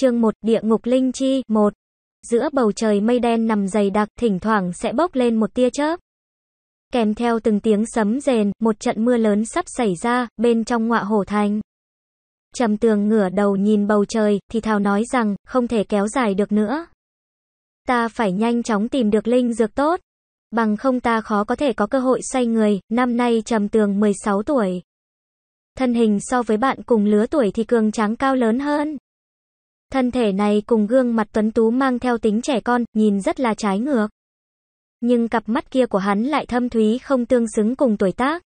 Chương 1, Địa ngục linh chi 1. Giữa bầu trời mây đen nằm dày đặc, thỉnh thoảng sẽ bốc lên một tia chớp. Kèm theo từng tiếng sấm rền, một trận mưa lớn sắp xảy ra bên trong ngọa hổ thành. Trầm Tường ngửa đầu nhìn bầu trời, thì thào nói rằng không thể kéo dài được nữa. Ta phải nhanh chóng tìm được linh dược tốt, bằng không ta khó có thể có cơ hội xoay người. Năm nay Trầm Tường 16 tuổi, thân hình so với bạn cùng lứa tuổi thì cường tráng cao lớn hơn. Thân thể này cùng gương mặt tuấn tú mang theo tính trẻ con, nhìn rất là trái ngược. Nhưng cặp mắt kia của hắn lại thâm thúy không tương xứng cùng tuổi tác.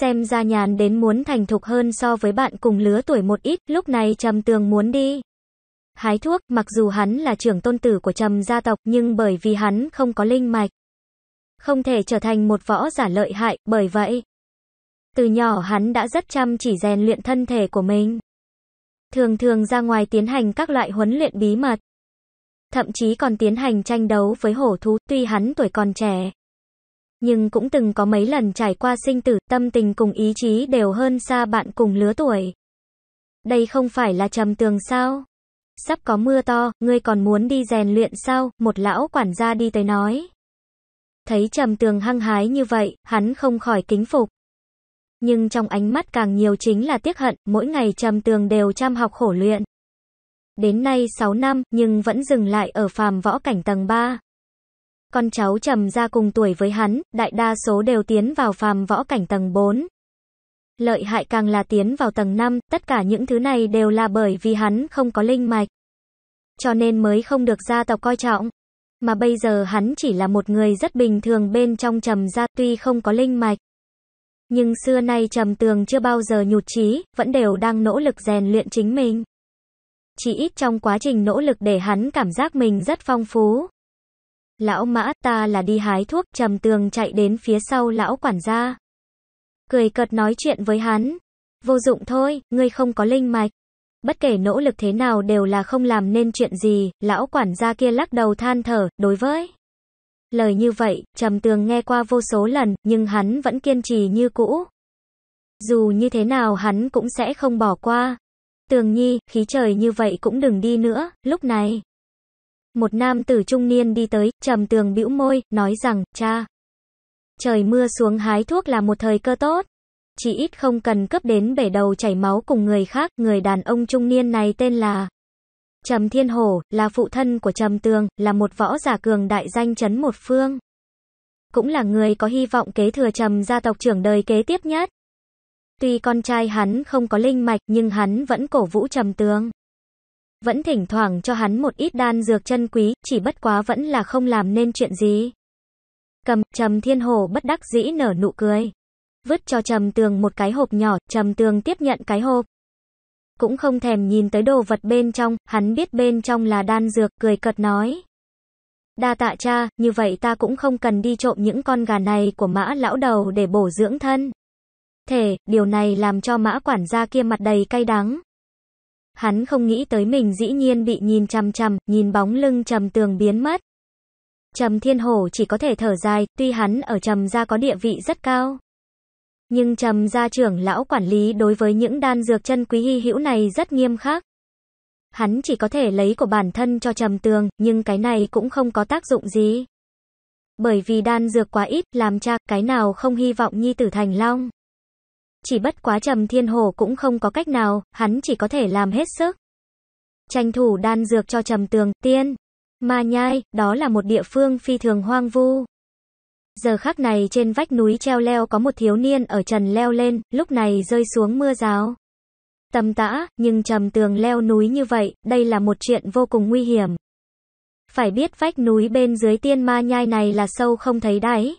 Xem ra nhàn đến muốn thành thục hơn so với bạn cùng lứa tuổi một ít, lúc này trầm tường muốn đi. Hái thuốc, mặc dù hắn là trưởng tôn tử của trầm gia tộc nhưng bởi vì hắn không có linh mạch. Không thể trở thành một võ giả lợi hại, bởi vậy. Từ nhỏ hắn đã rất chăm chỉ rèn luyện thân thể của mình thường thường ra ngoài tiến hành các loại huấn luyện bí mật. Thậm chí còn tiến hành tranh đấu với hổ thú, tuy hắn tuổi còn trẻ. Nhưng cũng từng có mấy lần trải qua sinh tử, tâm tình cùng ý chí đều hơn xa bạn cùng lứa tuổi. Đây không phải là trầm tường sao? Sắp có mưa to, ngươi còn muốn đi rèn luyện sao? Một lão quản gia đi tới nói. Thấy trầm tường hăng hái như vậy, hắn không khỏi kính phục nhưng trong ánh mắt càng nhiều chính là tiếc hận, mỗi ngày Trầm Tường đều chăm học khổ luyện. Đến nay 6 năm, nhưng vẫn dừng lại ở phàm võ cảnh tầng 3. Con cháu Trầm ra cùng tuổi với hắn, đại đa số đều tiến vào phàm võ cảnh tầng 4. Lợi hại càng là tiến vào tầng 5, tất cả những thứ này đều là bởi vì hắn không có linh mạch. Cho nên mới không được gia tộc coi trọng. Mà bây giờ hắn chỉ là một người rất bình thường bên trong Trầm gia tuy không có linh mạch nhưng xưa nay Trầm Tường chưa bao giờ nhụt chí, vẫn đều đang nỗ lực rèn luyện chính mình. Chỉ ít trong quá trình nỗ lực để hắn cảm giác mình rất phong phú. Lão mã ta là đi hái thuốc, Trầm Tường chạy đến phía sau lão quản gia. Cười cợt nói chuyện với hắn. Vô dụng thôi, ngươi không có linh mạch. Bất kể nỗ lực thế nào đều là không làm nên chuyện gì, lão quản gia kia lắc đầu than thở, đối với. Lời như vậy, Trầm Tường nghe qua vô số lần, nhưng hắn vẫn kiên trì như cũ. Dù như thế nào hắn cũng sẽ không bỏ qua. Tường Nhi, khí trời như vậy cũng đừng đi nữa, lúc này. Một nam tử trung niên đi tới, Trầm Tường bĩu môi, nói rằng, cha. Trời mưa xuống hái thuốc là một thời cơ tốt. Chỉ ít không cần cấp đến bể đầu chảy máu cùng người khác, người đàn ông trung niên này tên là Trầm Thiên Hổ, là phụ thân của Trầm Tường, là một võ giả cường đại danh chấn một phương. Cũng là người có hy vọng kế thừa Trầm gia tộc trưởng đời kế tiếp nhất. Tuy con trai hắn không có linh mạch nhưng hắn vẫn cổ vũ Trầm Tường. Vẫn thỉnh thoảng cho hắn một ít đan dược chân quý, chỉ bất quá vẫn là không làm nên chuyện gì. Cầm, Trầm Thiên Hổ bất đắc dĩ nở nụ cười. Vứt cho Trầm Tường một cái hộp nhỏ, Trầm Tường tiếp nhận cái hộp cũng không thèm nhìn tới đồ vật bên trong, hắn biết bên trong là đan dược, cười cợt nói. Đa tạ cha, như vậy ta cũng không cần đi trộm những con gà này của mã lão đầu để bổ dưỡng thân. Thể, điều này làm cho mã quản gia kia mặt đầy cay đắng. Hắn không nghĩ tới mình dĩ nhiên bị nhìn chằm chằm, nhìn bóng lưng trầm tường biến mất. Trầm thiên hổ chỉ có thể thở dài, tuy hắn ở trầm gia có địa vị rất cao. Nhưng trầm gia trưởng lão quản lý đối với những đan dược chân quý hy hữu này rất nghiêm khắc. Hắn chỉ có thể lấy của bản thân cho trầm tường, nhưng cái này cũng không có tác dụng gì. Bởi vì đan dược quá ít, làm cha, cái nào không hy vọng nhi tử thành long. Chỉ bất quá trầm thiên hồ cũng không có cách nào, hắn chỉ có thể làm hết sức. Tranh thủ đan dược cho trầm tường, tiên. Ma nhai, đó là một địa phương phi thường hoang vu. Giờ khắc này trên vách núi treo leo có một thiếu niên ở trần leo lên, lúc này rơi xuống mưa rào. Tầm tã, nhưng trầm tường leo núi như vậy, đây là một chuyện vô cùng nguy hiểm. Phải biết vách núi bên dưới tiên ma nhai này là sâu không thấy đáy.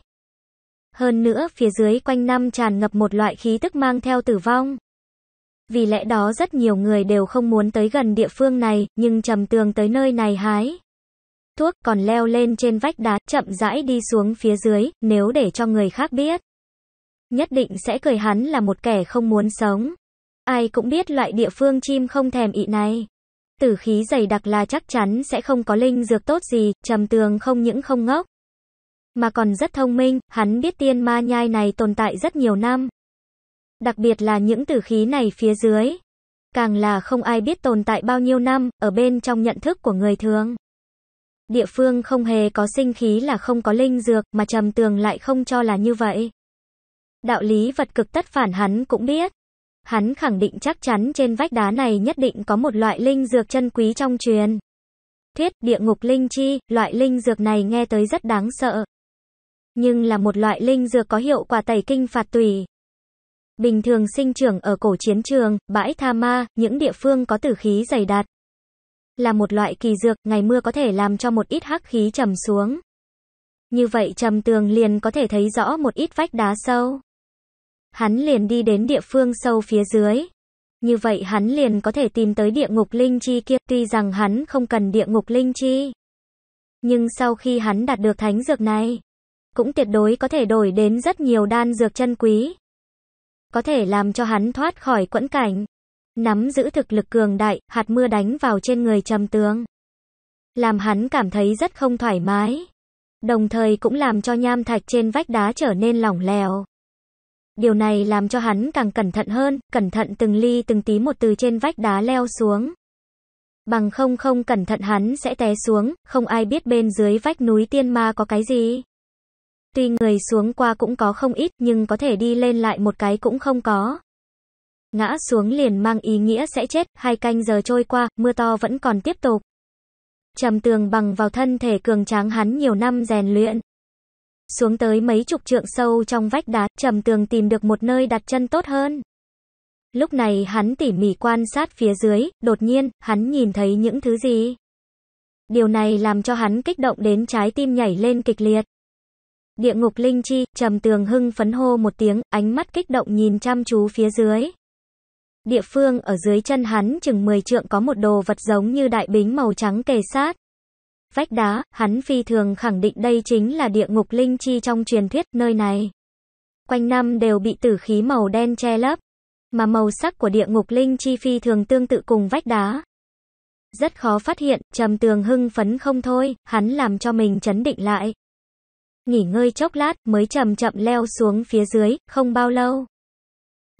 Hơn nữa, phía dưới quanh năm tràn ngập một loại khí tức mang theo tử vong. Vì lẽ đó rất nhiều người đều không muốn tới gần địa phương này, nhưng trầm tường tới nơi này hái thuốc, còn leo lên trên vách đá, chậm rãi đi xuống phía dưới, nếu để cho người khác biết. Nhất định sẽ cười hắn là một kẻ không muốn sống. Ai cũng biết loại địa phương chim không thèm ị này. Tử khí dày đặc là chắc chắn sẽ không có linh dược tốt gì, trầm tường không những không ngốc. Mà còn rất thông minh, hắn biết tiên ma nhai này tồn tại rất nhiều năm. Đặc biệt là những tử khí này phía dưới. Càng là không ai biết tồn tại bao nhiêu năm, ở bên trong nhận thức của người thường địa phương không hề có sinh khí là không có linh dược, mà trầm tường lại không cho là như vậy. Đạo lý vật cực tất phản hắn cũng biết. Hắn khẳng định chắc chắn trên vách đá này nhất định có một loại linh dược chân quý trong truyền. Thuyết địa ngục linh chi, loại linh dược này nghe tới rất đáng sợ. Nhưng là một loại linh dược có hiệu quả tẩy kinh phạt tùy. Bình thường sinh trưởng ở cổ chiến trường, bãi tha ma, những địa phương có tử khí dày đạt, là một loại kỳ dược, ngày mưa có thể làm cho một ít hắc khí trầm xuống. Như vậy trầm tường liền có thể thấy rõ một ít vách đá sâu. Hắn liền đi đến địa phương sâu phía dưới. Như vậy hắn liền có thể tìm tới địa ngục linh chi kia, tuy rằng hắn không cần địa ngục linh chi. Nhưng sau khi hắn đạt được thánh dược này, cũng tuyệt đối có thể đổi đến rất nhiều đan dược chân quý. Có thể làm cho hắn thoát khỏi quẫn cảnh. Nắm giữ thực lực cường đại, hạt mưa đánh vào trên người trầm tướng. Làm hắn cảm thấy rất không thoải mái. Đồng thời cũng làm cho nham thạch trên vách đá trở nên lỏng lẻo. Điều này làm cho hắn càng cẩn thận hơn, cẩn thận từng ly từng tí một từ trên vách đá leo xuống. Bằng không không cẩn thận hắn sẽ té xuống, không ai biết bên dưới vách núi tiên ma có cái gì. Tuy người xuống qua cũng có không ít nhưng có thể đi lên lại một cái cũng không có. Ngã xuống liền mang ý nghĩa sẽ chết, hai canh giờ trôi qua, mưa to vẫn còn tiếp tục. Trầm tường bằng vào thân thể cường tráng hắn nhiều năm rèn luyện. Xuống tới mấy chục trượng sâu trong vách đá, trầm tường tìm được một nơi đặt chân tốt hơn. Lúc này hắn tỉ mỉ quan sát phía dưới, đột nhiên, hắn nhìn thấy những thứ gì. Điều này làm cho hắn kích động đến trái tim nhảy lên kịch liệt. Địa ngục linh chi, trầm tường hưng phấn hô một tiếng, ánh mắt kích động nhìn chăm chú phía dưới. Địa phương ở dưới chân hắn chừng 10 trượng có một đồ vật giống như đại bính màu trắng kề sát. Vách đá, hắn phi thường khẳng định đây chính là địa ngục linh chi trong truyền thuyết nơi này. Quanh năm đều bị tử khí màu đen che lấp, mà màu sắc của địa ngục linh chi phi thường tương tự cùng vách đá. Rất khó phát hiện, trầm tường hưng phấn không thôi, hắn làm cho mình chấn định lại. Nghỉ ngơi chốc lát mới chậm chậm leo xuống phía dưới, không bao lâu.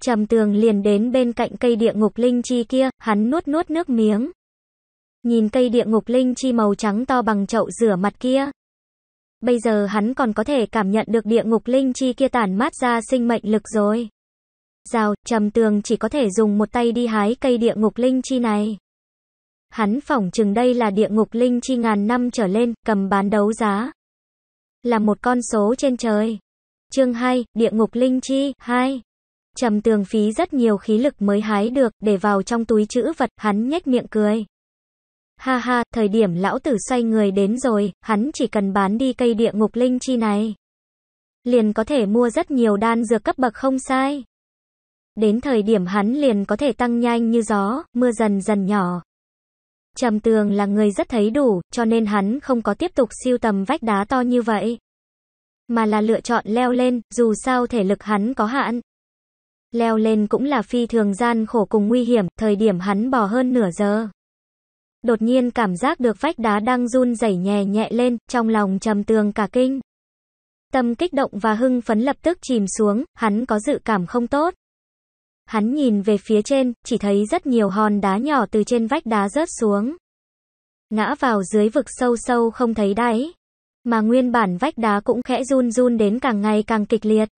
Trầm tường liền đến bên cạnh cây địa ngục linh chi kia, hắn nuốt nuốt nước miếng. Nhìn cây địa ngục linh chi màu trắng to bằng chậu rửa mặt kia. Bây giờ hắn còn có thể cảm nhận được địa ngục linh chi kia tản mát ra sinh mệnh lực rồi. Rào, trầm tường chỉ có thể dùng một tay đi hái cây địa ngục linh chi này. Hắn phỏng chừng đây là địa ngục linh chi ngàn năm trở lên, cầm bán đấu giá. Là một con số trên trời. Chương 2, địa ngục linh chi, 2. Trầm tường phí rất nhiều khí lực mới hái được, để vào trong túi chữ vật, hắn nhếch miệng cười. Ha ha, thời điểm lão tử xoay người đến rồi, hắn chỉ cần bán đi cây địa ngục linh chi này. Liền có thể mua rất nhiều đan dược cấp bậc không sai. Đến thời điểm hắn liền có thể tăng nhanh như gió, mưa dần dần nhỏ. Trầm tường là người rất thấy đủ, cho nên hắn không có tiếp tục siêu tầm vách đá to như vậy. Mà là lựa chọn leo lên, dù sao thể lực hắn có hạn leo lên cũng là phi thường gian khổ cùng nguy hiểm, thời điểm hắn bỏ hơn nửa giờ. Đột nhiên cảm giác được vách đá đang run rẩy nhẹ nhẹ lên, trong lòng trầm tường cả kinh. Tâm kích động và hưng phấn lập tức chìm xuống, hắn có dự cảm không tốt. Hắn nhìn về phía trên, chỉ thấy rất nhiều hòn đá nhỏ từ trên vách đá rớt xuống. Ngã vào dưới vực sâu sâu không thấy đáy. Mà nguyên bản vách đá cũng khẽ run run đến càng ngày càng kịch liệt.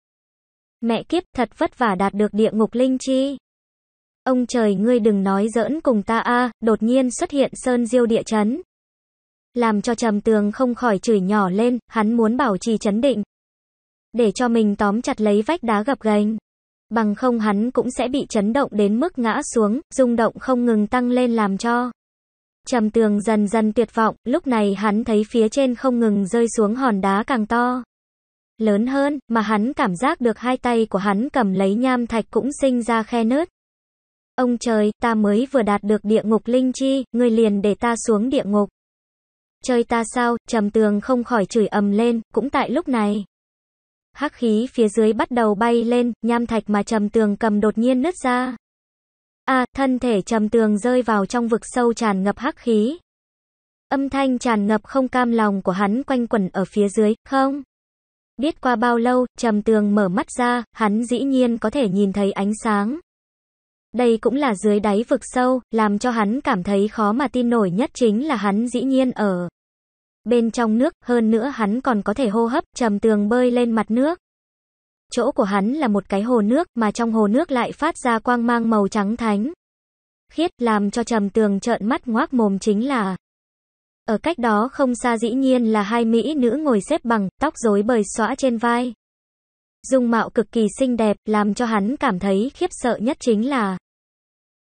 Mẹ kiếp, thật vất vả đạt được địa ngục linh chi. Ông trời ngươi đừng nói giỡn cùng ta a, đột nhiên xuất hiện sơn diêu địa chấn. Làm cho trầm tường không khỏi chửi nhỏ lên, hắn muốn bảo trì chấn định. Để cho mình tóm chặt lấy vách đá gập ghềnh. Bằng không hắn cũng sẽ bị chấn động đến mức ngã xuống, rung động không ngừng tăng lên làm cho. Trầm tường dần dần tuyệt vọng, lúc này hắn thấy phía trên không ngừng rơi xuống hòn đá càng to lớn hơn, mà hắn cảm giác được hai tay của hắn cầm lấy nham thạch cũng sinh ra khe nứt. Ông trời, ta mới vừa đạt được địa ngục linh chi, ngươi liền để ta xuống địa ngục. Chơi ta sao, trầm tường không khỏi chửi ầm lên, cũng tại lúc này. Hắc khí phía dưới bắt đầu bay lên, nham thạch mà trầm tường cầm đột nhiên nứt ra. A, à, thân thể trầm tường rơi vào trong vực sâu tràn ngập hắc khí. Âm thanh tràn ngập không cam lòng của hắn quanh quẩn ở phía dưới, không. Biết qua bao lâu, trầm tường mở mắt ra, hắn dĩ nhiên có thể nhìn thấy ánh sáng. Đây cũng là dưới đáy vực sâu, làm cho hắn cảm thấy khó mà tin nổi nhất chính là hắn dĩ nhiên ở bên trong nước, hơn nữa hắn còn có thể hô hấp, trầm tường bơi lên mặt nước. Chỗ của hắn là một cái hồ nước, mà trong hồ nước lại phát ra quang mang màu trắng thánh. Khiết làm cho trầm tường trợn mắt ngoác mồm chính là ở cách đó không xa dĩ nhiên là hai mỹ nữ ngồi xếp bằng, tóc rối bời xõa trên vai. Dung mạo cực kỳ xinh đẹp, làm cho hắn cảm thấy khiếp sợ nhất chính là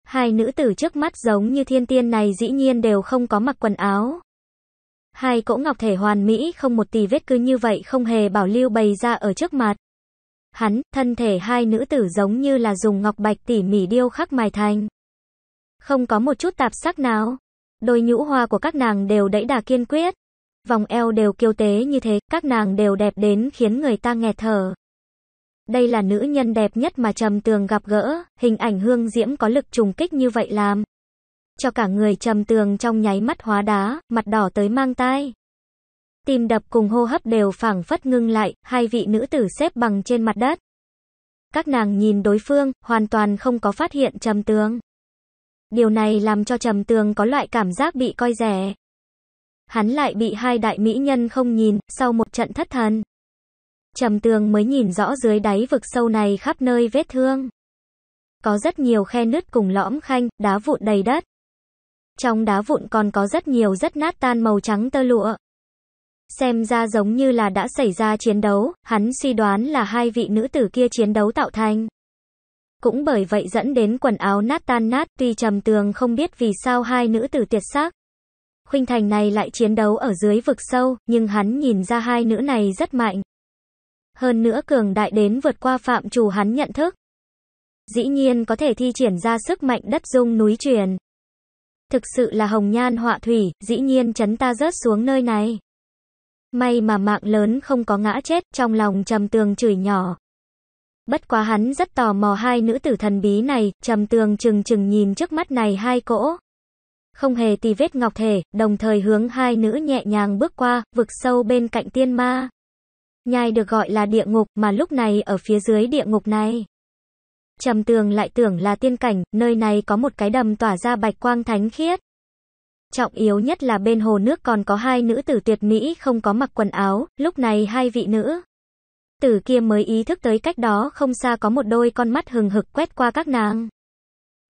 Hai nữ tử trước mắt giống như thiên tiên này dĩ nhiên đều không có mặc quần áo. Hai cỗ ngọc thể hoàn mỹ không một tì vết cứ như vậy không hề bảo lưu bày ra ở trước mặt. Hắn, thân thể hai nữ tử giống như là dùng ngọc bạch tỉ mỉ điêu khắc mài thành. Không có một chút tạp sắc nào. Đôi nhũ hoa của các nàng đều đẫy đà kiên quyết. Vòng eo đều kiêu tế như thế, các nàng đều đẹp đến khiến người ta nghẹt thở. Đây là nữ nhân đẹp nhất mà Trầm Tường gặp gỡ, hình ảnh hương diễm có lực trùng kích như vậy làm. Cho cả người Trầm Tường trong nháy mắt hóa đá, mặt đỏ tới mang tai. Tim đập cùng hô hấp đều phảng phất ngưng lại, hai vị nữ tử xếp bằng trên mặt đất. Các nàng nhìn đối phương, hoàn toàn không có phát hiện Trầm Tường. Điều này làm cho Trầm Tường có loại cảm giác bị coi rẻ. Hắn lại bị hai đại mỹ nhân không nhìn, sau một trận thất thần. Trầm Tường mới nhìn rõ dưới đáy vực sâu này khắp nơi vết thương. Có rất nhiều khe nứt cùng lõm khanh, đá vụn đầy đất. Trong đá vụn còn có rất nhiều rất nát tan màu trắng tơ lụa. Xem ra giống như là đã xảy ra chiến đấu, hắn suy đoán là hai vị nữ tử kia chiến đấu tạo thành. Cũng bởi vậy dẫn đến quần áo nát tan nát tuy trầm tường không biết vì sao hai nữ tử tuyệt xác. Khuynh Thành này lại chiến đấu ở dưới vực sâu, nhưng hắn nhìn ra hai nữ này rất mạnh. Hơn nữa cường đại đến vượt qua phạm chủ hắn nhận thức. Dĩ nhiên có thể thi triển ra sức mạnh đất dung núi truyền. Thực sự là hồng nhan họa thủy, dĩ nhiên chấn ta rớt xuống nơi này. May mà mạng lớn không có ngã chết, trong lòng trầm tường chửi nhỏ. Bất quá hắn rất tò mò hai nữ tử thần bí này, trầm tường chừng chừng nhìn trước mắt này hai cỗ. Không hề tì vết ngọc thể, đồng thời hướng hai nữ nhẹ nhàng bước qua, vực sâu bên cạnh tiên ma. Nhai được gọi là địa ngục, mà lúc này ở phía dưới địa ngục này. Trầm tường lại tưởng là tiên cảnh, nơi này có một cái đầm tỏa ra bạch quang thánh khiết. Trọng yếu nhất là bên hồ nước còn có hai nữ tử tuyệt mỹ không có mặc quần áo, lúc này hai vị nữ Tử kia mới ý thức tới cách đó không xa có một đôi con mắt hừng hực quét qua các nàng.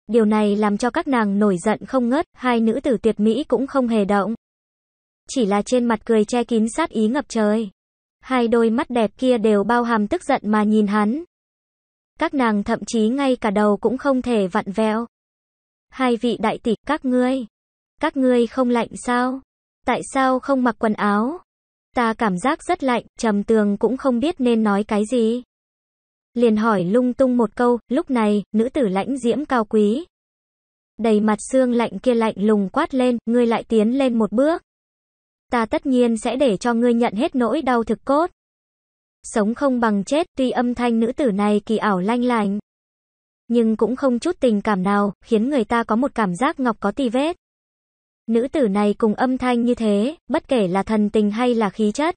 Điều này làm cho các nàng nổi giận không ngớt, hai nữ tử tuyệt mỹ cũng không hề động. Chỉ là trên mặt cười che kín sát ý ngập trời. Hai đôi mắt đẹp kia đều bao hàm tức giận mà nhìn hắn. Các nàng thậm chí ngay cả đầu cũng không thể vặn vẹo. Hai vị đại tỷ, các ngươi. Các ngươi không lạnh sao? Tại sao không mặc quần áo? Ta cảm giác rất lạnh, trầm tường cũng không biết nên nói cái gì. Liền hỏi lung tung một câu, lúc này, nữ tử lãnh diễm cao quý. Đầy mặt xương lạnh kia lạnh lùng quát lên, ngươi lại tiến lên một bước. Ta tất nhiên sẽ để cho ngươi nhận hết nỗi đau thực cốt. Sống không bằng chết, tuy âm thanh nữ tử này kỳ ảo lanh lành. Nhưng cũng không chút tình cảm nào, khiến người ta có một cảm giác ngọc có tì vết. Nữ tử này cùng âm thanh như thế, bất kể là thần tình hay là khí chất,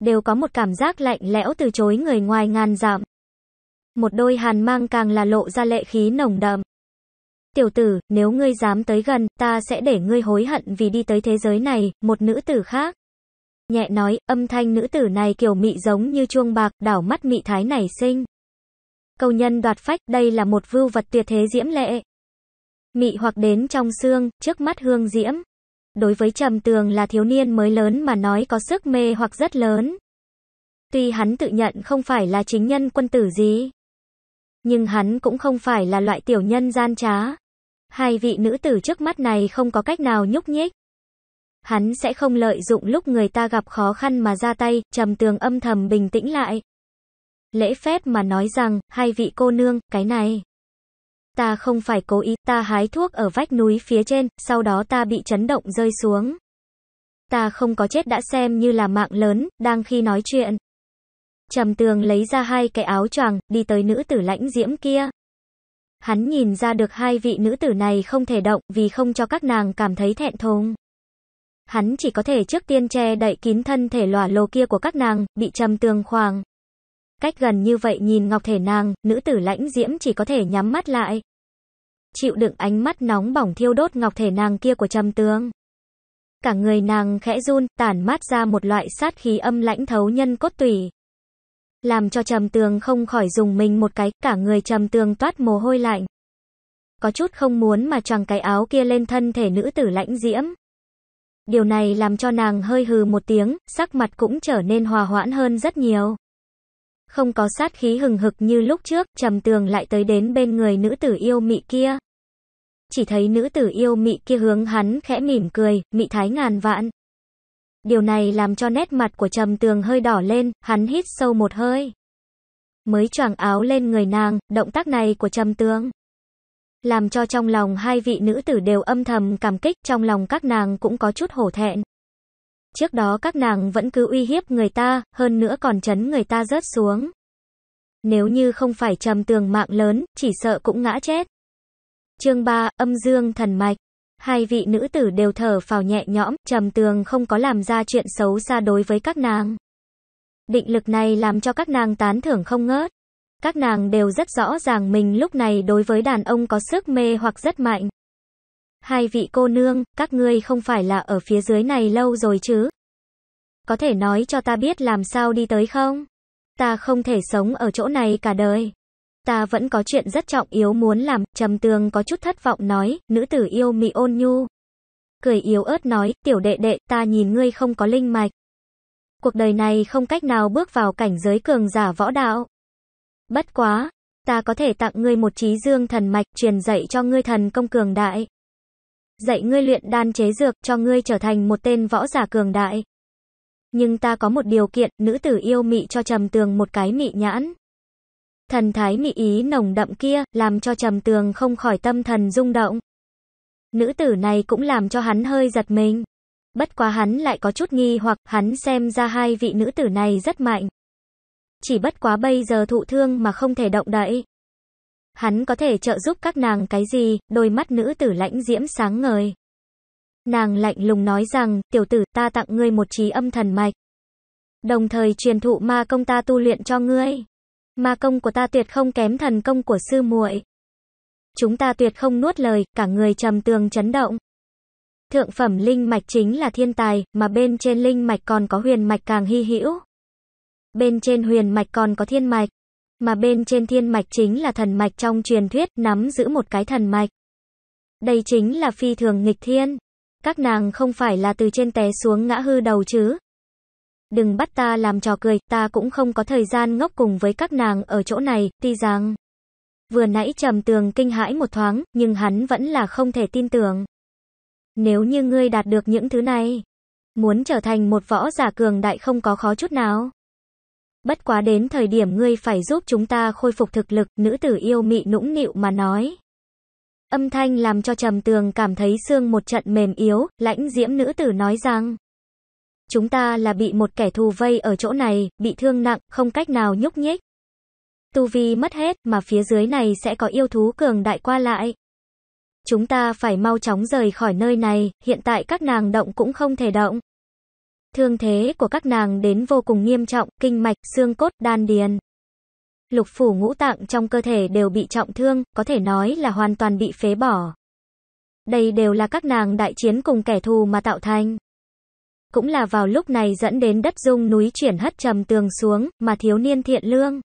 đều có một cảm giác lạnh lẽo từ chối người ngoài ngàn dặm. Một đôi hàn mang càng là lộ ra lệ khí nồng đậm. Tiểu tử, nếu ngươi dám tới gần, ta sẽ để ngươi hối hận vì đi tới thế giới này, một nữ tử khác. Nhẹ nói, âm thanh nữ tử này kiểu mị giống như chuông bạc, đảo mắt mị thái nảy sinh. câu nhân đoạt phách, đây là một vưu vật tuyệt thế diễm lệ mị hoặc đến trong xương, trước mắt hương diễm. Đối với Trầm Tường là thiếu niên mới lớn mà nói có sức mê hoặc rất lớn. Tuy hắn tự nhận không phải là chính nhân quân tử gì, nhưng hắn cũng không phải là loại tiểu nhân gian trá. Hai vị nữ tử trước mắt này không có cách nào nhúc nhích. Hắn sẽ không lợi dụng lúc người ta gặp khó khăn mà ra tay, trầm tường âm thầm bình tĩnh lại. Lễ phép mà nói rằng, hai vị cô nương, cái này ta không phải cố ý, ta hái thuốc ở vách núi phía trên, sau đó ta bị chấn động rơi xuống. Ta không có chết đã xem như là mạng lớn, đang khi nói chuyện. Trầm tường lấy ra hai cái áo choàng, đi tới nữ tử lãnh diễm kia. Hắn nhìn ra được hai vị nữ tử này không thể động vì không cho các nàng cảm thấy thẹn thùng. Hắn chỉ có thể trước tiên che đậy kín thân thể lỏa lồ kia của các nàng, bị trầm tường khoảng. Cách gần như vậy nhìn ngọc thể nàng, nữ tử lãnh diễm chỉ có thể nhắm mắt lại chịu đựng ánh mắt nóng bỏng thiêu đốt ngọc thể nàng kia của Trầm Tương. Cả người nàng khẽ run, tản mát ra một loại sát khí âm lãnh thấu nhân cốt tủy. Làm cho Trầm tường không khỏi dùng mình một cái, cả người Trầm tường toát mồ hôi lạnh. Có chút không muốn mà choàng cái áo kia lên thân thể nữ tử lãnh diễm. Điều này làm cho nàng hơi hừ một tiếng, sắc mặt cũng trở nên hòa hoãn hơn rất nhiều không có sát khí hừng hực như lúc trước, trầm tường lại tới đến bên người nữ tử yêu mị kia. Chỉ thấy nữ tử yêu mị kia hướng hắn khẽ mỉm cười, mị thái ngàn vạn. Điều này làm cho nét mặt của trầm tường hơi đỏ lên, hắn hít sâu một hơi. Mới choàng áo lên người nàng, động tác này của trầm tường. Làm cho trong lòng hai vị nữ tử đều âm thầm cảm kích, trong lòng các nàng cũng có chút hổ thẹn. Trước đó các nàng vẫn cứ uy hiếp người ta, hơn nữa còn chấn người ta rớt xuống. Nếu như không phải trầm tường mạng lớn, chỉ sợ cũng ngã chết. Chương 3, âm dương thần mạch. Hai vị nữ tử đều thở phào nhẹ nhõm, trầm tường không có làm ra chuyện xấu xa đối với các nàng. Định lực này làm cho các nàng tán thưởng không ngớt. Các nàng đều rất rõ ràng mình lúc này đối với đàn ông có sức mê hoặc rất mạnh. Hai vị cô nương, các ngươi không phải là ở phía dưới này lâu rồi chứ? Có thể nói cho ta biết làm sao đi tới không? Ta không thể sống ở chỗ này cả đời. Ta vẫn có chuyện rất trọng yếu muốn làm, trầm tường có chút thất vọng nói, nữ tử yêu mị ôn nhu. Cười yếu ớt nói, tiểu đệ đệ, ta nhìn ngươi không có linh mạch. Cuộc đời này không cách nào bước vào cảnh giới cường giả võ đạo. Bất quá, ta có thể tặng ngươi một trí dương thần mạch truyền dạy cho ngươi thần công cường đại dạy ngươi luyện đan chế dược cho ngươi trở thành một tên võ giả cường đại. Nhưng ta có một điều kiện, nữ tử yêu mị cho trầm tường một cái mị nhãn. Thần thái mị ý nồng đậm kia, làm cho trầm tường không khỏi tâm thần rung động. Nữ tử này cũng làm cho hắn hơi giật mình. Bất quá hắn lại có chút nghi hoặc hắn xem ra hai vị nữ tử này rất mạnh. Chỉ bất quá bây giờ thụ thương mà không thể động đậy hắn có thể trợ giúp các nàng cái gì, đôi mắt nữ tử lãnh diễm sáng ngời. Nàng lạnh lùng nói rằng, tiểu tử ta tặng ngươi một trí âm thần mạch. Đồng thời truyền thụ ma công ta tu luyện cho ngươi. Ma công của ta tuyệt không kém thần công của sư muội. Chúng ta tuyệt không nuốt lời, cả người trầm tường chấn động. Thượng phẩm linh mạch chính là thiên tài, mà bên trên linh mạch còn có huyền mạch càng hy hữu. Bên trên huyền mạch còn có thiên mạch, mà bên trên thiên mạch chính là thần mạch trong truyền thuyết nắm giữ một cái thần mạch. Đây chính là phi thường nghịch thiên. Các nàng không phải là từ trên té xuống ngã hư đầu chứ. Đừng bắt ta làm trò cười, ta cũng không có thời gian ngốc cùng với các nàng ở chỗ này, tuy rằng vừa nãy trầm tường kinh hãi một thoáng, nhưng hắn vẫn là không thể tin tưởng. Nếu như ngươi đạt được những thứ này, muốn trở thành một võ giả cường đại không có khó chút nào bất quá đến thời điểm ngươi phải giúp chúng ta khôi phục thực lực, nữ tử yêu mị nũng nịu mà nói. Âm thanh làm cho trầm tường cảm thấy xương một trận mềm yếu, lãnh diễm nữ tử nói rằng. Chúng ta là bị một kẻ thù vây ở chỗ này, bị thương nặng, không cách nào nhúc nhích. Tu vi mất hết, mà phía dưới này sẽ có yêu thú cường đại qua lại. Chúng ta phải mau chóng rời khỏi nơi này, hiện tại các nàng động cũng không thể động. Thương thế của các nàng đến vô cùng nghiêm trọng, kinh mạch, xương cốt, đan điền. Lục phủ ngũ tạng trong cơ thể đều bị trọng thương, có thể nói là hoàn toàn bị phế bỏ. Đây đều là các nàng đại chiến cùng kẻ thù mà tạo thành. Cũng là vào lúc này dẫn đến đất dung núi chuyển hất trầm tường xuống, mà thiếu niên thiện lương.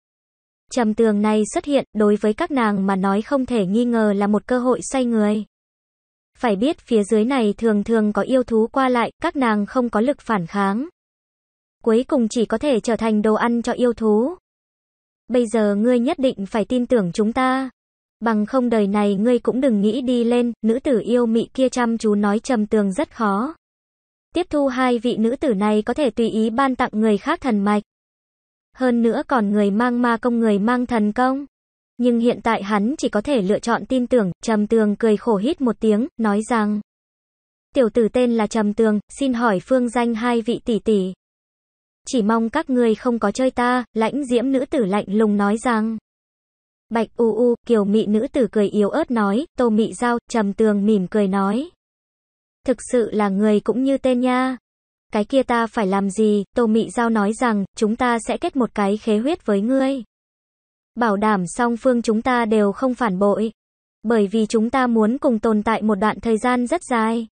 Trầm tường này xuất hiện, đối với các nàng mà nói không thể nghi ngờ là một cơ hội xoay người. Phải biết phía dưới này thường thường có yêu thú qua lại, các nàng không có lực phản kháng. Cuối cùng chỉ có thể trở thành đồ ăn cho yêu thú. Bây giờ ngươi nhất định phải tin tưởng chúng ta. Bằng không đời này ngươi cũng đừng nghĩ đi lên, nữ tử yêu mị kia chăm chú nói trầm tường rất khó. Tiếp thu hai vị nữ tử này có thể tùy ý ban tặng người khác thần mạch. Hơn nữa còn người mang ma công người mang thần công. Nhưng hiện tại hắn chỉ có thể lựa chọn tin tưởng, Trầm Tường cười khổ hít một tiếng, nói rằng. Tiểu tử tên là Trầm Tường, xin hỏi phương danh hai vị tỷ tỷ. Chỉ mong các người không có chơi ta, lãnh diễm nữ tử lạnh lùng nói rằng. Bạch u u, kiều mị nữ tử cười yếu ớt nói, tô mị giao, trầm tường mỉm cười nói. Thực sự là người cũng như tên nha. Cái kia ta phải làm gì, tô mị giao nói rằng, chúng ta sẽ kết một cái khế huyết với ngươi. Bảo đảm song phương chúng ta đều không phản bội. Bởi vì chúng ta muốn cùng tồn tại một đoạn thời gian rất dài.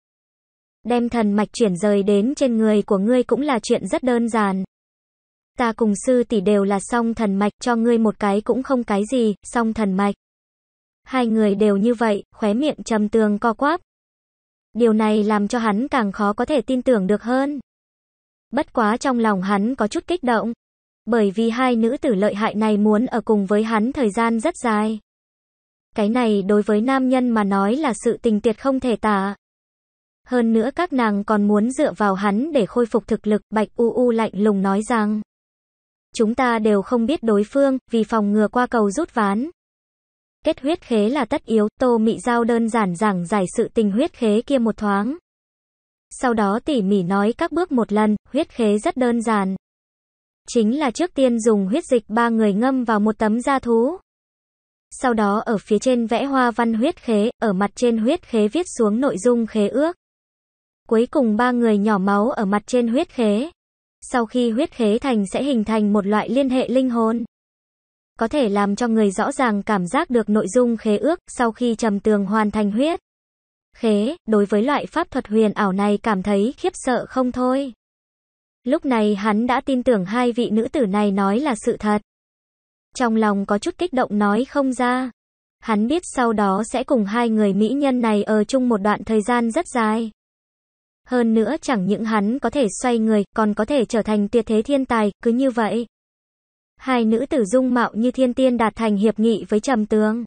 Đem thần mạch chuyển rời đến trên người của ngươi cũng là chuyện rất đơn giản. Ta cùng sư tỷ đều là song thần mạch cho ngươi một cái cũng không cái gì, song thần mạch. Hai người đều như vậy, khóe miệng trầm tường co quáp. Điều này làm cho hắn càng khó có thể tin tưởng được hơn. Bất quá trong lòng hắn có chút kích động bởi vì hai nữ tử lợi hại này muốn ở cùng với hắn thời gian rất dài. Cái này đối với nam nhân mà nói là sự tình tuyệt không thể tả. Hơn nữa các nàng còn muốn dựa vào hắn để khôi phục thực lực, Bạch U U lạnh lùng nói rằng. Chúng ta đều không biết đối phương, vì phòng ngừa qua cầu rút ván. Kết huyết khế là tất yếu, Tô Mị Giao đơn giản giảng giải sự tình huyết khế kia một thoáng. Sau đó tỉ mỉ nói các bước một lần, huyết khế rất đơn giản, chính là trước tiên dùng huyết dịch ba người ngâm vào một tấm da thú. Sau đó ở phía trên vẽ hoa văn huyết khế, ở mặt trên huyết khế viết xuống nội dung khế ước. Cuối cùng ba người nhỏ máu ở mặt trên huyết khế. Sau khi huyết khế thành sẽ hình thành một loại liên hệ linh hồn. Có thể làm cho người rõ ràng cảm giác được nội dung khế ước sau khi trầm tường hoàn thành huyết. Khế, đối với loại pháp thuật huyền ảo này cảm thấy khiếp sợ không thôi. Lúc này hắn đã tin tưởng hai vị nữ tử này nói là sự thật. Trong lòng có chút kích động nói không ra. Hắn biết sau đó sẽ cùng hai người mỹ nhân này ở chung một đoạn thời gian rất dài. Hơn nữa chẳng những hắn có thể xoay người, còn có thể trở thành tuyệt thế thiên tài, cứ như vậy. Hai nữ tử dung mạo như thiên tiên đạt thành hiệp nghị với trầm tướng.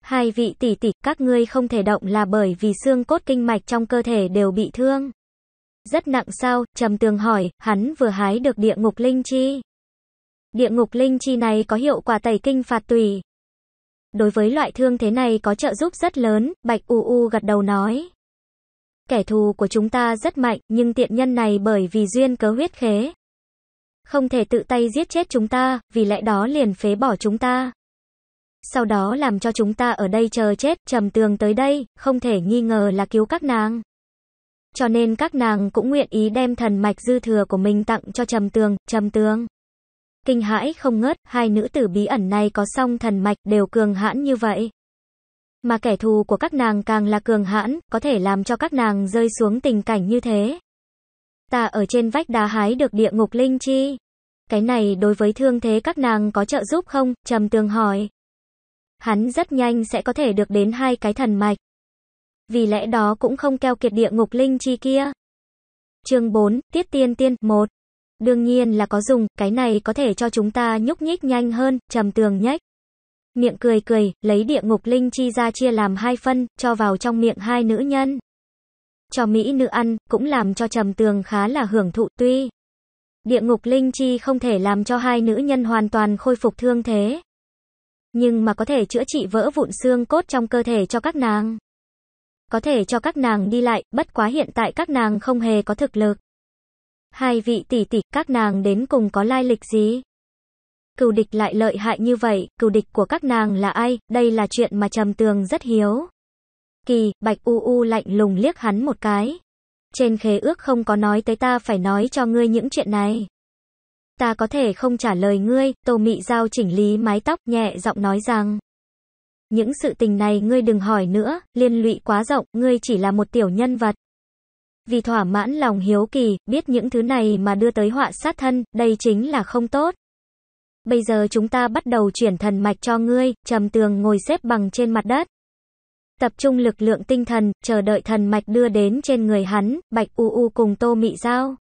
Hai vị tỷ tỷ, các ngươi không thể động là bởi vì xương cốt kinh mạch trong cơ thể đều bị thương. Rất nặng sao, trầm tường hỏi, hắn vừa hái được địa ngục linh chi. Địa ngục linh chi này có hiệu quả tẩy kinh phạt tùy. Đối với loại thương thế này có trợ giúp rất lớn, Bạch U U gật đầu nói. Kẻ thù của chúng ta rất mạnh, nhưng tiện nhân này bởi vì duyên cớ huyết khế. Không thể tự tay giết chết chúng ta, vì lẽ đó liền phế bỏ chúng ta. Sau đó làm cho chúng ta ở đây chờ chết, trầm tường tới đây, không thể nghi ngờ là cứu các nàng cho nên các nàng cũng nguyện ý đem thần mạch dư thừa của mình tặng cho Trầm Tường, Trầm Tường. Kinh hãi không ngớt, hai nữ tử bí ẩn này có song thần mạch đều cường hãn như vậy. Mà kẻ thù của các nàng càng là cường hãn, có thể làm cho các nàng rơi xuống tình cảnh như thế. Ta ở trên vách đá hái được địa ngục linh chi. Cái này đối với thương thế các nàng có trợ giúp không? Trầm Tường hỏi. Hắn rất nhanh sẽ có thể được đến hai cái thần mạch vì lẽ đó cũng không keo kiệt địa ngục linh chi kia. Chương 4, Tiết Tiên Tiên 1. Đương nhiên là có dùng, cái này có thể cho chúng ta nhúc nhích nhanh hơn, trầm tường nhách. Miệng cười cười, lấy địa ngục linh chi ra chia làm hai phân, cho vào trong miệng hai nữ nhân. Cho Mỹ nữ ăn, cũng làm cho trầm tường khá là hưởng thụ tuy. Địa ngục linh chi không thể làm cho hai nữ nhân hoàn toàn khôi phục thương thế. Nhưng mà có thể chữa trị vỡ vụn xương cốt trong cơ thể cho các nàng có thể cho các nàng đi lại, bất quá hiện tại các nàng không hề có thực lực. Hai vị tỷ tỷ, các nàng đến cùng có lai lịch gì? Cừu địch lại lợi hại như vậy, cừu địch của các nàng là ai? Đây là chuyện mà Trầm Tường rất hiếu. Kỳ, Bạch U U lạnh lùng liếc hắn một cái. Trên khế ước không có nói tới ta phải nói cho ngươi những chuyện này. Ta có thể không trả lời ngươi, Tô Mị Giao chỉnh lý mái tóc nhẹ giọng nói rằng. Những sự tình này ngươi đừng hỏi nữa, liên lụy quá rộng, ngươi chỉ là một tiểu nhân vật. Vì thỏa mãn lòng hiếu kỳ, biết những thứ này mà đưa tới họa sát thân, đây chính là không tốt. Bây giờ chúng ta bắt đầu chuyển thần mạch cho ngươi, trầm tường ngồi xếp bằng trên mặt đất. Tập trung lực lượng tinh thần, chờ đợi thần mạch đưa đến trên người hắn, bạch u u cùng tô mị dao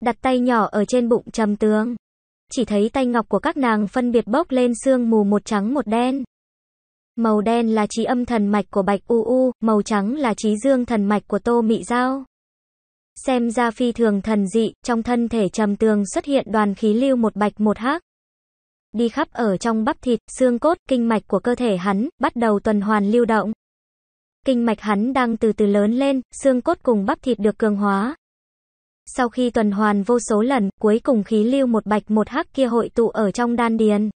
Đặt tay nhỏ ở trên bụng trầm tường. Chỉ thấy tay ngọc của các nàng phân biệt bốc lên xương mù một trắng một đen. Màu đen là trí âm thần mạch của Bạch U U, màu trắng là trí dương thần mạch của Tô Mị Giao. Xem ra phi thường thần dị, trong thân thể trầm tường xuất hiện đoàn khí lưu một bạch một hắc. Đi khắp ở trong bắp thịt, xương cốt, kinh mạch của cơ thể hắn, bắt đầu tuần hoàn lưu động. Kinh mạch hắn đang từ từ lớn lên, xương cốt cùng bắp thịt được cường hóa. Sau khi tuần hoàn vô số lần, cuối cùng khí lưu một bạch một hắc kia hội tụ ở trong đan điền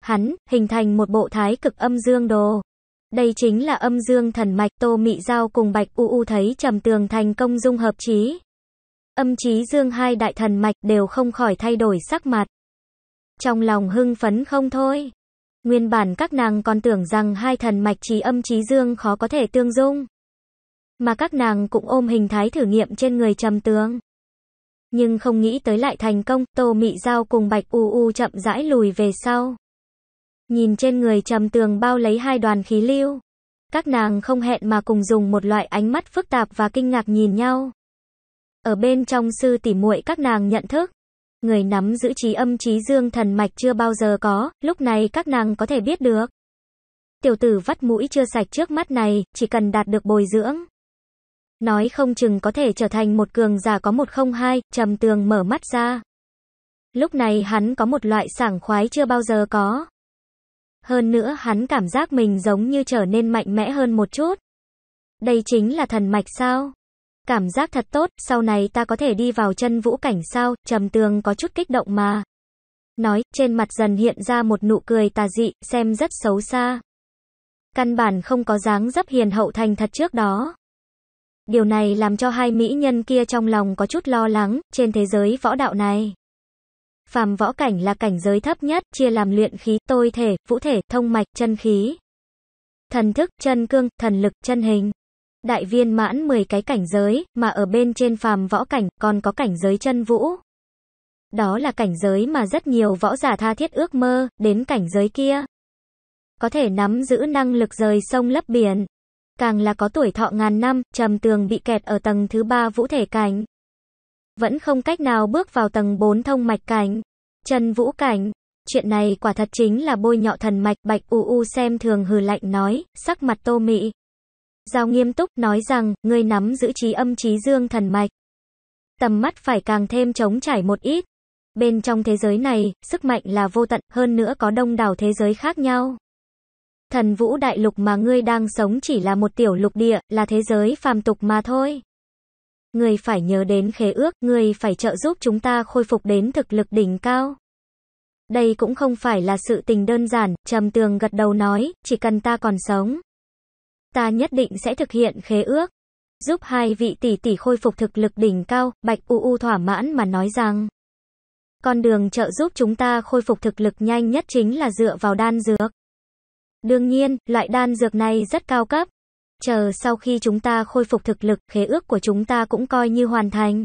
hắn, hình thành một bộ thái cực âm dương đồ. Đây chính là âm dương thần mạch Tô Mị Giao cùng Bạch U U thấy trầm tường thành công dung hợp trí. Âm trí dương hai đại thần mạch đều không khỏi thay đổi sắc mặt. Trong lòng hưng phấn không thôi. Nguyên bản các nàng còn tưởng rằng hai thần mạch trí âm trí dương khó có thể tương dung. Mà các nàng cũng ôm hình thái thử nghiệm trên người trầm tường. Nhưng không nghĩ tới lại thành công, Tô Mị Giao cùng Bạch U U chậm rãi lùi về sau. Nhìn trên người trầm tường bao lấy hai đoàn khí lưu. Các nàng không hẹn mà cùng dùng một loại ánh mắt phức tạp và kinh ngạc nhìn nhau. Ở bên trong sư tỉ muội các nàng nhận thức. Người nắm giữ trí âm trí dương thần mạch chưa bao giờ có, lúc này các nàng có thể biết được. Tiểu tử vắt mũi chưa sạch trước mắt này, chỉ cần đạt được bồi dưỡng. Nói không chừng có thể trở thành một cường giả có một không hai, trầm tường mở mắt ra. Lúc này hắn có một loại sảng khoái chưa bao giờ có. Hơn nữa hắn cảm giác mình giống như trở nên mạnh mẽ hơn một chút. Đây chính là thần mạch sao? Cảm giác thật tốt, sau này ta có thể đi vào chân vũ cảnh sao, trầm tường có chút kích động mà. Nói, trên mặt dần hiện ra một nụ cười tà dị, xem rất xấu xa. Căn bản không có dáng dấp hiền hậu thành thật trước đó. Điều này làm cho hai mỹ nhân kia trong lòng có chút lo lắng, trên thế giới võ đạo này. Phàm võ cảnh là cảnh giới thấp nhất, chia làm luyện khí, tôi thể, vũ thể, thông mạch, chân khí. Thần thức, chân cương, thần lực, chân hình. Đại viên mãn 10 cái cảnh giới, mà ở bên trên phàm võ cảnh, còn có cảnh giới chân vũ. Đó là cảnh giới mà rất nhiều võ giả tha thiết ước mơ, đến cảnh giới kia. Có thể nắm giữ năng lực rời sông lấp biển. Càng là có tuổi thọ ngàn năm, trầm tường bị kẹt ở tầng thứ ba vũ thể cảnh vẫn không cách nào bước vào tầng 4 thông mạch cảnh. Trần Vũ Cảnh, chuyện này quả thật chính là bôi nhọ thần mạch bạch u u xem thường hừ lạnh nói, sắc mặt tô mị. Giao nghiêm túc nói rằng, ngươi nắm giữ trí âm trí dương thần mạch. Tầm mắt phải càng thêm chống trải một ít. Bên trong thế giới này, sức mạnh là vô tận, hơn nữa có đông đảo thế giới khác nhau. Thần vũ đại lục mà ngươi đang sống chỉ là một tiểu lục địa, là thế giới phàm tục mà thôi người phải nhớ đến khế ước, người phải trợ giúp chúng ta khôi phục đến thực lực đỉnh cao. Đây cũng không phải là sự tình đơn giản, Trầm Tường gật đầu nói, chỉ cần ta còn sống. Ta nhất định sẽ thực hiện khế ước. Giúp hai vị tỷ tỷ khôi phục thực lực đỉnh cao, Bạch U U thỏa mãn mà nói rằng. Con đường trợ giúp chúng ta khôi phục thực lực nhanh nhất chính là dựa vào đan dược. Đương nhiên, loại đan dược này rất cao cấp, Chờ sau khi chúng ta khôi phục thực lực, khế ước của chúng ta cũng coi như hoàn thành.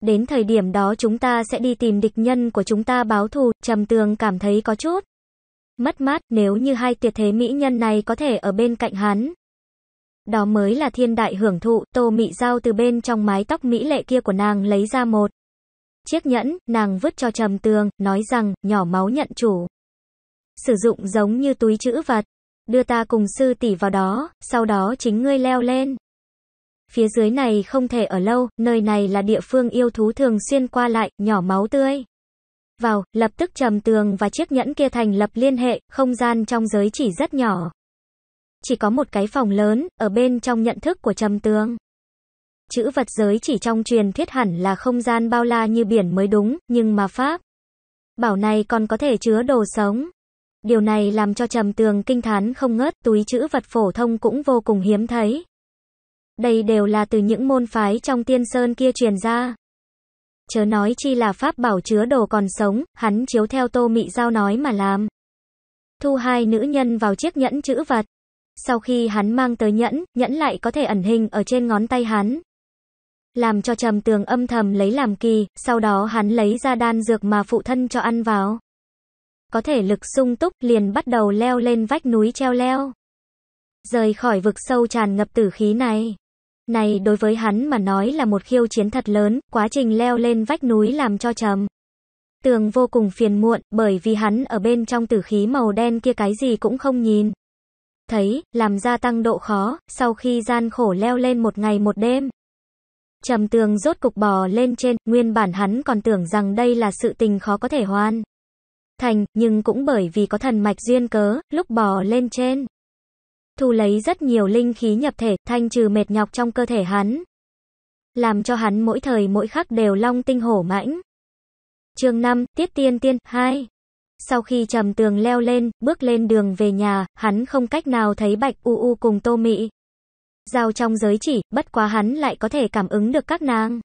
Đến thời điểm đó chúng ta sẽ đi tìm địch nhân của chúng ta báo thù, trầm tường cảm thấy có chút. Mất mát nếu như hai tuyệt thế mỹ nhân này có thể ở bên cạnh hắn. Đó mới là thiên đại hưởng thụ, tô mị dao từ bên trong mái tóc mỹ lệ kia của nàng lấy ra một. Chiếc nhẫn, nàng vứt cho trầm tường, nói rằng, nhỏ máu nhận chủ. Sử dụng giống như túi chữ vật đưa ta cùng sư tỷ vào đó, sau đó chính ngươi leo lên. Phía dưới này không thể ở lâu, nơi này là địa phương yêu thú thường xuyên qua lại, nhỏ máu tươi. Vào, lập tức trầm tường và chiếc nhẫn kia thành lập liên hệ, không gian trong giới chỉ rất nhỏ. Chỉ có một cái phòng lớn, ở bên trong nhận thức của trầm tường. Chữ vật giới chỉ trong truyền thuyết hẳn là không gian bao la như biển mới đúng, nhưng mà Pháp. Bảo này còn có thể chứa đồ sống. Điều này làm cho trầm tường kinh thán không ngớt, túi chữ vật phổ thông cũng vô cùng hiếm thấy. Đây đều là từ những môn phái trong tiên sơn kia truyền ra. Chớ nói chi là pháp bảo chứa đồ còn sống, hắn chiếu theo tô mị giao nói mà làm. Thu hai nữ nhân vào chiếc nhẫn chữ vật. Sau khi hắn mang tới nhẫn, nhẫn lại có thể ẩn hình ở trên ngón tay hắn. Làm cho trầm tường âm thầm lấy làm kỳ, sau đó hắn lấy ra đan dược mà phụ thân cho ăn vào có thể lực sung túc liền bắt đầu leo lên vách núi treo leo. Rời khỏi vực sâu tràn ngập tử khí này. Này đối với hắn mà nói là một khiêu chiến thật lớn, quá trình leo lên vách núi làm cho trầm. Tường vô cùng phiền muộn, bởi vì hắn ở bên trong tử khí màu đen kia cái gì cũng không nhìn. Thấy, làm gia tăng độ khó, sau khi gian khổ leo lên một ngày một đêm. Trầm tường rốt cục bò lên trên, nguyên bản hắn còn tưởng rằng đây là sự tình khó có thể hoàn thành, nhưng cũng bởi vì có thần mạch duyên cớ, lúc bò lên trên. Thu lấy rất nhiều linh khí nhập thể, thanh trừ mệt nhọc trong cơ thể hắn. Làm cho hắn mỗi thời mỗi khắc đều long tinh hổ mãnh. chương 5, Tiết Tiên Tiên, 2 Sau khi trầm tường leo lên, bước lên đường về nhà, hắn không cách nào thấy Bạch U U cùng Tô Mị. Giao trong giới chỉ, bất quá hắn lại có thể cảm ứng được các nàng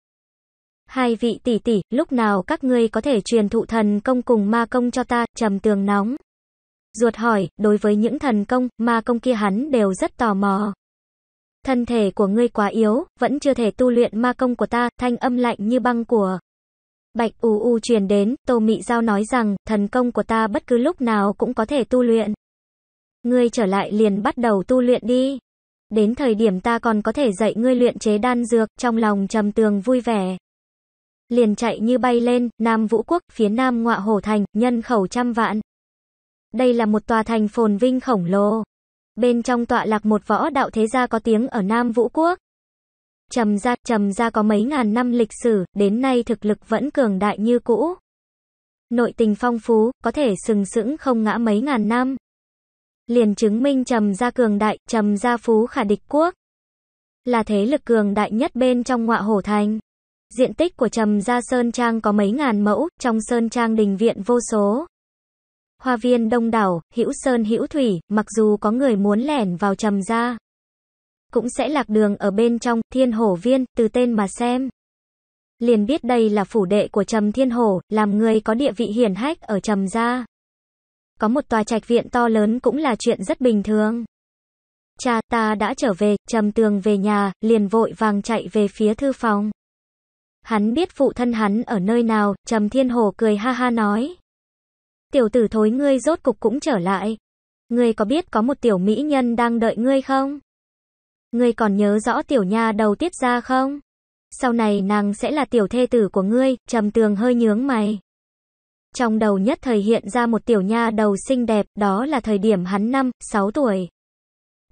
hai vị tỷ tỷ, lúc nào các ngươi có thể truyền thụ thần công cùng ma công cho ta, trầm tường nóng. Ruột hỏi, đối với những thần công, ma công kia hắn đều rất tò mò. Thân thể của ngươi quá yếu, vẫn chưa thể tu luyện ma công của ta, thanh âm lạnh như băng của. Bạch u u truyền đến, Tô Mị Giao nói rằng, thần công của ta bất cứ lúc nào cũng có thể tu luyện. Ngươi trở lại liền bắt đầu tu luyện đi. Đến thời điểm ta còn có thể dạy ngươi luyện chế đan dược, trong lòng trầm tường vui vẻ liền chạy như bay lên, Nam Vũ Quốc, phía Nam Ngọa hồ Thành, nhân khẩu trăm vạn. Đây là một tòa thành phồn vinh khổng lồ. Bên trong tọa lạc một võ đạo thế gia có tiếng ở Nam Vũ Quốc. Trầm gia, trầm gia có mấy ngàn năm lịch sử, đến nay thực lực vẫn cường đại như cũ. Nội tình phong phú, có thể sừng sững không ngã mấy ngàn năm. Liền chứng minh trầm gia cường đại, trầm gia phú khả địch quốc. Là thế lực cường đại nhất bên trong ngọa hổ thành. Diện tích của Trầm Gia Sơn Trang có mấy ngàn mẫu, trong Sơn Trang đình viện vô số. Hoa viên đông đảo, hữu sơn hữu thủy, mặc dù có người muốn lẻn vào Trầm Gia, cũng sẽ lạc đường ở bên trong, thiên hổ viên, từ tên mà xem. Liền biết đây là phủ đệ của Trầm Thiên Hổ, làm người có địa vị hiển hách ở Trầm Gia. Có một tòa trạch viện to lớn cũng là chuyện rất bình thường. Cha ta đã trở về, Trầm Tường về nhà, liền vội vàng chạy về phía thư phòng. Hắn biết phụ thân hắn ở nơi nào, Trầm Thiên Hồ cười ha ha nói. Tiểu tử thối ngươi rốt cục cũng trở lại. Ngươi có biết có một tiểu mỹ nhân đang đợi ngươi không? Ngươi còn nhớ rõ tiểu nha đầu tiết ra không? Sau này nàng sẽ là tiểu thê tử của ngươi, Trầm Tường hơi nhướng mày. Trong đầu nhất thời hiện ra một tiểu nha đầu xinh đẹp, đó là thời điểm hắn năm, sáu tuổi.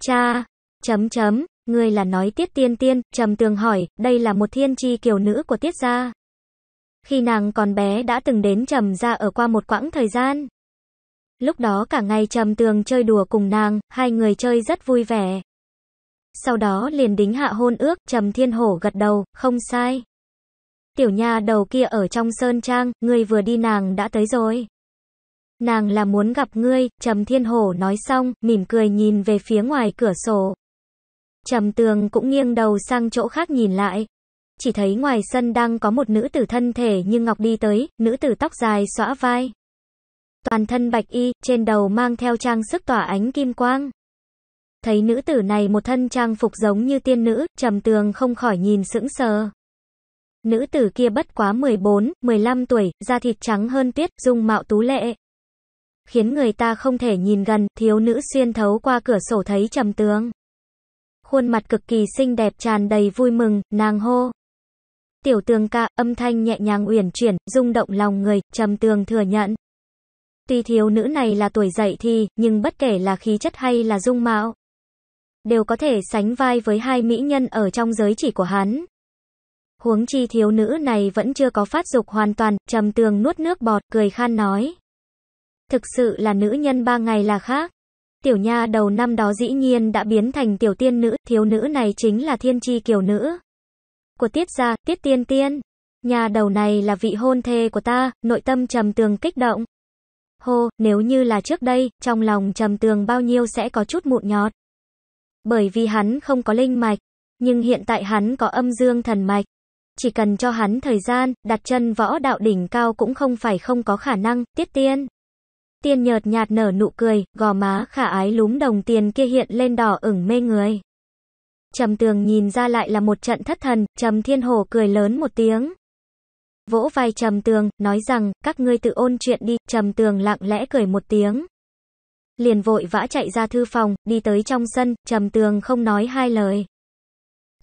Cha, chấm chấm, Người là nói tiết tiên tiên, trầm tường hỏi, đây là một thiên tri kiều nữ của tiết gia. Khi nàng còn bé đã từng đến trầm gia ở qua một quãng thời gian. Lúc đó cả ngày trầm tường chơi đùa cùng nàng, hai người chơi rất vui vẻ. Sau đó liền đính hạ hôn ước, trầm thiên hổ gật đầu, không sai. Tiểu nha đầu kia ở trong sơn trang, ngươi vừa đi nàng đã tới rồi. Nàng là muốn gặp ngươi, trầm thiên hổ nói xong, mỉm cười nhìn về phía ngoài cửa sổ. Trầm tường cũng nghiêng đầu sang chỗ khác nhìn lại. Chỉ thấy ngoài sân đang có một nữ tử thân thể như ngọc đi tới, nữ tử tóc dài xõa vai. Toàn thân bạch y, trên đầu mang theo trang sức tỏa ánh kim quang. Thấy nữ tử này một thân trang phục giống như tiên nữ, trầm tường không khỏi nhìn sững sờ. Nữ tử kia bất quá 14, 15 tuổi, da thịt trắng hơn tuyết, dung mạo tú lệ. Khiến người ta không thể nhìn gần, thiếu nữ xuyên thấu qua cửa sổ thấy trầm tường khuôn mặt cực kỳ xinh đẹp tràn đầy vui mừng, nàng hô. Tiểu tường ca, âm thanh nhẹ nhàng uyển chuyển, rung động lòng người, trầm tường thừa nhận. Tuy thiếu nữ này là tuổi dậy thì, nhưng bất kể là khí chất hay là dung mạo, đều có thể sánh vai với hai mỹ nhân ở trong giới chỉ của hắn. Huống chi thiếu nữ này vẫn chưa có phát dục hoàn toàn, trầm tường nuốt nước bọt, cười khan nói. Thực sự là nữ nhân ba ngày là khác. Tiểu nha đầu năm đó dĩ nhiên đã biến thành tiểu tiên nữ, thiếu nữ này chính là thiên tri kiều nữ. Của tiết gia, tiết tiên tiên. Nhà đầu này là vị hôn thê của ta, nội tâm trầm tường kích động. Hô, nếu như là trước đây, trong lòng trầm tường bao nhiêu sẽ có chút mụn nhọt. Bởi vì hắn không có linh mạch, nhưng hiện tại hắn có âm dương thần mạch. Chỉ cần cho hắn thời gian, đặt chân võ đạo đỉnh cao cũng không phải không có khả năng, tiết tiên. Tiên nhợt nhạt nở nụ cười, gò má khả ái lúm đồng tiền kia hiện lên đỏ ửng mê người. Trầm tường nhìn ra lại là một trận thất thần, trầm thiên hồ cười lớn một tiếng. Vỗ vai trầm tường, nói rằng, các ngươi tự ôn chuyện đi, trầm tường lặng lẽ cười một tiếng. Liền vội vã chạy ra thư phòng, đi tới trong sân, trầm tường không nói hai lời.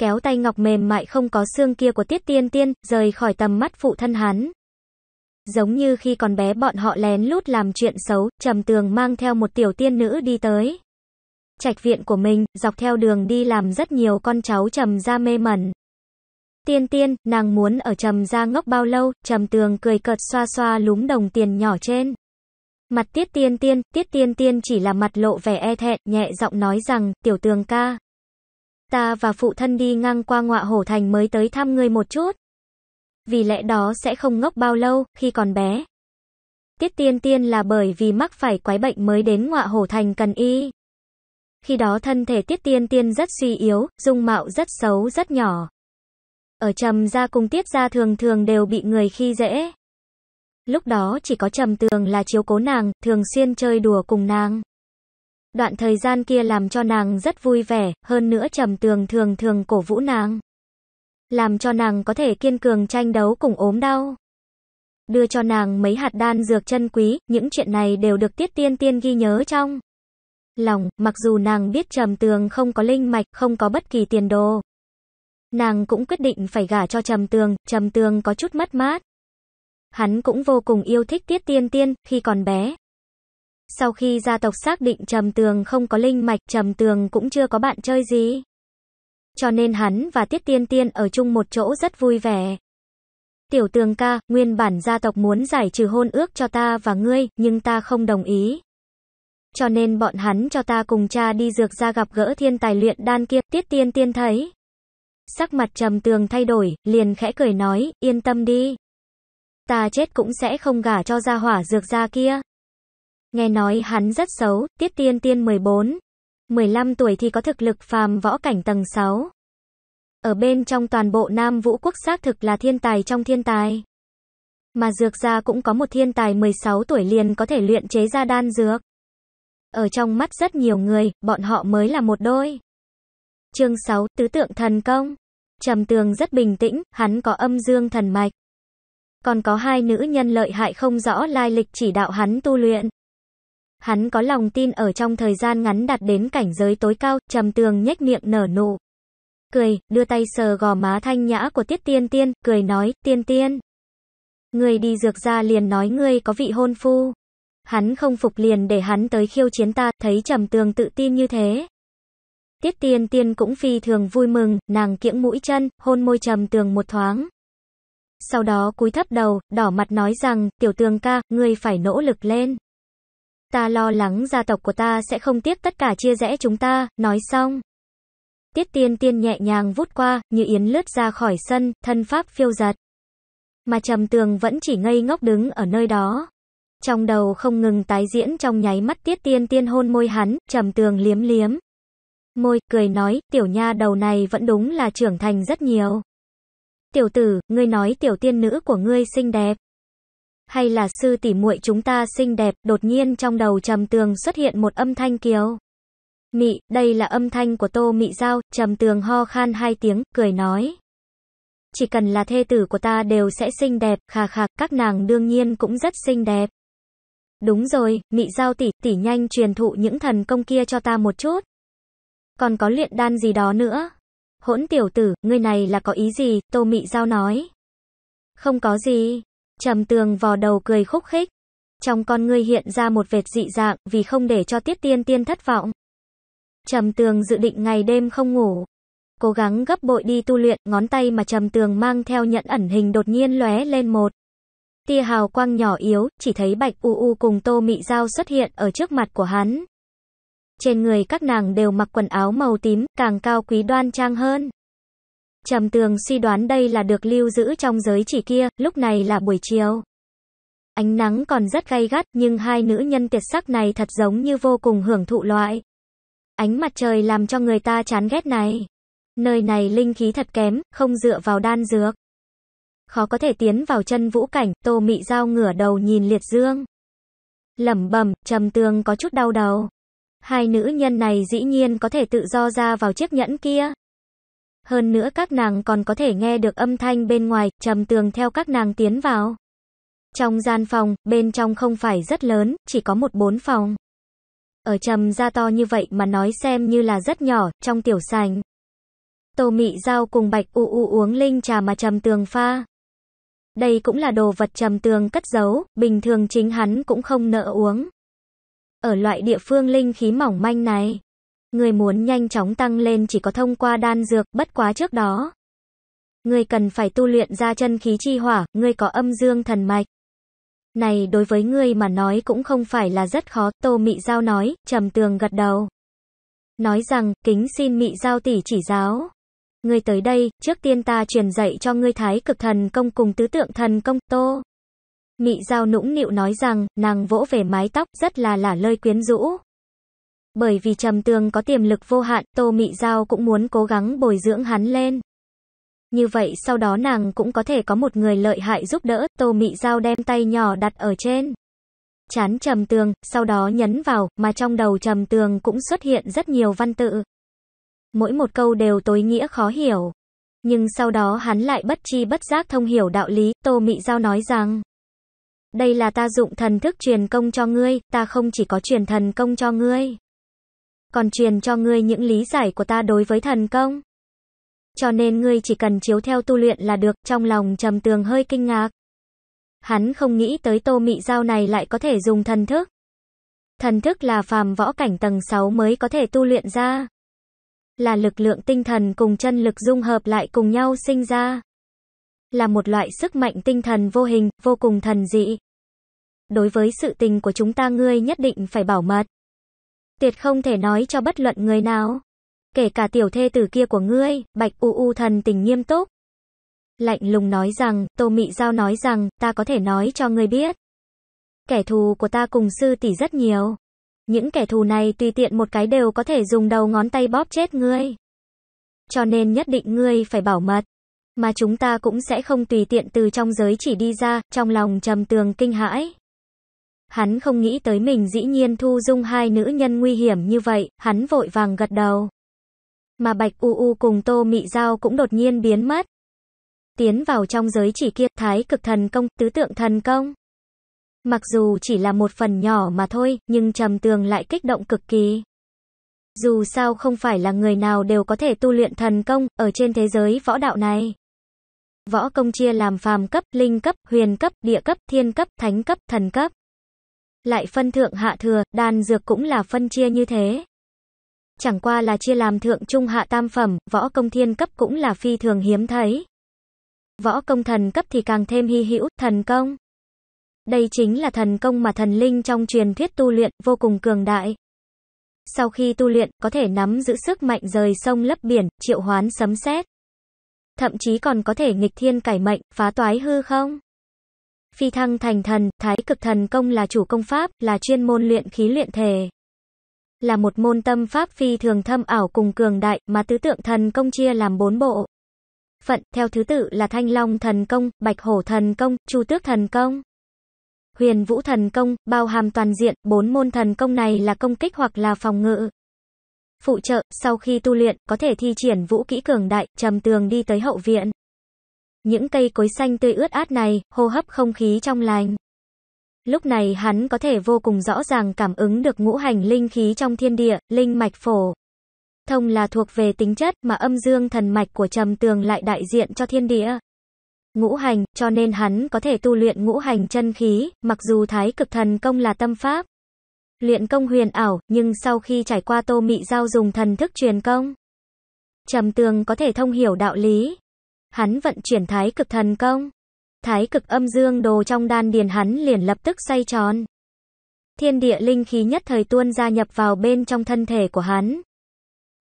Kéo tay ngọc mềm mại không có xương kia của tiết tiên tiên, rời khỏi tầm mắt phụ thân hắn giống như khi còn bé bọn họ lén lút làm chuyện xấu, trầm tường mang theo một tiểu tiên nữ đi tới. Trạch viện của mình, dọc theo đường đi làm rất nhiều con cháu trầm ra mê mẩn. Tiên tiên, nàng muốn ở trầm ra ngốc bao lâu, trầm tường cười cợt xoa xoa lúm đồng tiền nhỏ trên. Mặt tiết tiên tiên, tiết tiên tiên chỉ là mặt lộ vẻ e thẹn, nhẹ giọng nói rằng, tiểu tường ca. Ta và phụ thân đi ngang qua ngọa hổ thành mới tới thăm ngươi một chút vì lẽ đó sẽ không ngốc bao lâu khi còn bé. Tiết Tiên Tiên là bởi vì mắc phải quái bệnh mới đến ngọa hổ thành cần y. Khi đó thân thể Tiết Tiên Tiên rất suy yếu, dung mạo rất xấu rất nhỏ. Ở trầm gia cùng Tiết gia thường thường đều bị người khi dễ. Lúc đó chỉ có trầm tường là chiếu cố nàng, thường xuyên chơi đùa cùng nàng. Đoạn thời gian kia làm cho nàng rất vui vẻ, hơn nữa trầm tường thường thường cổ vũ nàng làm cho nàng có thể kiên cường tranh đấu cùng ốm đau. Đưa cho nàng mấy hạt đan dược chân quý, những chuyện này đều được Tiết Tiên Tiên ghi nhớ trong lòng, mặc dù nàng biết Trầm Tường không có linh mạch, không có bất kỳ tiền đồ. Nàng cũng quyết định phải gả cho Trầm Tường, Trầm Tường có chút mất mát. Hắn cũng vô cùng yêu thích Tiết Tiên Tiên khi còn bé. Sau khi gia tộc xác định Trầm Tường không có linh mạch, Trầm Tường cũng chưa có bạn chơi gì cho nên hắn và Tiết Tiên Tiên ở chung một chỗ rất vui vẻ. Tiểu tường ca, nguyên bản gia tộc muốn giải trừ hôn ước cho ta và ngươi, nhưng ta không đồng ý. Cho nên bọn hắn cho ta cùng cha đi dược ra gặp gỡ thiên tài luyện đan kia, tiết tiên tiên thấy. Sắc mặt trầm tường thay đổi, liền khẽ cười nói, yên tâm đi. Ta chết cũng sẽ không gả cho gia hỏa dược ra kia. Nghe nói hắn rất xấu, tiết tiên tiên 14. 15 tuổi thì có thực lực phàm võ cảnh tầng 6. Ở bên trong toàn bộ Nam Vũ quốc xác thực là thiên tài trong thiên tài. Mà dược gia cũng có một thiên tài 16 tuổi liền có thể luyện chế ra đan dược. Ở trong mắt rất nhiều người, bọn họ mới là một đôi. Chương 6, tứ tượng thần công. Trầm Tường rất bình tĩnh, hắn có âm dương thần mạch. Còn có hai nữ nhân lợi hại không rõ lai lịch chỉ đạo hắn tu luyện. Hắn có lòng tin ở trong thời gian ngắn đạt đến cảnh giới tối cao, trầm tường nhếch miệng nở nụ. Cười, đưa tay sờ gò má thanh nhã của tiết tiên tiên, cười nói, tiên tiên. Người đi dược ra liền nói ngươi có vị hôn phu. Hắn không phục liền để hắn tới khiêu chiến ta, thấy trầm tường tự tin như thế. Tiết tiên tiên cũng phi thường vui mừng, nàng kiễng mũi chân, hôn môi trầm tường một thoáng. Sau đó cúi thấp đầu, đỏ mặt nói rằng, tiểu tường ca, ngươi phải nỗ lực lên. Ta lo lắng gia tộc của ta sẽ không tiếc tất cả chia rẽ chúng ta, nói xong. Tiết tiên tiên nhẹ nhàng vút qua, như yến lướt ra khỏi sân, thân pháp phiêu giật. Mà trầm tường vẫn chỉ ngây ngốc đứng ở nơi đó. Trong đầu không ngừng tái diễn trong nháy mắt tiết tiên tiên hôn môi hắn, trầm tường liếm liếm. Môi, cười nói, tiểu nha đầu này vẫn đúng là trưởng thành rất nhiều. Tiểu tử, ngươi nói tiểu tiên nữ của ngươi xinh đẹp hay là sư tỷ muội chúng ta xinh đẹp, đột nhiên trong đầu Trầm Tường xuất hiện một âm thanh kiều. Mị, đây là âm thanh của Tô Mị Giao, Trầm Tường ho khan hai tiếng, cười nói. Chỉ cần là thê tử của ta đều sẽ xinh đẹp, khà khà, các nàng đương nhiên cũng rất xinh đẹp. Đúng rồi, Mị Giao tỷ, tỷ nhanh truyền thụ những thần công kia cho ta một chút. Còn có luyện đan gì đó nữa. Hỗn tiểu tử, ngươi này là có ý gì, Tô Mị Giao nói. Không có gì, Trầm tường vò đầu cười khúc khích. Trong con ngươi hiện ra một vệt dị dạng vì không để cho tiết tiên tiên thất vọng. Trầm tường dự định ngày đêm không ngủ. Cố gắng gấp bội đi tu luyện, ngón tay mà trầm tường mang theo nhận ẩn hình đột nhiên lóe lên một. Tia hào quang nhỏ yếu, chỉ thấy bạch u u cùng tô mị dao xuất hiện ở trước mặt của hắn. Trên người các nàng đều mặc quần áo màu tím, càng cao quý đoan trang hơn. Trầm tường suy đoán đây là được lưu giữ trong giới chỉ kia, lúc này là buổi chiều. Ánh nắng còn rất gay gắt, nhưng hai nữ nhân tuyệt sắc này thật giống như vô cùng hưởng thụ loại. Ánh mặt trời làm cho người ta chán ghét này. Nơi này linh khí thật kém, không dựa vào đan dược. Khó có thể tiến vào chân vũ cảnh, tô mị dao ngửa đầu nhìn liệt dương. Lẩm bẩm, trầm tường có chút đau đầu. Hai nữ nhân này dĩ nhiên có thể tự do ra vào chiếc nhẫn kia. Hơn nữa các nàng còn có thể nghe được âm thanh bên ngoài, trầm tường theo các nàng tiến vào. Trong gian phòng, bên trong không phải rất lớn, chỉ có một bốn phòng. Ở trầm ra to như vậy mà nói xem như là rất nhỏ, trong tiểu sành. Tô mị giao cùng bạch u u uống linh trà mà trầm tường pha. Đây cũng là đồ vật trầm tường cất giấu, bình thường chính hắn cũng không nợ uống. Ở loại địa phương linh khí mỏng manh này, Người muốn nhanh chóng tăng lên chỉ có thông qua đan dược, bất quá trước đó. Người cần phải tu luyện ra chân khí chi hỏa, người có âm dương thần mạch. Này đối với ngươi mà nói cũng không phải là rất khó, Tô Mị Giao nói, trầm tường gật đầu. Nói rằng, kính xin Mị Giao tỷ chỉ giáo. Ngươi tới đây, trước tiên ta truyền dạy cho ngươi thái cực thần công cùng tứ tượng thần công, Tô. Mị Giao nũng nịu nói rằng, nàng vỗ về mái tóc, rất là lả lơi quyến rũ. Bởi vì Trầm Tường có tiềm lực vô hạn, Tô Mị Giao cũng muốn cố gắng bồi dưỡng hắn lên. Như vậy sau đó nàng cũng có thể có một người lợi hại giúp đỡ, Tô Mị Giao đem tay nhỏ đặt ở trên. Chán Trầm Tường, sau đó nhấn vào, mà trong đầu Trầm Tường cũng xuất hiện rất nhiều văn tự. Mỗi một câu đều tối nghĩa khó hiểu. Nhưng sau đó hắn lại bất chi bất giác thông hiểu đạo lý, Tô Mị Giao nói rằng. Đây là ta dụng thần thức truyền công cho ngươi, ta không chỉ có truyền thần công cho ngươi còn truyền cho ngươi những lý giải của ta đối với thần công. Cho nên ngươi chỉ cần chiếu theo tu luyện là được, trong lòng trầm tường hơi kinh ngạc. Hắn không nghĩ tới tô mị giao này lại có thể dùng thần thức. Thần thức là phàm võ cảnh tầng 6 mới có thể tu luyện ra. Là lực lượng tinh thần cùng chân lực dung hợp lại cùng nhau sinh ra. Là một loại sức mạnh tinh thần vô hình, vô cùng thần dị. Đối với sự tình của chúng ta ngươi nhất định phải bảo mật. Tuyệt không thể nói cho bất luận người nào. Kể cả tiểu thê tử kia của ngươi, bạch u u thần tình nghiêm túc. Lạnh lùng nói rằng, tô mị giao nói rằng, ta có thể nói cho ngươi biết. Kẻ thù của ta cùng sư tỷ rất nhiều. Những kẻ thù này tùy tiện một cái đều có thể dùng đầu ngón tay bóp chết ngươi. Cho nên nhất định ngươi phải bảo mật. Mà chúng ta cũng sẽ không tùy tiện từ trong giới chỉ đi ra, trong lòng trầm tường kinh hãi. Hắn không nghĩ tới mình dĩ nhiên thu dung hai nữ nhân nguy hiểm như vậy, hắn vội vàng gật đầu. Mà Bạch U U cùng Tô Mị Giao cũng đột nhiên biến mất. Tiến vào trong giới chỉ kia, thái cực thần công, tứ tượng thần công. Mặc dù chỉ là một phần nhỏ mà thôi, nhưng trầm tường lại kích động cực kỳ. Dù sao không phải là người nào đều có thể tu luyện thần công, ở trên thế giới võ đạo này. Võ công chia làm phàm cấp, linh cấp, huyền cấp, địa cấp, thiên cấp, thánh cấp, thần cấp. Lại phân thượng hạ thừa, đan dược cũng là phân chia như thế. Chẳng qua là chia làm thượng trung hạ tam phẩm, võ công thiên cấp cũng là phi thường hiếm thấy. Võ công thần cấp thì càng thêm hy hữu, thần công. Đây chính là thần công mà thần linh trong truyền thuyết tu luyện, vô cùng cường đại. Sau khi tu luyện, có thể nắm giữ sức mạnh rời sông lấp biển, triệu hoán sấm sét. Thậm chí còn có thể nghịch thiên cải mệnh, phá toái hư không? phi thăng thành thần, thái cực thần công là chủ công pháp, là chuyên môn luyện khí luyện thể. Là một môn tâm pháp phi thường thâm ảo cùng cường đại, mà tứ tượng thần công chia làm bốn bộ. Phận, theo thứ tự là thanh long thần công, bạch hổ thần công, chu tước thần công. Huyền vũ thần công, bao hàm toàn diện, bốn môn thần công này là công kích hoặc là phòng ngự. Phụ trợ, sau khi tu luyện, có thể thi triển vũ kỹ cường đại, trầm tường đi tới hậu viện. Những cây cối xanh tươi ướt át này, hô hấp không khí trong lành. Lúc này hắn có thể vô cùng rõ ràng cảm ứng được ngũ hành linh khí trong thiên địa, linh mạch phổ. Thông là thuộc về tính chất mà âm dương thần mạch của trầm tường lại đại diện cho thiên địa. Ngũ hành, cho nên hắn có thể tu luyện ngũ hành chân khí, mặc dù thái cực thần công là tâm pháp. Luyện công huyền ảo, nhưng sau khi trải qua tô mị giao dùng thần thức truyền công. Trầm tường có thể thông hiểu đạo lý, Hắn vận chuyển thái cực thần công. Thái cực âm dương đồ trong đan điền hắn liền lập tức xoay tròn. Thiên địa linh khí nhất thời tuôn gia nhập vào bên trong thân thể của hắn.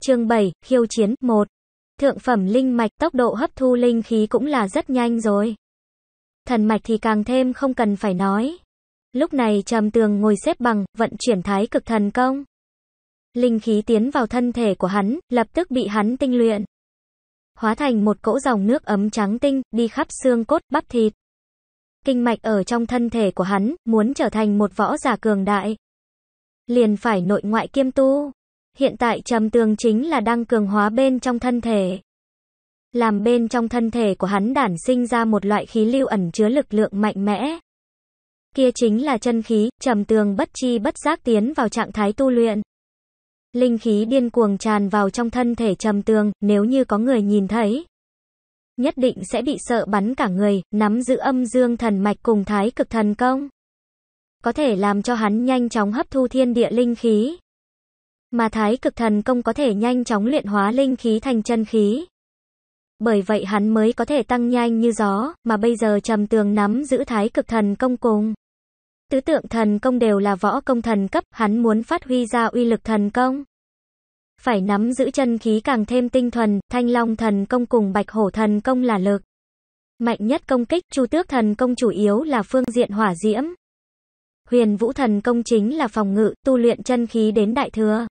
Chương 7, khiêu chiến 1. Thượng phẩm linh mạch tốc độ hấp thu linh khí cũng là rất nhanh rồi. Thần mạch thì càng thêm không cần phải nói. Lúc này trầm tường ngồi xếp bằng, vận chuyển thái cực thần công. Linh khí tiến vào thân thể của hắn, lập tức bị hắn tinh luyện hóa thành một cỗ dòng nước ấm trắng tinh, đi khắp xương cốt, bắp thịt. Kinh mạch ở trong thân thể của hắn, muốn trở thành một võ giả cường đại. Liền phải nội ngoại kiêm tu. Hiện tại trầm tường chính là đang cường hóa bên trong thân thể. Làm bên trong thân thể của hắn đản sinh ra một loại khí lưu ẩn chứa lực lượng mạnh mẽ. Kia chính là chân khí, trầm tường bất chi bất giác tiến vào trạng thái tu luyện linh khí điên cuồng tràn vào trong thân thể trầm tường, nếu như có người nhìn thấy. Nhất định sẽ bị sợ bắn cả người, nắm giữ âm dương thần mạch cùng thái cực thần công. Có thể làm cho hắn nhanh chóng hấp thu thiên địa linh khí. Mà thái cực thần công có thể nhanh chóng luyện hóa linh khí thành chân khí. Bởi vậy hắn mới có thể tăng nhanh như gió, mà bây giờ trầm tường nắm giữ thái cực thần công cùng. Tứ tượng thần công đều là võ công thần cấp, hắn muốn phát huy ra uy lực thần công. Phải nắm giữ chân khí càng thêm tinh thuần, thanh long thần công cùng bạch hổ thần công là lực. Mạnh nhất công kích, chu tước thần công chủ yếu là phương diện hỏa diễm. Huyền vũ thần công chính là phòng ngự, tu luyện chân khí đến đại thừa.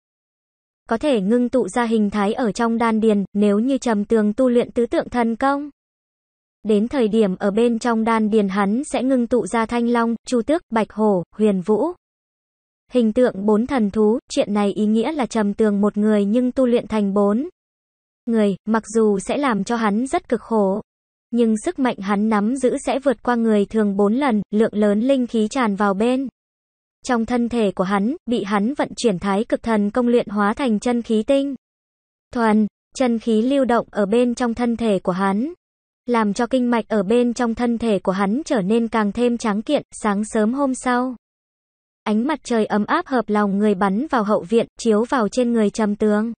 Có thể ngưng tụ ra hình thái ở trong đan điền, nếu như trầm tường tu luyện tứ tượng thần công. Đến thời điểm ở bên trong đan điền hắn sẽ ngưng tụ ra thanh long, chu tước, bạch hổ, huyền vũ. Hình tượng bốn thần thú, chuyện này ý nghĩa là trầm tường một người nhưng tu luyện thành bốn. Người, mặc dù sẽ làm cho hắn rất cực khổ, nhưng sức mạnh hắn nắm giữ sẽ vượt qua người thường bốn lần, lượng lớn linh khí tràn vào bên. Trong thân thể của hắn, bị hắn vận chuyển thái cực thần công luyện hóa thành chân khí tinh. Thuần, chân khí lưu động ở bên trong thân thể của hắn làm cho kinh mạch ở bên trong thân thể của hắn trở nên càng thêm tráng kiện, sáng sớm hôm sau. Ánh mặt trời ấm áp hợp lòng người bắn vào hậu viện, chiếu vào trên người trầm tường.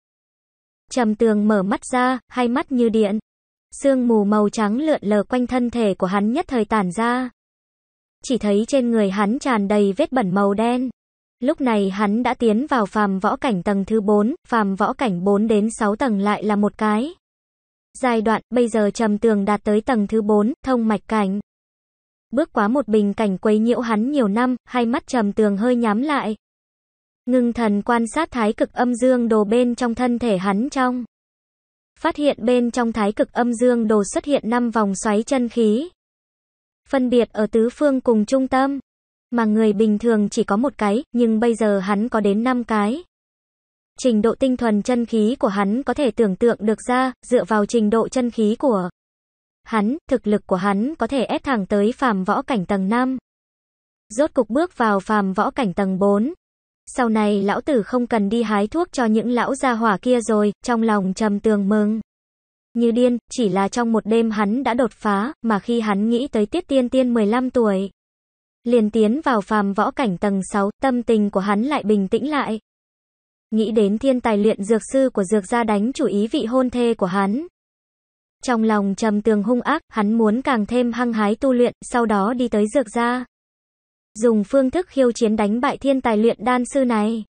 Trầm tường mở mắt ra, hai mắt như điện. Sương mù màu trắng lượn lờ quanh thân thể của hắn nhất thời tản ra. Chỉ thấy trên người hắn tràn đầy vết bẩn màu đen. Lúc này hắn đã tiến vào phàm võ cảnh tầng thứ 4, phàm võ cảnh 4 đến 6 tầng lại là một cái giai đoạn, bây giờ trầm tường đạt tới tầng thứ 4, thông mạch cảnh. Bước quá một bình cảnh quấy nhiễu hắn nhiều năm, hai mắt trầm tường hơi nhắm lại. Ngưng thần quan sát thái cực âm dương đồ bên trong thân thể hắn trong. Phát hiện bên trong thái cực âm dương đồ xuất hiện 5 vòng xoáy chân khí. Phân biệt ở tứ phương cùng trung tâm. Mà người bình thường chỉ có một cái, nhưng bây giờ hắn có đến 5 cái trình độ tinh thuần chân khí của hắn có thể tưởng tượng được ra, dựa vào trình độ chân khí của hắn, thực lực của hắn có thể ép thẳng tới phàm võ cảnh tầng 5. Rốt cục bước vào phàm võ cảnh tầng 4. Sau này lão tử không cần đi hái thuốc cho những lão gia hỏa kia rồi, trong lòng trầm tường mừng. Như điên, chỉ là trong một đêm hắn đã đột phá, mà khi hắn nghĩ tới tiết tiên tiên 15 tuổi. Liền tiến vào phàm võ cảnh tầng 6, tâm tình của hắn lại bình tĩnh lại. Nghĩ đến thiên tài luyện dược sư của dược gia đánh chủ ý vị hôn thê của hắn. Trong lòng trầm tường hung ác, hắn muốn càng thêm hăng hái tu luyện, sau đó đi tới dược gia. Dùng phương thức khiêu chiến đánh bại thiên tài luyện đan sư này.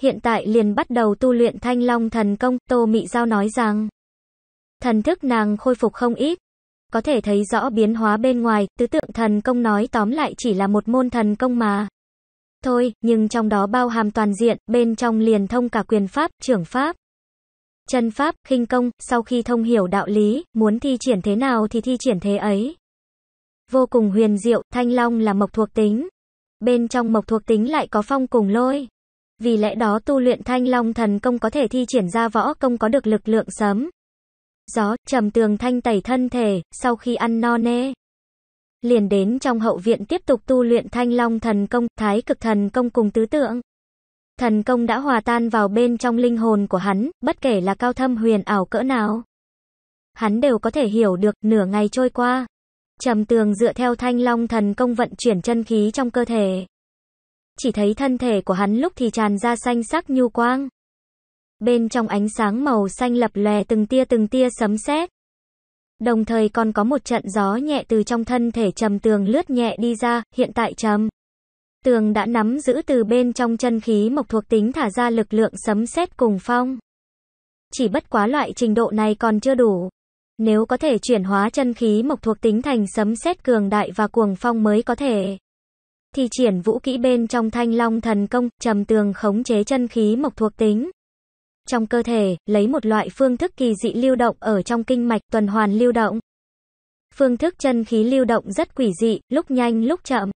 Hiện tại liền bắt đầu tu luyện thanh long thần công, Tô Mị Giao nói rằng. Thần thức nàng khôi phục không ít. Có thể thấy rõ biến hóa bên ngoài, tứ tượng thần công nói tóm lại chỉ là một môn thần công mà thôi, nhưng trong đó bao hàm toàn diện, bên trong liền thông cả quyền pháp, trưởng pháp, chân pháp, khinh công, sau khi thông hiểu đạo lý, muốn thi triển thế nào thì thi triển thế ấy. Vô cùng huyền diệu, thanh long là mộc thuộc tính. Bên trong mộc thuộc tính lại có phong cùng lôi. Vì lẽ đó tu luyện thanh long thần công có thể thi triển ra võ công có được lực lượng sấm. Gió, trầm tường thanh tẩy thân thể, sau khi ăn no nê liền đến trong hậu viện tiếp tục tu luyện thanh long thần công, thái cực thần công cùng tứ tượng. Thần công đã hòa tan vào bên trong linh hồn của hắn, bất kể là cao thâm huyền ảo cỡ nào. Hắn đều có thể hiểu được nửa ngày trôi qua. Trầm tường dựa theo thanh long thần công vận chuyển chân khí trong cơ thể. Chỉ thấy thân thể của hắn lúc thì tràn ra xanh sắc nhu quang. Bên trong ánh sáng màu xanh lập lè từng tia từng tia sấm sét Đồng thời còn có một trận gió nhẹ từ trong thân thể trầm tường lướt nhẹ đi ra, hiện tại trầm. Tường đã nắm giữ từ bên trong chân khí mộc thuộc tính thả ra lực lượng sấm sét cùng phong. Chỉ bất quá loại trình độ này còn chưa đủ. Nếu có thể chuyển hóa chân khí mộc thuộc tính thành sấm sét cường đại và cuồng phong mới có thể. Thì triển vũ kỹ bên trong thanh long thần công, trầm tường khống chế chân khí mộc thuộc tính trong cơ thể, lấy một loại phương thức kỳ dị lưu động ở trong kinh mạch tuần hoàn lưu động. Phương thức chân khí lưu động rất quỷ dị, lúc nhanh lúc chậm.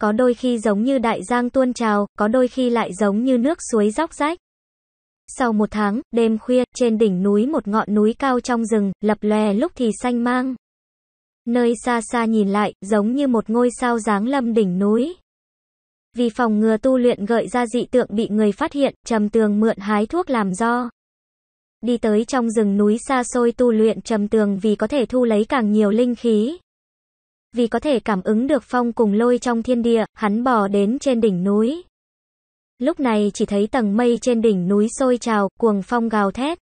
Có đôi khi giống như đại giang tuôn trào, có đôi khi lại giống như nước suối róc rách. Sau một tháng, đêm khuya, trên đỉnh núi một ngọn núi cao trong rừng, lập lòe lúc thì xanh mang. Nơi xa xa nhìn lại, giống như một ngôi sao dáng lâm đỉnh núi vì phòng ngừa tu luyện gợi ra dị tượng bị người phát hiện, trầm tường mượn hái thuốc làm do. Đi tới trong rừng núi xa xôi tu luyện trầm tường vì có thể thu lấy càng nhiều linh khí. Vì có thể cảm ứng được phong cùng lôi trong thiên địa, hắn bò đến trên đỉnh núi. Lúc này chỉ thấy tầng mây trên đỉnh núi sôi trào, cuồng phong gào thét.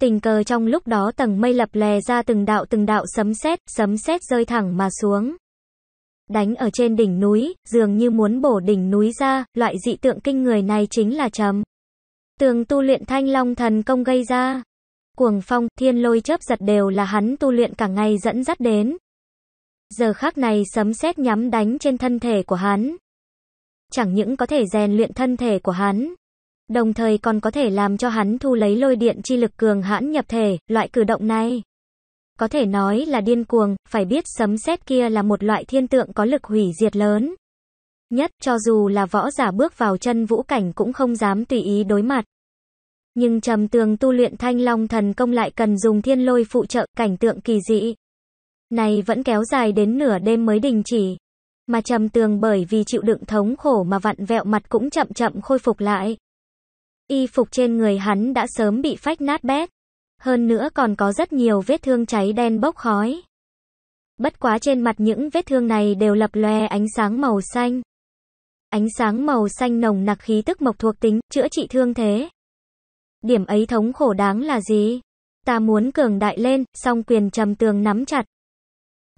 Tình cờ trong lúc đó tầng mây lập lè ra từng đạo từng đạo sấm sét, sấm sét rơi thẳng mà xuống đánh ở trên đỉnh núi, dường như muốn bổ đỉnh núi ra, loại dị tượng kinh người này chính là trầm. Tường tu luyện thanh long thần công gây ra. Cuồng phong, thiên lôi chớp giật đều là hắn tu luyện cả ngày dẫn dắt đến. Giờ khác này sấm sét nhắm đánh trên thân thể của hắn. Chẳng những có thể rèn luyện thân thể của hắn, đồng thời còn có thể làm cho hắn thu lấy lôi điện chi lực cường hãn nhập thể, loại cử động này. Có thể nói là điên cuồng, phải biết sấm sét kia là một loại thiên tượng có lực hủy diệt lớn. Nhất cho dù là võ giả bước vào chân vũ cảnh cũng không dám tùy ý đối mặt. Nhưng trầm tường tu luyện thanh long thần công lại cần dùng thiên lôi phụ trợ cảnh tượng kỳ dị. Này vẫn kéo dài đến nửa đêm mới đình chỉ. Mà trầm tường bởi vì chịu đựng thống khổ mà vặn vẹo mặt cũng chậm chậm khôi phục lại. Y phục trên người hắn đã sớm bị phách nát bét hơn nữa còn có rất nhiều vết thương cháy đen bốc khói. Bất quá trên mặt những vết thương này đều lập lòe ánh sáng màu xanh. Ánh sáng màu xanh nồng nặc khí tức mộc thuộc tính, chữa trị thương thế. Điểm ấy thống khổ đáng là gì? Ta muốn cường đại lên, song quyền trầm tường nắm chặt.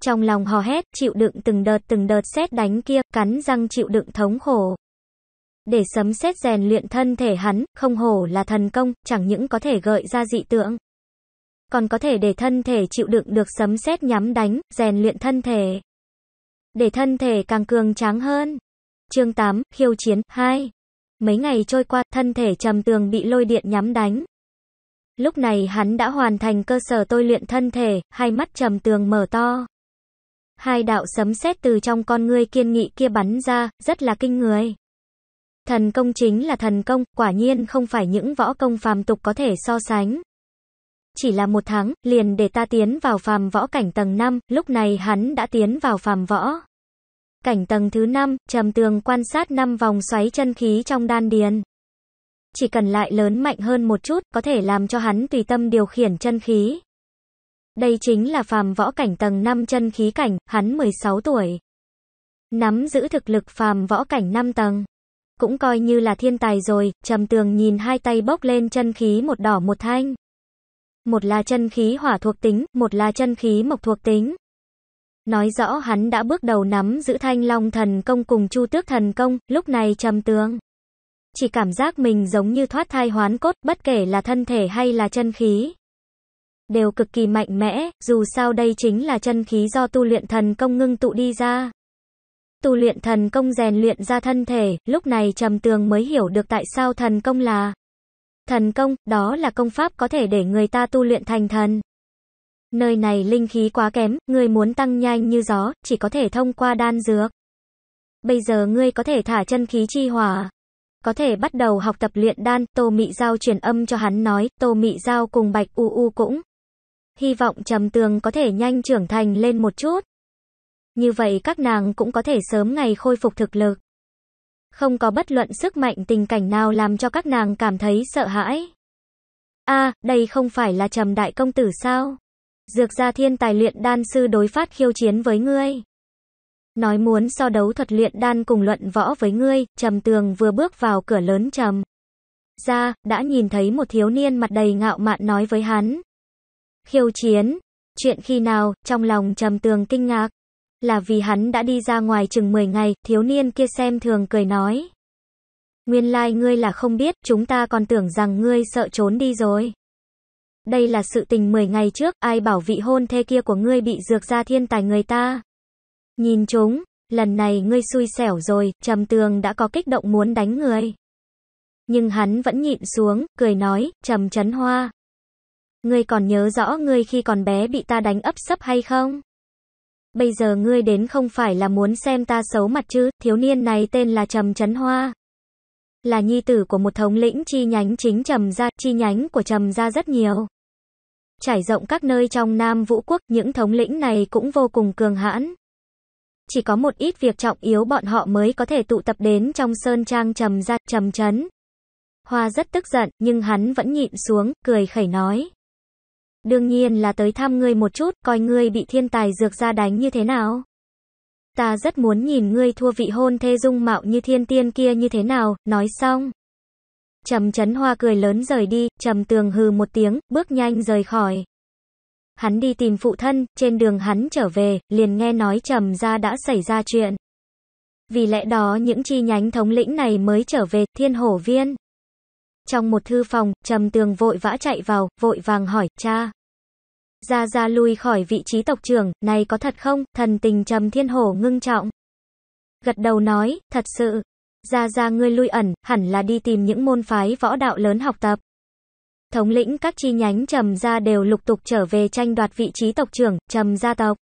Trong lòng hò hét, chịu đựng từng đợt từng đợt xét đánh kia, cắn răng chịu đựng thống khổ. Để sấm xét rèn luyện thân thể hắn, không hổ là thần công, chẳng những có thể gợi ra dị tượng, còn có thể để thân thể chịu đựng được sấm sét nhắm đánh, rèn luyện thân thể. Để thân thể càng cường tráng hơn. Chương 8, khiêu chiến 2. Mấy ngày trôi qua, thân thể trầm tường bị lôi điện nhắm đánh. Lúc này hắn đã hoàn thành cơ sở tôi luyện thân thể, hai mắt trầm tường mở to. Hai đạo sấm sét từ trong con ngươi kiên nghị kia bắn ra, rất là kinh người. Thần công chính là thần công, quả nhiên không phải những võ công phàm tục có thể so sánh chỉ là một tháng, liền để ta tiến vào phàm võ cảnh tầng 5, lúc này hắn đã tiến vào phàm võ. Cảnh tầng thứ 5, trầm tường quan sát 5 vòng xoáy chân khí trong đan điền. Chỉ cần lại lớn mạnh hơn một chút, có thể làm cho hắn tùy tâm điều khiển chân khí. Đây chính là phàm võ cảnh tầng 5 chân khí cảnh, hắn 16 tuổi. Nắm giữ thực lực phàm võ cảnh 5 tầng. Cũng coi như là thiên tài rồi, trầm tường nhìn hai tay bốc lên chân khí một đỏ một thanh một là chân khí hỏa thuộc tính, một là chân khí mộc thuộc tính. Nói rõ hắn đã bước đầu nắm giữ thanh long thần công cùng chu tước thần công, lúc này trầm tường. Chỉ cảm giác mình giống như thoát thai hoán cốt, bất kể là thân thể hay là chân khí. Đều cực kỳ mạnh mẽ, dù sao đây chính là chân khí do tu luyện thần công ngưng tụ đi ra. Tu luyện thần công rèn luyện ra thân thể, lúc này trầm tường mới hiểu được tại sao thần công là Thần công, đó là công pháp có thể để người ta tu luyện thành thần. Nơi này linh khí quá kém, người muốn tăng nhanh như gió, chỉ có thể thông qua đan dược. Bây giờ ngươi có thể thả chân khí chi hỏa. Có thể bắt đầu học tập luyện đan, Tô Mị Giao truyền âm cho hắn nói, Tô Mị Giao cùng Bạch U U cũng. Hy vọng Trầm Tường có thể nhanh trưởng thành lên một chút. Như vậy các nàng cũng có thể sớm ngày khôi phục thực lực không có bất luận sức mạnh tình cảnh nào làm cho các nàng cảm thấy sợ hãi. a đây không phải là trầm đại công tử sao? Dược gia thiên tài luyện đan sư đối phát khiêu chiến với ngươi. Nói muốn so đấu thuật luyện đan cùng luận võ với ngươi, trầm tường vừa bước vào cửa lớn trầm. Ra, đã nhìn thấy một thiếu niên mặt đầy ngạo mạn nói với hắn. Khiêu chiến, chuyện khi nào, trong lòng trầm tường kinh ngạc là vì hắn đã đi ra ngoài chừng 10 ngày, thiếu niên kia xem thường cười nói. Nguyên lai like ngươi là không biết, chúng ta còn tưởng rằng ngươi sợ trốn đi rồi. Đây là sự tình 10 ngày trước, ai bảo vị hôn thê kia của ngươi bị dược ra thiên tài người ta. Nhìn chúng, lần này ngươi xui xẻo rồi, trầm tường đã có kích động muốn đánh người. Nhưng hắn vẫn nhịn xuống, cười nói, trầm chấn hoa. Ngươi còn nhớ rõ ngươi khi còn bé bị ta đánh ấp sấp hay không? bây giờ ngươi đến không phải là muốn xem ta xấu mặt chứ, thiếu niên này tên là Trầm Trấn Hoa. Là nhi tử của một thống lĩnh chi nhánh chính Trầm Gia, chi nhánh của Trầm Gia rất nhiều. Trải rộng các nơi trong Nam Vũ Quốc, những thống lĩnh này cũng vô cùng cường hãn. Chỉ có một ít việc trọng yếu bọn họ mới có thể tụ tập đến trong sơn trang Trầm Gia, Trầm Trấn. Hoa rất tức giận, nhưng hắn vẫn nhịn xuống, cười khẩy nói đương nhiên là tới thăm ngươi một chút, coi ngươi bị thiên tài dược ra đánh như thế nào. Ta rất muốn nhìn ngươi thua vị hôn thê dung mạo như thiên tiên kia như thế nào, nói xong. Trầm chấn hoa cười lớn rời đi, trầm tường hừ một tiếng, bước nhanh rời khỏi. Hắn đi tìm phụ thân, trên đường hắn trở về, liền nghe nói trầm ra đã xảy ra chuyện. Vì lẽ đó những chi nhánh thống lĩnh này mới trở về, thiên hổ viên. Trong một thư phòng, trầm tường vội vã chạy vào, vội vàng hỏi, cha. Gia Gia lui khỏi vị trí tộc trưởng, này có thật không? Thần tình trầm thiên hổ ngưng trọng. Gật đầu nói, thật sự. Gia Gia ngươi lui ẩn, hẳn là đi tìm những môn phái võ đạo lớn học tập. Thống lĩnh các chi nhánh trầm gia đều lục tục trở về tranh đoạt vị trí tộc trưởng, trầm gia tộc.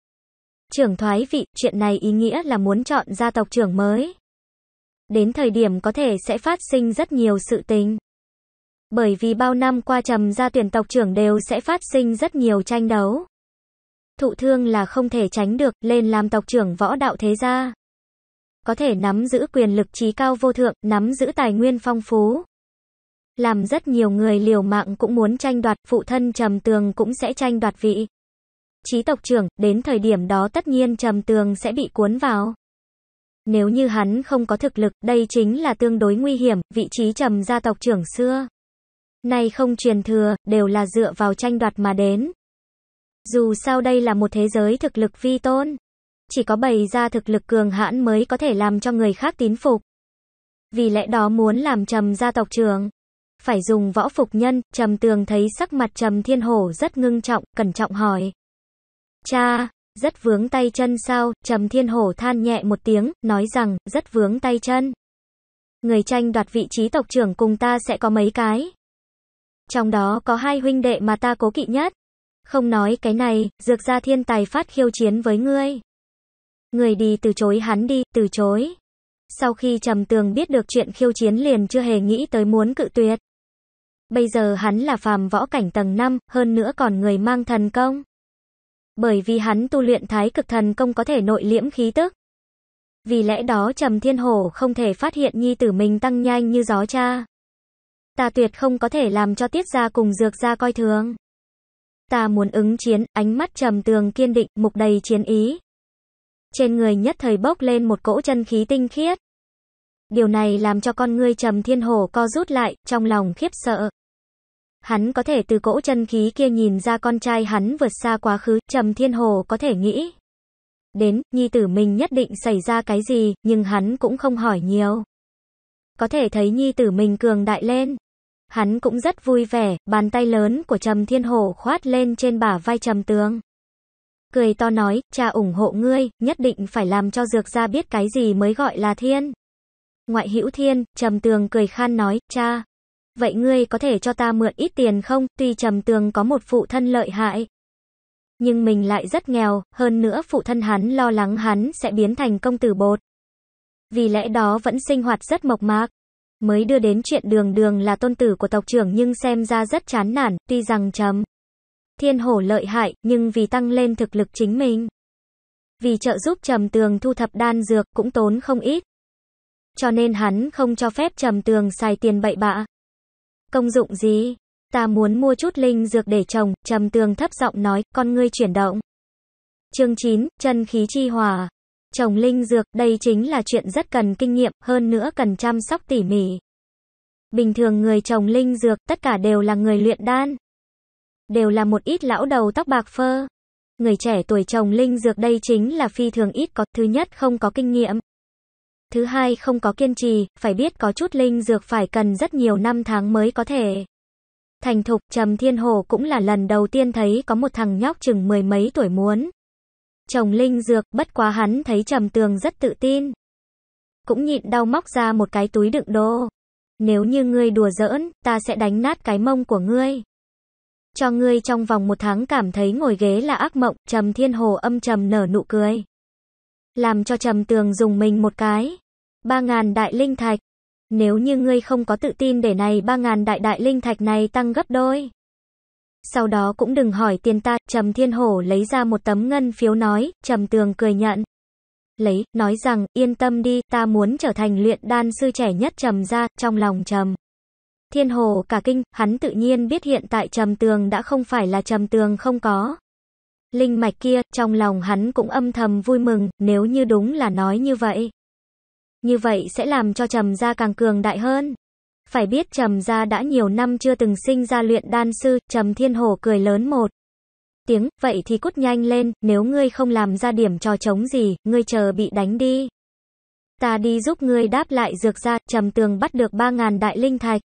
Trưởng thoái vị, chuyện này ý nghĩa là muốn chọn gia tộc trưởng mới. Đến thời điểm có thể sẽ phát sinh rất nhiều sự tình bởi vì bao năm qua trầm gia tuyển tộc trưởng đều sẽ phát sinh rất nhiều tranh đấu. Thụ thương là không thể tránh được, lên làm tộc trưởng võ đạo thế gia. Có thể nắm giữ quyền lực trí cao vô thượng, nắm giữ tài nguyên phong phú. Làm rất nhiều người liều mạng cũng muốn tranh đoạt, phụ thân trầm tường cũng sẽ tranh đoạt vị. Trí tộc trưởng, đến thời điểm đó tất nhiên trầm tường sẽ bị cuốn vào. Nếu như hắn không có thực lực, đây chính là tương đối nguy hiểm, vị trí trầm gia tộc trưởng xưa nay không truyền thừa, đều là dựa vào tranh đoạt mà đến. Dù sao đây là một thế giới thực lực vi tôn. Chỉ có bày ra thực lực cường hãn mới có thể làm cho người khác tín phục. Vì lẽ đó muốn làm trầm gia tộc trưởng Phải dùng võ phục nhân, trầm tường thấy sắc mặt trầm thiên hổ rất ngưng trọng, cẩn trọng hỏi. Cha, rất vướng tay chân sao, trầm thiên hổ than nhẹ một tiếng, nói rằng, rất vướng tay chân. Người tranh đoạt vị trí tộc trưởng cùng ta sẽ có mấy cái. Trong đó có hai huynh đệ mà ta cố kỵ nhất. Không nói cái này, dược gia thiên tài phát khiêu chiến với ngươi. Người đi từ chối hắn đi, từ chối. Sau khi trầm tường biết được chuyện khiêu chiến liền chưa hề nghĩ tới muốn cự tuyệt. Bây giờ hắn là phàm võ cảnh tầng 5, hơn nữa còn người mang thần công. Bởi vì hắn tu luyện thái cực thần công có thể nội liễm khí tức. Vì lẽ đó Trầm Thiên Hổ không thể phát hiện nhi tử mình tăng nhanh như gió cha. Ta tuyệt không có thể làm cho tiết gia cùng dược gia coi thường. Ta muốn ứng chiến, ánh mắt trầm tường kiên định, mục đầy chiến ý. Trên người nhất thời bốc lên một cỗ chân khí tinh khiết. Điều này làm cho con ngươi trầm thiên hổ co rút lại, trong lòng khiếp sợ. Hắn có thể từ cỗ chân khí kia nhìn ra con trai hắn vượt xa quá khứ, trầm thiên hồ có thể nghĩ. Đến, nhi tử mình nhất định xảy ra cái gì, nhưng hắn cũng không hỏi nhiều. Có thể thấy nhi tử mình cường đại lên. Hắn cũng rất vui vẻ, bàn tay lớn của Trầm Thiên Hổ khoát lên trên bả vai Trầm Tường. Cười to nói, cha ủng hộ ngươi, nhất định phải làm cho dược ra biết cái gì mới gọi là thiên. Ngoại hữu thiên, Trầm Tường cười khan nói, cha. Vậy ngươi có thể cho ta mượn ít tiền không? Tuy Trầm Tường có một phụ thân lợi hại, nhưng mình lại rất nghèo, hơn nữa phụ thân hắn lo lắng hắn sẽ biến thành công tử bột. Vì lẽ đó vẫn sinh hoạt rất mộc mạc, mới đưa đến chuyện đường đường là tôn tử của tộc trưởng nhưng xem ra rất chán nản, tuy rằng chấm. Thiên hổ lợi hại, nhưng vì tăng lên thực lực chính mình. Vì trợ giúp trầm tường thu thập đan dược cũng tốn không ít. Cho nên hắn không cho phép trầm tường xài tiền bậy bạ. Công dụng gì? Ta muốn mua chút linh dược để trồng, trầm tường thấp giọng nói, con ngươi chuyển động. Chương 9, chân khí chi hòa trồng linh dược, đây chính là chuyện rất cần kinh nghiệm, hơn nữa cần chăm sóc tỉ mỉ. Bình thường người trồng linh dược, tất cả đều là người luyện đan. Đều là một ít lão đầu tóc bạc phơ. Người trẻ tuổi trồng linh dược đây chính là phi thường ít có, thứ nhất không có kinh nghiệm. Thứ hai không có kiên trì, phải biết có chút linh dược phải cần rất nhiều năm tháng mới có thể. Thành thục Trầm Thiên Hồ cũng là lần đầu tiên thấy có một thằng nhóc chừng mười mấy tuổi muốn trồng linh dược, bất quá hắn thấy trầm tường rất tự tin. Cũng nhịn đau móc ra một cái túi đựng đồ. Nếu như ngươi đùa giỡn, ta sẽ đánh nát cái mông của ngươi. Cho ngươi trong vòng một tháng cảm thấy ngồi ghế là ác mộng, trầm thiên hồ âm trầm nở nụ cười. Làm cho trầm tường dùng mình một cái. Ba ngàn đại linh thạch. Nếu như ngươi không có tự tin để này ba ngàn đại đại linh thạch này tăng gấp đôi sau đó cũng đừng hỏi tiền ta, Trầm Thiên Hổ lấy ra một tấm ngân phiếu nói, Trầm Tường cười nhận. Lấy, nói rằng, yên tâm đi, ta muốn trở thành luyện đan sư trẻ nhất Trầm ra, trong lòng Trầm. Thiên hồ cả kinh, hắn tự nhiên biết hiện tại Trầm Tường đã không phải là Trầm Tường không có. Linh mạch kia, trong lòng hắn cũng âm thầm vui mừng, nếu như đúng là nói như vậy. Như vậy sẽ làm cho Trầm ra càng cường đại hơn. Phải biết Trầm gia đã nhiều năm chưa từng sinh ra luyện đan sư, Trầm Thiên hồ cười lớn một tiếng, vậy thì cút nhanh lên, nếu ngươi không làm ra điểm trò trống gì, ngươi chờ bị đánh đi. Ta đi giúp ngươi đáp lại dược ra, Trầm Tường bắt được 3.000 đại linh thạch.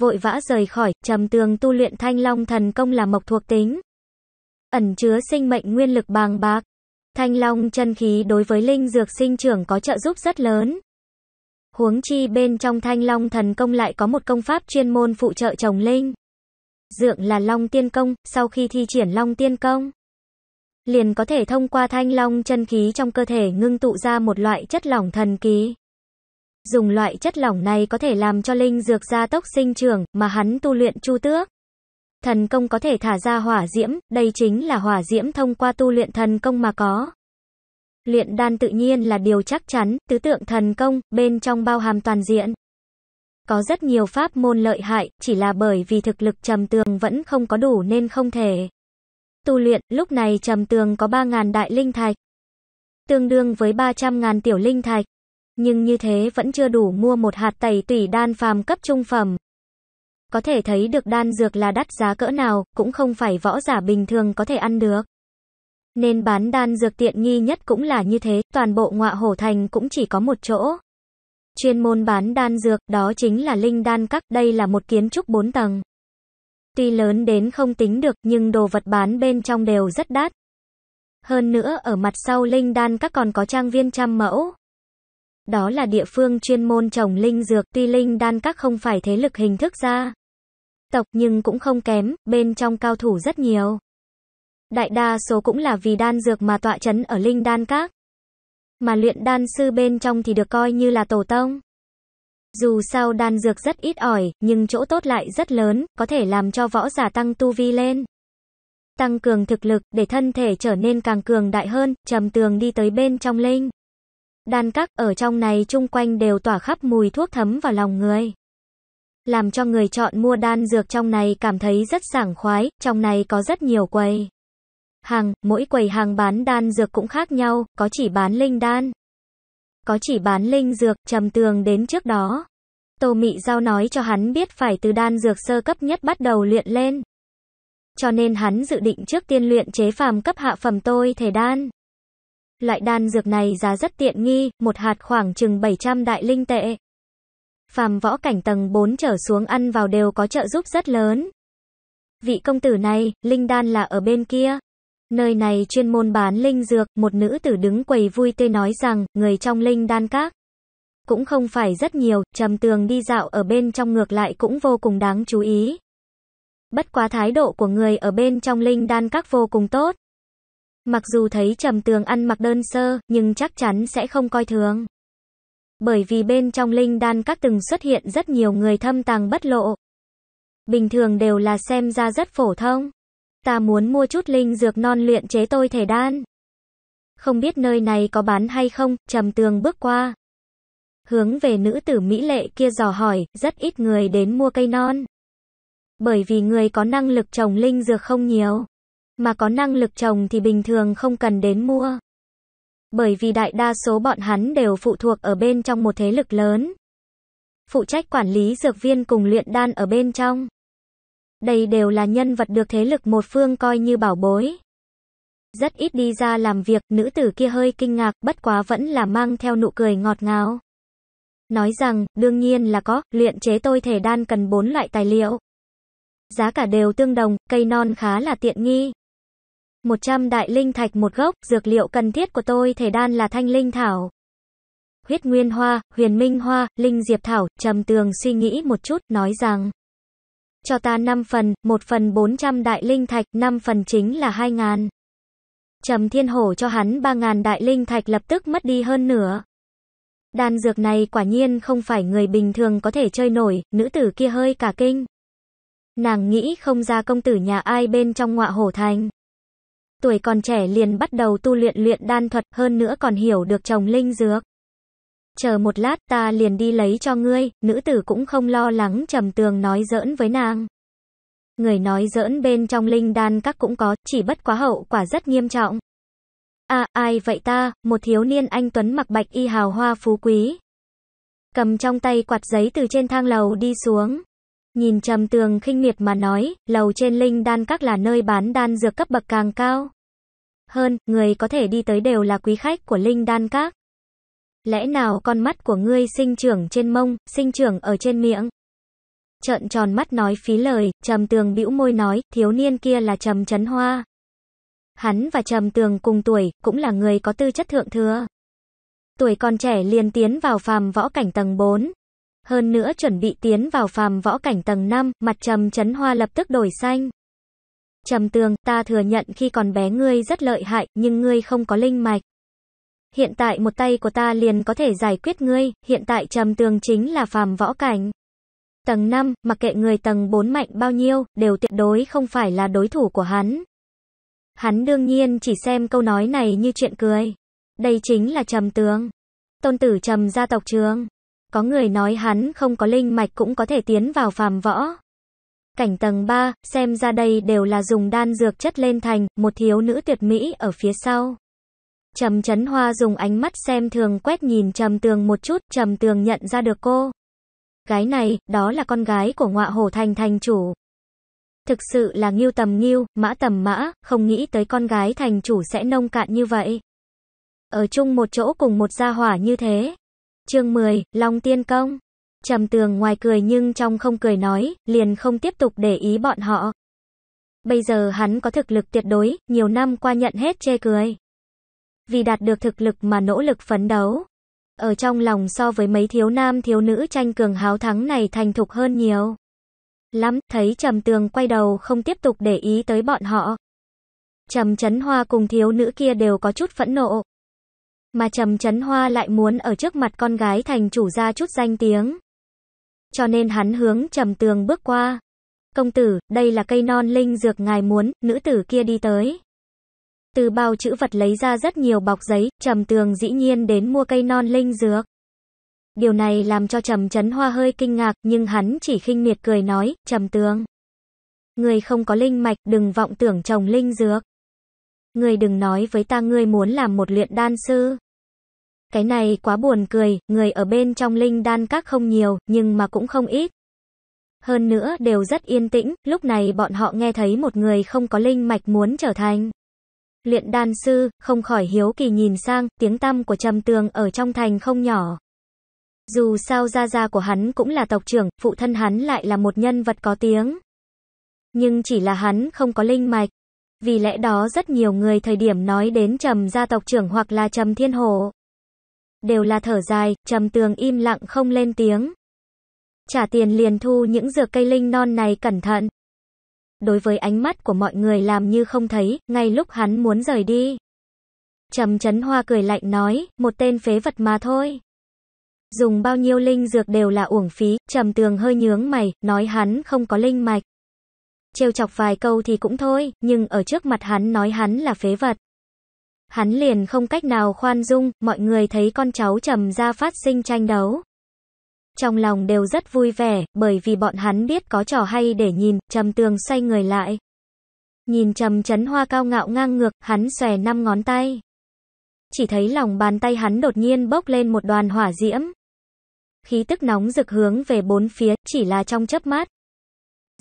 Vội vã rời khỏi, Trầm Tường tu luyện thanh long thần công là mộc thuộc tính. Ẩn chứa sinh mệnh nguyên lực bàng bạc. Thanh long chân khí đối với linh dược sinh trưởng có trợ giúp rất lớn. Huống chi bên trong thanh long thần công lại có một công pháp chuyên môn phụ trợ trồng linh. Dượng là long tiên công, sau khi thi triển long tiên công, liền có thể thông qua thanh long chân khí trong cơ thể ngưng tụ ra một loại chất lỏng thần kỳ. Dùng loại chất lỏng này có thể làm cho linh dược gia tốc sinh trưởng, mà hắn tu luyện chu tước. Thần công có thể thả ra hỏa diễm, đây chính là hỏa diễm thông qua tu luyện thần công mà có. Luyện đan tự nhiên là điều chắc chắn, tứ tượng thần công, bên trong bao hàm toàn diện. Có rất nhiều pháp môn lợi hại, chỉ là bởi vì thực lực trầm tường vẫn không có đủ nên không thể. Tu luyện, lúc này trầm tường có 3.000 đại linh thạch, tương đương với 300.000 tiểu linh thạch. Nhưng như thế vẫn chưa đủ mua một hạt tẩy tủy đan phàm cấp trung phẩm. Có thể thấy được đan dược là đắt giá cỡ nào, cũng không phải võ giả bình thường có thể ăn được nên bán đan dược tiện nghi nhất cũng là như thế, toàn bộ ngọa hổ thành cũng chỉ có một chỗ. Chuyên môn bán đan dược, đó chính là Linh Đan Các, đây là một kiến trúc bốn tầng. Tuy lớn đến không tính được, nhưng đồ vật bán bên trong đều rất đắt. Hơn nữa, ở mặt sau Linh Đan Các còn có trang viên trăm mẫu. Đó là địa phương chuyên môn trồng linh dược, tuy Linh Đan Các không phải thế lực hình thức ra. Tộc nhưng cũng không kém, bên trong cao thủ rất nhiều. Đại đa số cũng là vì đan dược mà tọa chấn ở linh đan các. Mà luyện đan sư bên trong thì được coi như là tổ tông. Dù sao đan dược rất ít ỏi, nhưng chỗ tốt lại rất lớn, có thể làm cho võ giả tăng tu vi lên. Tăng cường thực lực, để thân thể trở nên càng cường đại hơn, trầm tường đi tới bên trong linh. Đan các ở trong này chung quanh đều tỏa khắp mùi thuốc thấm vào lòng người. Làm cho người chọn mua đan dược trong này cảm thấy rất sảng khoái, trong này có rất nhiều quầy hàng, mỗi quầy hàng bán đan dược cũng khác nhau, có chỉ bán linh đan, có chỉ bán linh dược, trầm tường đến trước đó. Tô Mị Giao nói cho hắn biết phải từ đan dược sơ cấp nhất bắt đầu luyện lên. Cho nên hắn dự định trước tiên luyện chế phàm cấp hạ phẩm tôi thể đan. Loại đan dược này giá rất tiện nghi, một hạt khoảng chừng 700 đại linh tệ. Phàm võ cảnh tầng 4 trở xuống ăn vào đều có trợ giúp rất lớn. Vị công tử này, linh đan là ở bên kia. Nơi này chuyên môn bán linh dược, một nữ tử đứng quầy vui tươi nói rằng, người trong linh đan các cũng không phải rất nhiều, trầm tường đi dạo ở bên trong ngược lại cũng vô cùng đáng chú ý. Bất quá thái độ của người ở bên trong linh đan các vô cùng tốt. Mặc dù thấy trầm tường ăn mặc đơn sơ, nhưng chắc chắn sẽ không coi thường. Bởi vì bên trong linh đan các từng xuất hiện rất nhiều người thâm tàng bất lộ. Bình thường đều là xem ra rất phổ thông. Ta muốn mua chút linh dược non luyện chế tôi thể đan. Không biết nơi này có bán hay không, trầm tường bước qua. Hướng về nữ tử Mỹ lệ kia dò hỏi, rất ít người đến mua cây non. Bởi vì người có năng lực trồng linh dược không nhiều. Mà có năng lực trồng thì bình thường không cần đến mua. Bởi vì đại đa số bọn hắn đều phụ thuộc ở bên trong một thế lực lớn. Phụ trách quản lý dược viên cùng luyện đan ở bên trong. Đây đều là nhân vật được thế lực một phương coi như bảo bối. Rất ít đi ra làm việc, nữ tử kia hơi kinh ngạc, bất quá vẫn là mang theo nụ cười ngọt ngào. Nói rằng, đương nhiên là có, luyện chế tôi thể đan cần bốn loại tài liệu. Giá cả đều tương đồng, cây non khá là tiện nghi. 100 đại linh thạch một gốc, dược liệu cần thiết của tôi thể đan là thanh linh thảo. Huyết nguyên hoa, huyền minh hoa, linh diệp thảo, trầm tường suy nghĩ một chút, nói rằng cho ta 5 phần, 1 phần 400 đại linh thạch, 5 phần chính là 2.000. Trầm Thiên Hổ cho hắn 3.000 đại linh thạch lập tức mất đi hơn nửa. Đan dược này quả nhiên không phải người bình thường có thể chơi nổi, nữ tử kia hơi cả kinh. Nàng nghĩ không ra công tử nhà ai bên trong ngọa hổ thành. Tuổi còn trẻ liền bắt đầu tu luyện luyện đan thuật hơn nữa còn hiểu được trồng linh dược chờ một lát ta liền đi lấy cho ngươi, nữ tử cũng không lo lắng trầm tường nói giỡn với nàng. Người nói giỡn bên trong linh đan các cũng có, chỉ bất quá hậu quả rất nghiêm trọng. a à, ai vậy ta, một thiếu niên anh Tuấn mặc bạch y hào hoa phú quý. Cầm trong tay quạt giấy từ trên thang lầu đi xuống. Nhìn trầm tường khinh miệt mà nói, lầu trên linh đan các là nơi bán đan dược cấp bậc càng cao. Hơn, người có thể đi tới đều là quý khách của linh đan các. Lẽ nào con mắt của ngươi sinh trưởng trên mông, sinh trưởng ở trên miệng? Trợn tròn mắt nói phí lời, trầm tường bĩu môi nói, thiếu niên kia là trầm chấn hoa. Hắn và trầm tường cùng tuổi, cũng là người có tư chất thượng thừa. Tuổi còn trẻ liền tiến vào phàm võ cảnh tầng 4. Hơn nữa chuẩn bị tiến vào phàm võ cảnh tầng 5, mặt trầm chấn hoa lập tức đổi xanh. Trầm tường, ta thừa nhận khi còn bé ngươi rất lợi hại, nhưng ngươi không có linh mạch. Hiện tại một tay của ta liền có thể giải quyết ngươi, hiện tại trầm tường chính là phàm võ cảnh. Tầng 5, mặc kệ người tầng 4 mạnh bao nhiêu, đều tuyệt đối không phải là đối thủ của hắn. Hắn đương nhiên chỉ xem câu nói này như chuyện cười. Đây chính là trầm tường. Tôn tử trầm gia tộc trường. Có người nói hắn không có linh mạch cũng có thể tiến vào phàm võ. Cảnh tầng 3, xem ra đây đều là dùng đan dược chất lên thành, một thiếu nữ tuyệt mỹ ở phía sau. Trầm Chấn Hoa dùng ánh mắt xem thường quét nhìn Trầm Tường một chút, Trầm Tường nhận ra được cô. Gái này, đó là con gái của ngọa hồ thành thành chủ. Thực sự là nghiêu tầm nghiêu, mã tầm mã, không nghĩ tới con gái thành chủ sẽ nông cạn như vậy. Ở chung một chỗ cùng một gia hỏa như thế. chương 10, Long Tiên Công. Trầm tường ngoài cười nhưng trong không cười nói, liền không tiếp tục để ý bọn họ. Bây giờ hắn có thực lực tuyệt đối, nhiều năm qua nhận hết chê cười vì đạt được thực lực mà nỗ lực phấn đấu. Ở trong lòng so với mấy thiếu nam thiếu nữ tranh cường háo thắng này thành thục hơn nhiều. Lắm, thấy Trầm Tường quay đầu không tiếp tục để ý tới bọn họ. Trầm Chấn Hoa cùng thiếu nữ kia đều có chút phẫn nộ. Mà Trầm Chấn Hoa lại muốn ở trước mặt con gái thành chủ ra chút danh tiếng. Cho nên hắn hướng Trầm Tường bước qua. Công tử, đây là cây non linh dược ngài muốn, nữ tử kia đi tới từ bao chữ vật lấy ra rất nhiều bọc giấy, Trầm Tường dĩ nhiên đến mua cây non linh dược. Điều này làm cho Trầm Chấn Hoa hơi kinh ngạc, nhưng hắn chỉ khinh miệt cười nói, Trầm Tường. Người không có linh mạch, đừng vọng tưởng trồng linh dược. Người đừng nói với ta ngươi muốn làm một luyện đan sư. Cái này quá buồn cười, người ở bên trong linh đan các không nhiều, nhưng mà cũng không ít. Hơn nữa đều rất yên tĩnh, lúc này bọn họ nghe thấy một người không có linh mạch muốn trở thành Luyện đan sư, không khỏi hiếu kỳ nhìn sang, tiếng tăm của trầm tường ở trong thành không nhỏ. Dù sao gia gia của hắn cũng là tộc trưởng, phụ thân hắn lại là một nhân vật có tiếng. Nhưng chỉ là hắn không có linh mạch. Vì lẽ đó rất nhiều người thời điểm nói đến trầm gia tộc trưởng hoặc là trầm thiên hồ. Đều là thở dài, trầm tường im lặng không lên tiếng. Trả tiền liền thu những dược cây linh non này cẩn thận đối với ánh mắt của mọi người làm như không thấy, ngay lúc hắn muốn rời đi. Trầm chấn hoa cười lạnh nói, một tên phế vật mà thôi. Dùng bao nhiêu linh dược đều là uổng phí, trầm tường hơi nhướng mày, nói hắn không có linh mạch. Trêu chọc vài câu thì cũng thôi, nhưng ở trước mặt hắn nói hắn là phế vật. Hắn liền không cách nào khoan dung, mọi người thấy con cháu trầm ra phát sinh tranh đấu trong lòng đều rất vui vẻ, bởi vì bọn hắn biết có trò hay để nhìn, trầm tường xoay người lại. Nhìn trầm chấn hoa cao ngạo ngang ngược, hắn xòe năm ngón tay. Chỉ thấy lòng bàn tay hắn đột nhiên bốc lên một đoàn hỏa diễm. Khí tức nóng rực hướng về bốn phía, chỉ là trong chớp mắt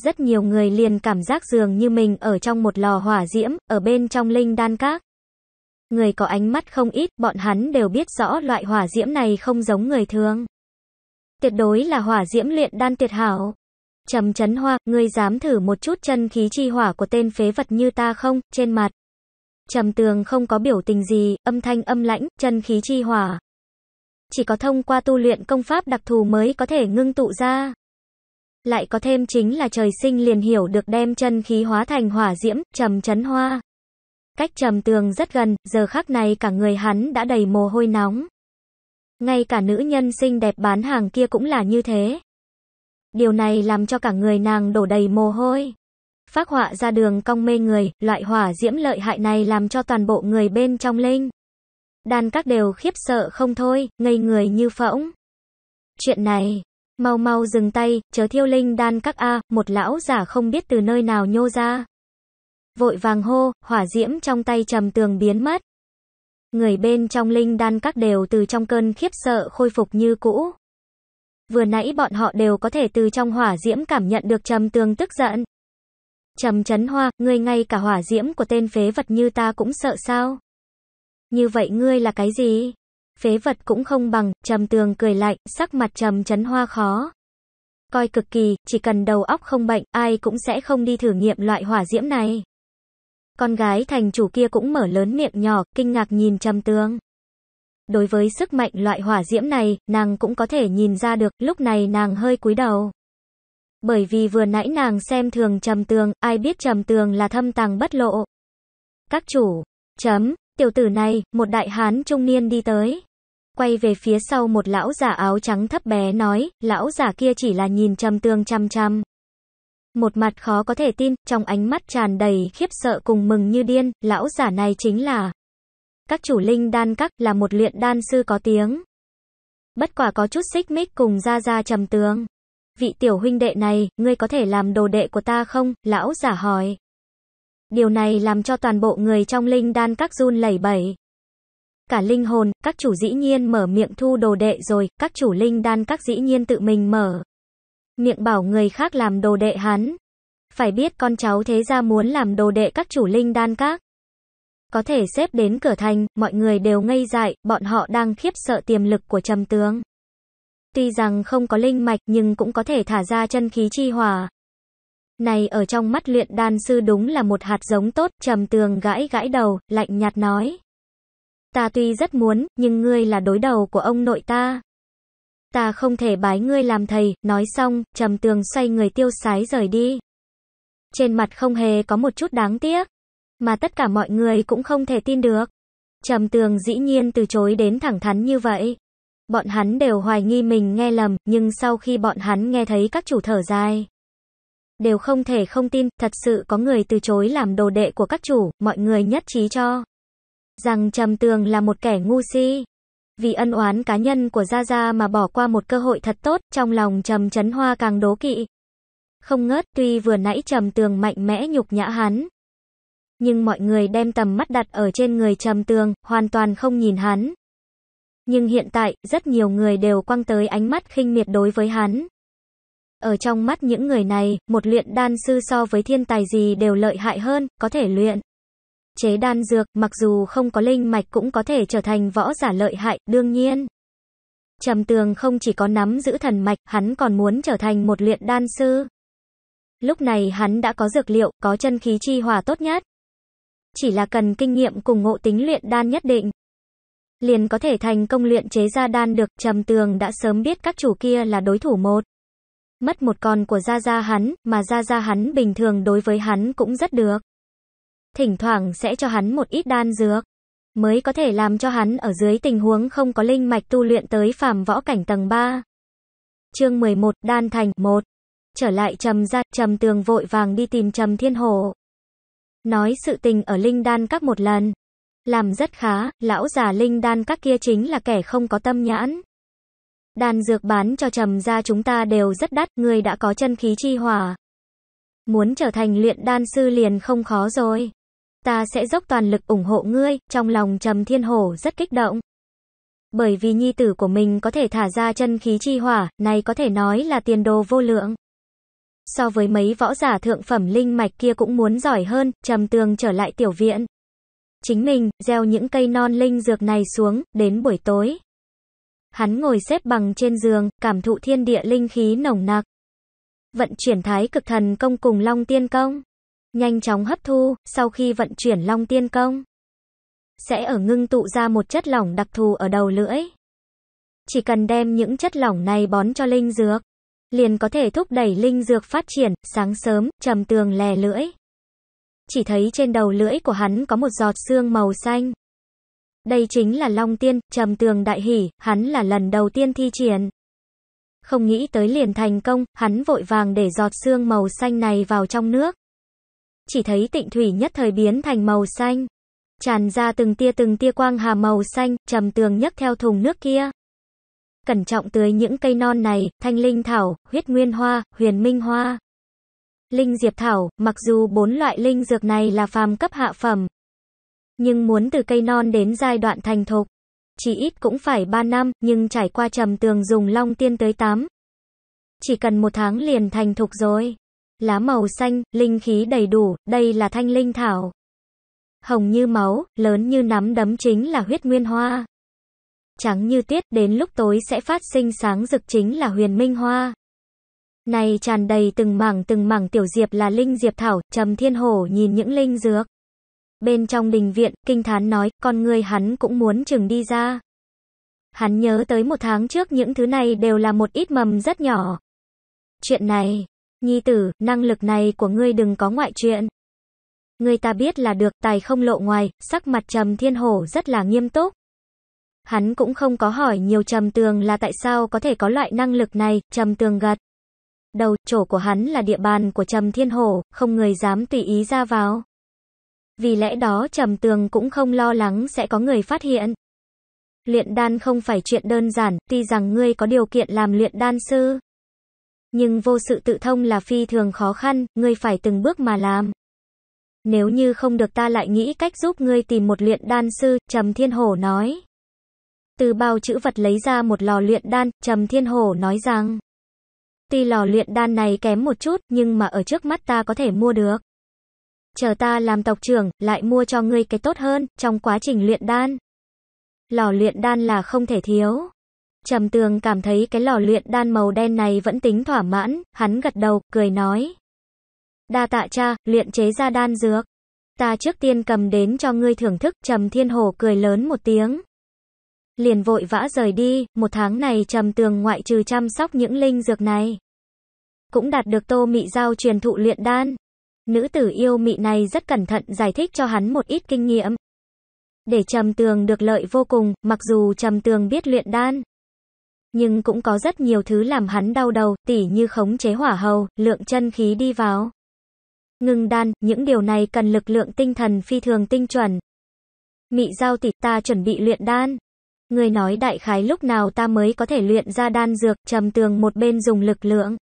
Rất nhiều người liền cảm giác dường như mình ở trong một lò hỏa diễm, ở bên trong linh đan các. Người có ánh mắt không ít, bọn hắn đều biết rõ loại hỏa diễm này không giống người thường. Tuyệt đối là hỏa diễm luyện đan tuyệt hảo. Trầm chấn hoa, ngươi dám thử một chút chân khí chi hỏa của tên phế vật như ta không, trên mặt. Trầm tường không có biểu tình gì, âm thanh âm lãnh, chân khí chi hỏa. Chỉ có thông qua tu luyện công pháp đặc thù mới có thể ngưng tụ ra. Lại có thêm chính là trời sinh liền hiểu được đem chân khí hóa thành hỏa diễm, trầm chấn hoa. Cách trầm tường rất gần, giờ khắc này cả người hắn đã đầy mồ hôi nóng. Ngay cả nữ nhân xinh đẹp bán hàng kia cũng là như thế. Điều này làm cho cả người nàng đổ đầy mồ hôi. Phác họa ra đường cong mê người, loại hỏa diễm lợi hại này làm cho toàn bộ người bên trong linh. Đàn các đều khiếp sợ không thôi, ngây người như phỗng. Chuyện này, mau mau dừng tay, chớ thiêu linh đan các A, một lão giả không biết từ nơi nào nhô ra. Vội vàng hô, hỏa diễm trong tay trầm tường biến mất. Người bên trong linh đan các đều từ trong cơn khiếp sợ khôi phục như cũ. Vừa nãy bọn họ đều có thể từ trong hỏa diễm cảm nhận được trầm tương tức giận. Trầm chấn hoa, ngươi ngay cả hỏa diễm của tên phế vật như ta cũng sợ sao? Như vậy ngươi là cái gì? Phế vật cũng không bằng, trầm tường cười lạnh, sắc mặt trầm chấn hoa khó. Coi cực kỳ, chỉ cần đầu óc không bệnh, ai cũng sẽ không đi thử nghiệm loại hỏa diễm này. Con gái thành chủ kia cũng mở lớn miệng nhỏ, kinh ngạc nhìn Trầm Tương. Đối với sức mạnh loại hỏa diễm này, nàng cũng có thể nhìn ra được, lúc này nàng hơi cúi đầu. Bởi vì vừa nãy nàng xem thường Trầm tường ai biết Trầm tường là thâm tàng bất lộ. Các chủ, chấm, tiểu tử này, một đại hán trung niên đi tới. Quay về phía sau một lão giả áo trắng thấp bé nói, lão giả kia chỉ là nhìn Trầm tường chăm chăm, một mặt khó có thể tin, trong ánh mắt tràn đầy khiếp sợ cùng mừng như điên, lão giả này chính là các chủ linh đan các là một luyện đan sư có tiếng. Bất quả có chút xích mích cùng ra ra trầm tướng. Vị tiểu huynh đệ này, ngươi có thể làm đồ đệ của ta không? Lão giả hỏi. Điều này làm cho toàn bộ người trong linh đan các run lẩy bẩy. Cả linh hồn, các chủ dĩ nhiên mở miệng thu đồ đệ rồi, các chủ linh đan các dĩ nhiên tự mình mở miệng bảo người khác làm đồ đệ hắn. Phải biết con cháu thế gia muốn làm đồ đệ các chủ linh đan các. Có thể xếp đến cửa thành, mọi người đều ngây dại, bọn họ đang khiếp sợ tiềm lực của trầm tướng. Tuy rằng không có linh mạch nhưng cũng có thể thả ra chân khí chi hòa. Này ở trong mắt luyện đan sư đúng là một hạt giống tốt, trầm tường gãi gãi đầu, lạnh nhạt nói. Ta tuy rất muốn, nhưng ngươi là đối đầu của ông nội ta ta không thể bái ngươi làm thầy, nói xong, trầm tường xoay người tiêu sái rời đi. Trên mặt không hề có một chút đáng tiếc, mà tất cả mọi người cũng không thể tin được. Trầm tường dĩ nhiên từ chối đến thẳng thắn như vậy. Bọn hắn đều hoài nghi mình nghe lầm, nhưng sau khi bọn hắn nghe thấy các chủ thở dài, đều không thể không tin, thật sự có người từ chối làm đồ đệ của các chủ, mọi người nhất trí cho rằng Trầm Tường là một kẻ ngu si vì ân oán cá nhân của Gia Gia mà bỏ qua một cơ hội thật tốt, trong lòng Trầm Chấn Hoa càng đố kỵ. Không ngớt tuy vừa nãy Trầm Tường mạnh mẽ nhục nhã hắn. Nhưng mọi người đem tầm mắt đặt ở trên người Trầm Tường, hoàn toàn không nhìn hắn. Nhưng hiện tại, rất nhiều người đều quăng tới ánh mắt khinh miệt đối với hắn. Ở trong mắt những người này, một luyện đan sư so với thiên tài gì đều lợi hại hơn, có thể luyện chế đan dược, mặc dù không có linh mạch cũng có thể trở thành võ giả lợi hại, đương nhiên. Trầm tường không chỉ có nắm giữ thần mạch, hắn còn muốn trở thành một luyện đan sư. Lúc này hắn đã có dược liệu, có chân khí chi hòa tốt nhất. Chỉ là cần kinh nghiệm cùng ngộ tính luyện đan nhất định. Liền có thể thành công luyện chế ra đan được, trầm tường đã sớm biết các chủ kia là đối thủ một. Mất một con của Gia Gia hắn, mà Gia Gia hắn bình thường đối với hắn cũng rất được thỉnh thoảng sẽ cho hắn một ít đan dược, mới có thể làm cho hắn ở dưới tình huống không có linh mạch tu luyện tới phàm võ cảnh tầng 3. Chương 11, Đan Thành 1. Trở lại Trầm gia, Trầm Tường vội vàng đi tìm Trầm Thiên Hồ. Nói sự tình ở Linh Đan các một lần, làm rất khá, lão già Linh Đan các kia chính là kẻ không có tâm nhãn. Đan dược bán cho Trầm gia chúng ta đều rất đắt, người đã có chân khí chi hỏa, muốn trở thành luyện đan sư liền không khó rồi ta sẽ dốc toàn lực ủng hộ ngươi, trong lòng Trầm Thiên Hổ rất kích động. Bởi vì nhi tử của mình có thể thả ra chân khí chi hỏa, này có thể nói là tiền đồ vô lượng. So với mấy võ giả thượng phẩm linh mạch kia cũng muốn giỏi hơn, Trầm Tường trở lại tiểu viện. Chính mình, gieo những cây non linh dược này xuống, đến buổi tối. Hắn ngồi xếp bằng trên giường, cảm thụ thiên địa linh khí nồng nặc. Vận chuyển thái cực thần công cùng long tiên công nhanh chóng hấp thu, sau khi vận chuyển Long Tiên Công, sẽ ở ngưng tụ ra một chất lỏng đặc thù ở đầu lưỡi. Chỉ cần đem những chất lỏng này bón cho linh dược, liền có thể thúc đẩy linh dược phát triển, sáng sớm, trầm tường lè lưỡi. Chỉ thấy trên đầu lưỡi của hắn có một giọt xương màu xanh. Đây chính là Long Tiên, trầm tường đại hỉ, hắn là lần đầu tiên thi triển. Không nghĩ tới liền thành công, hắn vội vàng để giọt xương màu xanh này vào trong nước chỉ thấy tịnh thủy nhất thời biến thành màu xanh. Tràn ra từng tia từng tia quang hà màu xanh, trầm tường nhất theo thùng nước kia. Cẩn trọng tưới những cây non này, thanh linh thảo, huyết nguyên hoa, huyền minh hoa. Linh diệp thảo, mặc dù bốn loại linh dược này là phàm cấp hạ phẩm. Nhưng muốn từ cây non đến giai đoạn thành thục, chỉ ít cũng phải 3 năm, nhưng trải qua trầm tường dùng long tiên tới 8. Chỉ cần một tháng liền thành thục rồi lá màu xanh, linh khí đầy đủ, đây là thanh linh thảo. Hồng như máu, lớn như nắm đấm chính là huyết nguyên hoa. Trắng như tiết, đến lúc tối sẽ phát sinh sáng rực chính là huyền minh hoa. Này tràn đầy từng mảng từng mảng tiểu diệp là linh diệp thảo, trầm thiên hổ nhìn những linh dược. Bên trong đình viện, kinh thán nói, con người hắn cũng muốn chừng đi ra. Hắn nhớ tới một tháng trước những thứ này đều là một ít mầm rất nhỏ. Chuyện này, Nhi tử, năng lực này của ngươi đừng có ngoại chuyện. Ngươi ta biết là được, tài không lộ ngoài, sắc mặt trầm thiên hổ rất là nghiêm túc. Hắn cũng không có hỏi nhiều trầm tường là tại sao có thể có loại năng lực này, trầm tường gật. Đầu, chỗ của hắn là địa bàn của trầm thiên hổ, không người dám tùy ý ra vào. Vì lẽ đó trầm tường cũng không lo lắng sẽ có người phát hiện. Luyện đan không phải chuyện đơn giản, tuy rằng ngươi có điều kiện làm luyện đan sư. Nhưng vô sự tự thông là phi thường khó khăn, ngươi phải từng bước mà làm. Nếu như không được ta lại nghĩ cách giúp ngươi tìm một luyện đan sư, Trầm Thiên Hổ nói. Từ bao chữ vật lấy ra một lò luyện đan, Trầm Thiên Hổ nói rằng. Tuy lò luyện đan này kém một chút, nhưng mà ở trước mắt ta có thể mua được. Chờ ta làm tộc trưởng, lại mua cho ngươi cái tốt hơn, trong quá trình luyện đan. Lò luyện đan là không thể thiếu. Trầm tường cảm thấy cái lò luyện đan màu đen này vẫn tính thỏa mãn, hắn gật đầu, cười nói. Đa tạ cha, luyện chế ra đan dược. Ta trước tiên cầm đến cho ngươi thưởng thức, Trầm Thiên hồ cười lớn một tiếng. Liền vội vã rời đi, một tháng này Trầm Tường ngoại trừ chăm sóc những linh dược này. Cũng đạt được tô mị giao truyền thụ luyện đan. Nữ tử yêu mị này rất cẩn thận giải thích cho hắn một ít kinh nghiệm. Để Trầm Tường được lợi vô cùng, mặc dù Trầm Tường biết luyện đan, nhưng cũng có rất nhiều thứ làm hắn đau đầu, tỉ như khống chế hỏa hầu, lượng chân khí đi vào. Ngừng đan, những điều này cần lực lượng tinh thần phi thường tinh chuẩn. Mị giao tỉ ta chuẩn bị luyện đan. Người nói đại khái lúc nào ta mới có thể luyện ra đan dược, trầm tường một bên dùng lực lượng.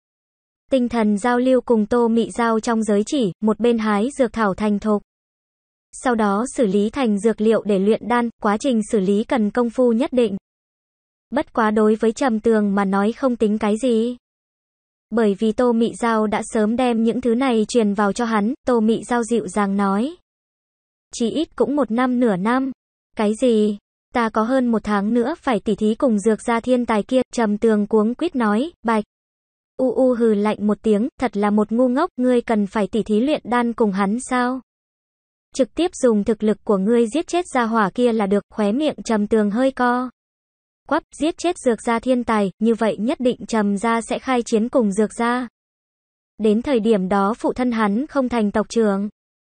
Tinh thần giao lưu cùng tô mị giao trong giới chỉ, một bên hái dược thảo thành thục. Sau đó xử lý thành dược liệu để luyện đan, quá trình xử lý cần công phu nhất định. Bất quá đối với Trầm Tường mà nói không tính cái gì. Bởi vì Tô Mị Giao đã sớm đem những thứ này truyền vào cho hắn, Tô Mị Giao dịu dàng nói. Chỉ ít cũng một năm nửa năm. Cái gì? Ta có hơn một tháng nữa phải tỉ thí cùng dược gia thiên tài kia, Trầm Tường cuống quýt nói, bạch. U u hừ lạnh một tiếng, thật là một ngu ngốc, ngươi cần phải tỉ thí luyện đan cùng hắn sao? Trực tiếp dùng thực lực của ngươi giết chết gia hỏa kia là được, khóe miệng trầm tường hơi co quắp, giết chết dược gia thiên tài, như vậy nhất định trầm gia sẽ khai chiến cùng dược gia. Đến thời điểm đó phụ thân hắn không thành tộc trưởng.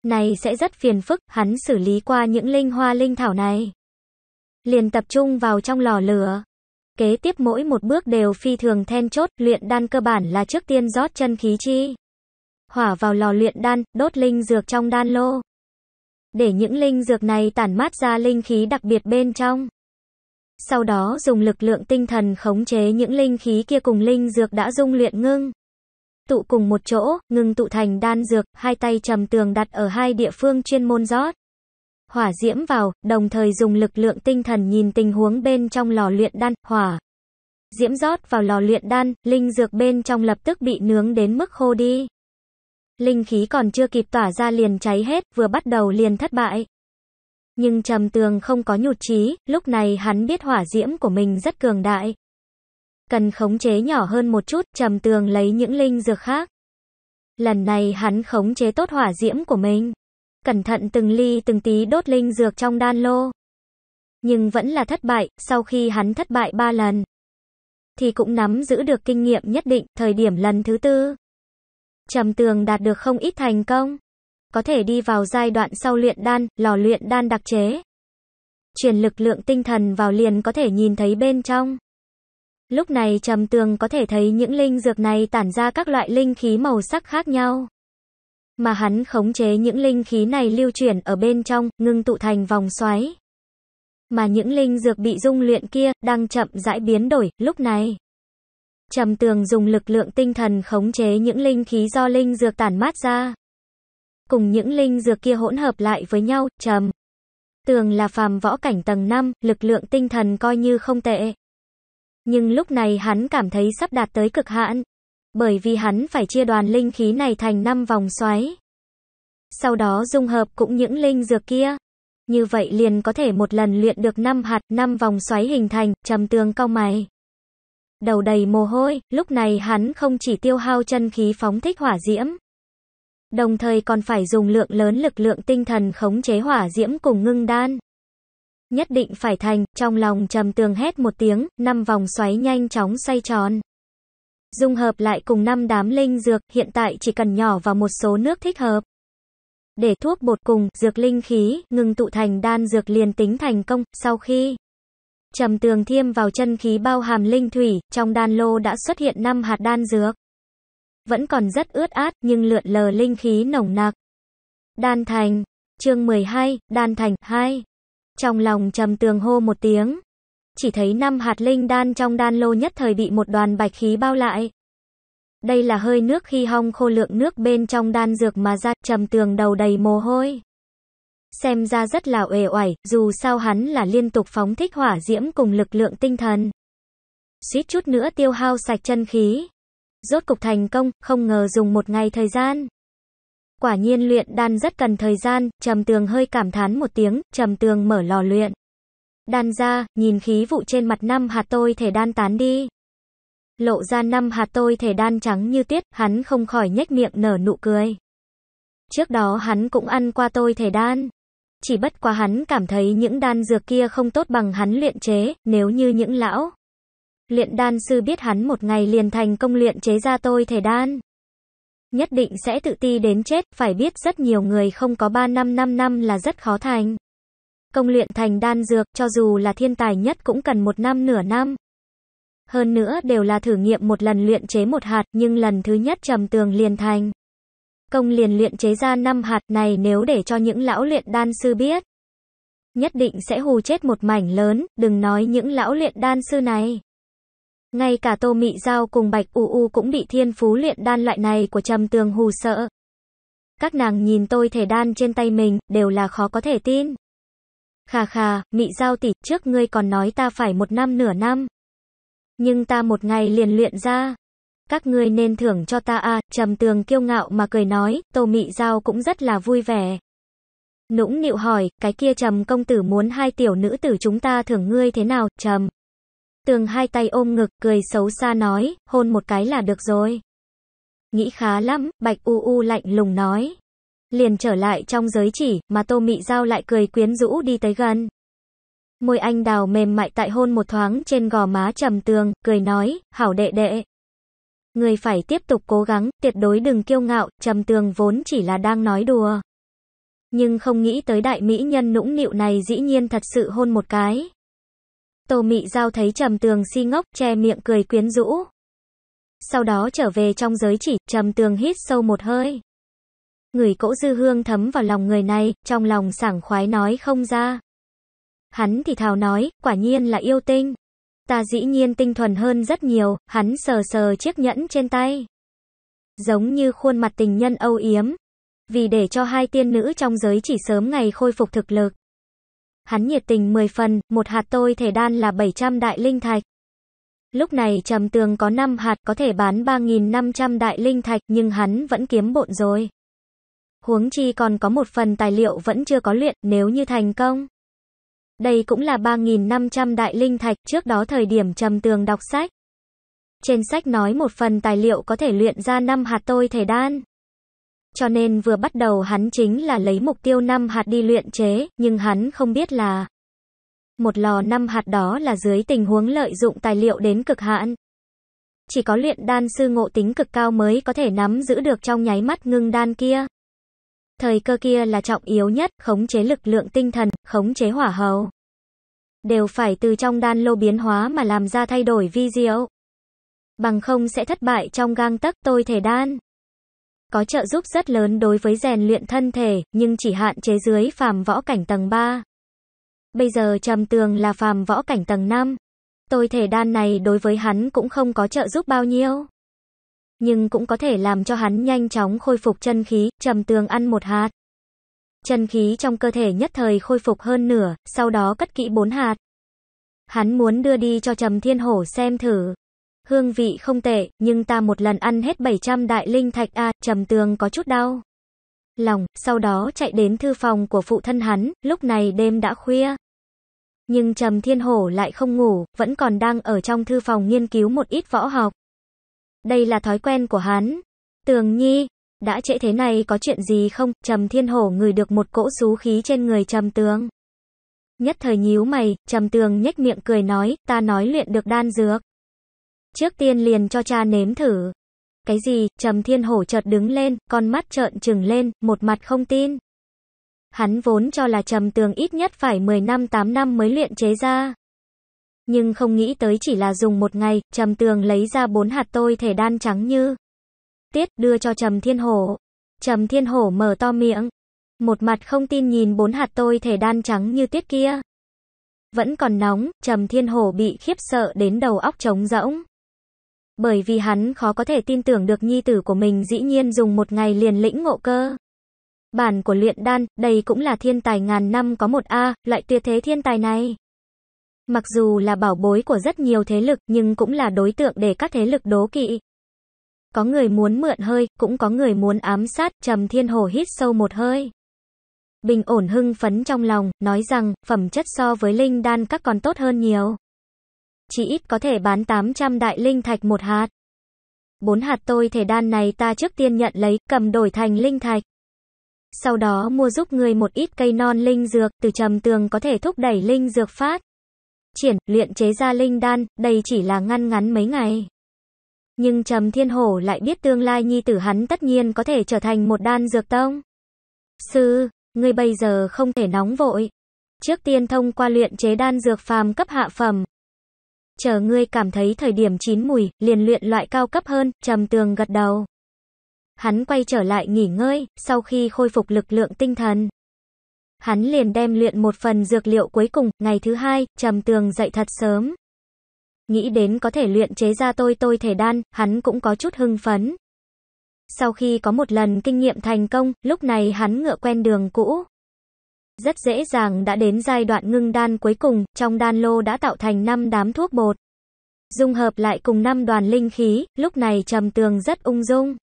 Này sẽ rất phiền phức, hắn xử lý qua những linh hoa linh thảo này. Liền tập trung vào trong lò lửa. Kế tiếp mỗi một bước đều phi thường then chốt, luyện đan cơ bản là trước tiên rót chân khí chi. Hỏa vào lò luyện đan, đốt linh dược trong đan lô. Để những linh dược này tản mát ra linh khí đặc biệt bên trong sau đó dùng lực lượng tinh thần khống chế những linh khí kia cùng linh dược đã dung luyện ngưng. Tụ cùng một chỗ, ngưng tụ thành đan dược, hai tay trầm tường đặt ở hai địa phương chuyên môn rót. Hỏa diễm vào, đồng thời dùng lực lượng tinh thần nhìn tình huống bên trong lò luyện đan, hỏa. Diễm rót vào lò luyện đan, linh dược bên trong lập tức bị nướng đến mức khô đi. Linh khí còn chưa kịp tỏa ra liền cháy hết, vừa bắt đầu liền thất bại. Nhưng trầm tường không có nhụt chí, lúc này hắn biết hỏa diễm của mình rất cường đại. Cần khống chế nhỏ hơn một chút, trầm tường lấy những linh dược khác. Lần này hắn khống chế tốt hỏa diễm của mình. Cẩn thận từng ly từng tí đốt linh dược trong đan lô. Nhưng vẫn là thất bại, sau khi hắn thất bại ba lần. Thì cũng nắm giữ được kinh nghiệm nhất định, thời điểm lần thứ tư. Trầm tường đạt được không ít thành công có thể đi vào giai đoạn sau luyện đan, lò luyện đan đặc chế. Chuyển lực lượng tinh thần vào liền có thể nhìn thấy bên trong. Lúc này trầm tường có thể thấy những linh dược này tản ra các loại linh khí màu sắc khác nhau. Mà hắn khống chế những linh khí này lưu chuyển ở bên trong, ngưng tụ thành vòng xoáy. Mà những linh dược bị dung luyện kia, đang chậm rãi biến đổi, lúc này. Trầm tường dùng lực lượng tinh thần khống chế những linh khí do linh dược tản mát ra cùng những linh dược kia hỗn hợp lại với nhau, trầm. Tường là phàm võ cảnh tầng 5, lực lượng tinh thần coi như không tệ. Nhưng lúc này hắn cảm thấy sắp đạt tới cực hạn, bởi vì hắn phải chia đoàn linh khí này thành 5 vòng xoáy. Sau đó dung hợp cũng những linh dược kia. Như vậy liền có thể một lần luyện được 5 hạt, 5 vòng xoáy hình thành, trầm tường cao mày. Đầu đầy mồ hôi, lúc này hắn không chỉ tiêu hao chân khí phóng thích hỏa diễm, đồng thời còn phải dùng lượng lớn lực lượng tinh thần khống chế hỏa diễm cùng ngưng đan. Nhất định phải thành, trong lòng trầm tường hét một tiếng, năm vòng xoáy nhanh chóng xoay tròn. Dung hợp lại cùng năm đám linh dược, hiện tại chỉ cần nhỏ vào một số nước thích hợp. Để thuốc bột cùng, dược linh khí, ngừng tụ thành đan dược liền tính thành công, sau khi trầm tường thiêm vào chân khí bao hàm linh thủy, trong đan lô đã xuất hiện năm hạt đan dược vẫn còn rất ướt át nhưng lượn lờ linh khí nồng nặc. Đan Thành, chương 12, Đan Thành 2. Trong lòng trầm tường hô một tiếng, chỉ thấy năm hạt linh đan trong đan lô nhất thời bị một đoàn bạch khí bao lại. Đây là hơi nước khi hong khô lượng nước bên trong đan dược mà ra, trầm tường đầu đầy mồ hôi. Xem ra rất là uể oải, dù sao hắn là liên tục phóng thích hỏa diễm cùng lực lượng tinh thần. Suýt chút nữa tiêu hao sạch chân khí rốt cục thành công, không ngờ dùng một ngày thời gian. Quả nhiên luyện đan rất cần thời gian, trầm tường hơi cảm thán một tiếng, trầm tường mở lò luyện. Đan ra, nhìn khí vụ trên mặt năm hạt tôi thể đan tán đi. Lộ ra năm hạt tôi thể đan trắng như tuyết. hắn không khỏi nhếch miệng nở nụ cười. Trước đó hắn cũng ăn qua tôi thể đan. Chỉ bất quá hắn cảm thấy những đan dược kia không tốt bằng hắn luyện chế, nếu như những lão Luyện đan sư biết hắn một ngày liền thành công luyện chế ra tôi thể đan. Nhất định sẽ tự ti đến chết, phải biết rất nhiều người không có 3 năm 5 năm là rất khó thành. Công luyện thành đan dược, cho dù là thiên tài nhất cũng cần một năm nửa năm. Hơn nữa đều là thử nghiệm một lần luyện chế một hạt, nhưng lần thứ nhất trầm tường liền thành. Công liền luyện chế ra 5 hạt này nếu để cho những lão luyện đan sư biết. Nhất định sẽ hù chết một mảnh lớn, đừng nói những lão luyện đan sư này. Ngay cả Tô Mị Giao cùng Bạch U U cũng bị thiên phú luyện đan loại này của Trầm Tường hù sợ. Các nàng nhìn tôi thể đan trên tay mình, đều là khó có thể tin. Khà khà, Mị Giao tỷ, trước ngươi còn nói ta phải một năm nửa năm. Nhưng ta một ngày liền luyện ra. Các ngươi nên thưởng cho ta à, Trầm Tường kiêu ngạo mà cười nói, Tô Mị Giao cũng rất là vui vẻ. Nũng nịu hỏi, cái kia Trầm công tử muốn hai tiểu nữ tử chúng ta thưởng ngươi thế nào, Trầm? tường hai tay ôm ngực, cười xấu xa nói, hôn một cái là được rồi. Nghĩ khá lắm, bạch u u lạnh lùng nói. Liền trở lại trong giới chỉ, mà tô mị giao lại cười quyến rũ đi tới gần. Môi anh đào mềm mại tại hôn một thoáng trên gò má trầm tường, cười nói, hảo đệ đệ. Người phải tiếp tục cố gắng, tuyệt đối đừng kiêu ngạo, trầm tường vốn chỉ là đang nói đùa. Nhưng không nghĩ tới đại mỹ nhân nũng nịu này dĩ nhiên thật sự hôn một cái. Tô Mị Giao thấy Trầm Tường si ngốc, che miệng cười quyến rũ. Sau đó trở về trong giới chỉ, Trầm Tường hít sâu một hơi. Người cỗ dư hương thấm vào lòng người này, trong lòng sảng khoái nói không ra. Hắn thì thào nói, quả nhiên là yêu tinh. Ta dĩ nhiên tinh thuần hơn rất nhiều, hắn sờ sờ chiếc nhẫn trên tay. Giống như khuôn mặt tình nhân âu yếm. Vì để cho hai tiên nữ trong giới chỉ sớm ngày khôi phục thực lực. Hắn nhiệt tình 10 phần, một hạt tôi thể đan là 700 đại linh thạch. Lúc này trầm tường có 5 hạt có thể bán 3.500 đại linh thạch nhưng hắn vẫn kiếm bộn rồi. Huống chi còn có một phần tài liệu vẫn chưa có luyện nếu như thành công. Đây cũng là 3.500 đại linh thạch trước đó thời điểm trầm tường đọc sách. Trên sách nói một phần tài liệu có thể luyện ra 5 hạt tôi thể đan cho nên vừa bắt đầu hắn chính là lấy mục tiêu 5 hạt đi luyện chế, nhưng hắn không biết là một lò 5 hạt đó là dưới tình huống lợi dụng tài liệu đến cực hạn. Chỉ có luyện đan sư ngộ tính cực cao mới có thể nắm giữ được trong nháy mắt ngưng đan kia. Thời cơ kia là trọng yếu nhất, khống chế lực lượng tinh thần, khống chế hỏa hầu. Đều phải từ trong đan lô biến hóa mà làm ra thay đổi vi diệu. Bằng không sẽ thất bại trong gang tấc tôi thể đan có trợ giúp rất lớn đối với rèn luyện thân thể, nhưng chỉ hạn chế dưới phàm võ cảnh tầng 3. Bây giờ trầm tường là phàm võ cảnh tầng 5. Tôi thể đan này đối với hắn cũng không có trợ giúp bao nhiêu. Nhưng cũng có thể làm cho hắn nhanh chóng khôi phục chân khí, trầm tường ăn một hạt. Chân khí trong cơ thể nhất thời khôi phục hơn nửa, sau đó cất kỹ bốn hạt. Hắn muốn đưa đi cho Trầm Thiên Hổ xem thử hương vị không tệ, nhưng ta một lần ăn hết 700 đại linh thạch a, à, trầm tường có chút đau. Lòng, sau đó chạy đến thư phòng của phụ thân hắn, lúc này đêm đã khuya. Nhưng Trầm Thiên Hổ lại không ngủ, vẫn còn đang ở trong thư phòng nghiên cứu một ít võ học. Đây là thói quen của hắn. Tường Nhi, đã trễ thế này có chuyện gì không? Trầm Thiên Hổ ngửi được một cỗ xú khí trên người Trầm Tường. Nhất thời nhíu mày, Trầm Tường nhếch miệng cười nói, ta nói luyện được đan dược trước tiên liền cho cha nếm thử. Cái gì, Trầm Thiên Hổ chợt đứng lên, con mắt trợn trừng lên, một mặt không tin. Hắn vốn cho là Trầm Tường ít nhất phải 10 năm 8 năm mới luyện chế ra. Nhưng không nghĩ tới chỉ là dùng một ngày, Trầm Tường lấy ra bốn hạt tôi thể đan trắng như tiết đưa cho Trầm Thiên Hổ. Trầm Thiên Hổ mở to miệng, một mặt không tin nhìn bốn hạt tôi thể đan trắng như tiết kia. Vẫn còn nóng, Trầm Thiên Hổ bị khiếp sợ đến đầu óc trống rỗng. Bởi vì hắn khó có thể tin tưởng được nhi tử của mình dĩ nhiên dùng một ngày liền lĩnh ngộ cơ. Bản của luyện đan, đây cũng là thiên tài ngàn năm có một A, loại tuyệt thế thiên tài này. Mặc dù là bảo bối của rất nhiều thế lực nhưng cũng là đối tượng để các thế lực đố kỵ. Có người muốn mượn hơi, cũng có người muốn ám sát, trầm thiên hồ hít sâu một hơi. Bình ổn hưng phấn trong lòng, nói rằng, phẩm chất so với linh đan các còn tốt hơn nhiều chỉ ít có thể bán 800 đại linh thạch một hạt. Bốn hạt tôi thể đan này ta trước tiên nhận lấy, cầm đổi thành linh thạch. Sau đó mua giúp người một ít cây non linh dược, từ trầm tường có thể thúc đẩy linh dược phát. Triển, luyện chế ra linh đan, đây chỉ là ngăn ngắn mấy ngày. Nhưng Trầm Thiên Hổ lại biết tương lai nhi tử hắn tất nhiên có thể trở thành một đan dược tông. Sư, ngươi bây giờ không thể nóng vội. Trước tiên thông qua luyện chế đan dược phàm cấp hạ phẩm, Chờ ngươi cảm thấy thời điểm chín mùi, liền luyện loại cao cấp hơn, trầm tường gật đầu. Hắn quay trở lại nghỉ ngơi, sau khi khôi phục lực lượng tinh thần. Hắn liền đem luyện một phần dược liệu cuối cùng, ngày thứ hai, trầm tường dậy thật sớm. Nghĩ đến có thể luyện chế ra tôi tôi thể đan, hắn cũng có chút hưng phấn. Sau khi có một lần kinh nghiệm thành công, lúc này hắn ngựa quen đường cũ rất dễ dàng đã đến giai đoạn ngưng đan cuối cùng, trong đan lô đã tạo thành 5 đám thuốc bột. Dung hợp lại cùng 5 đoàn linh khí, lúc này trầm tường rất ung dung.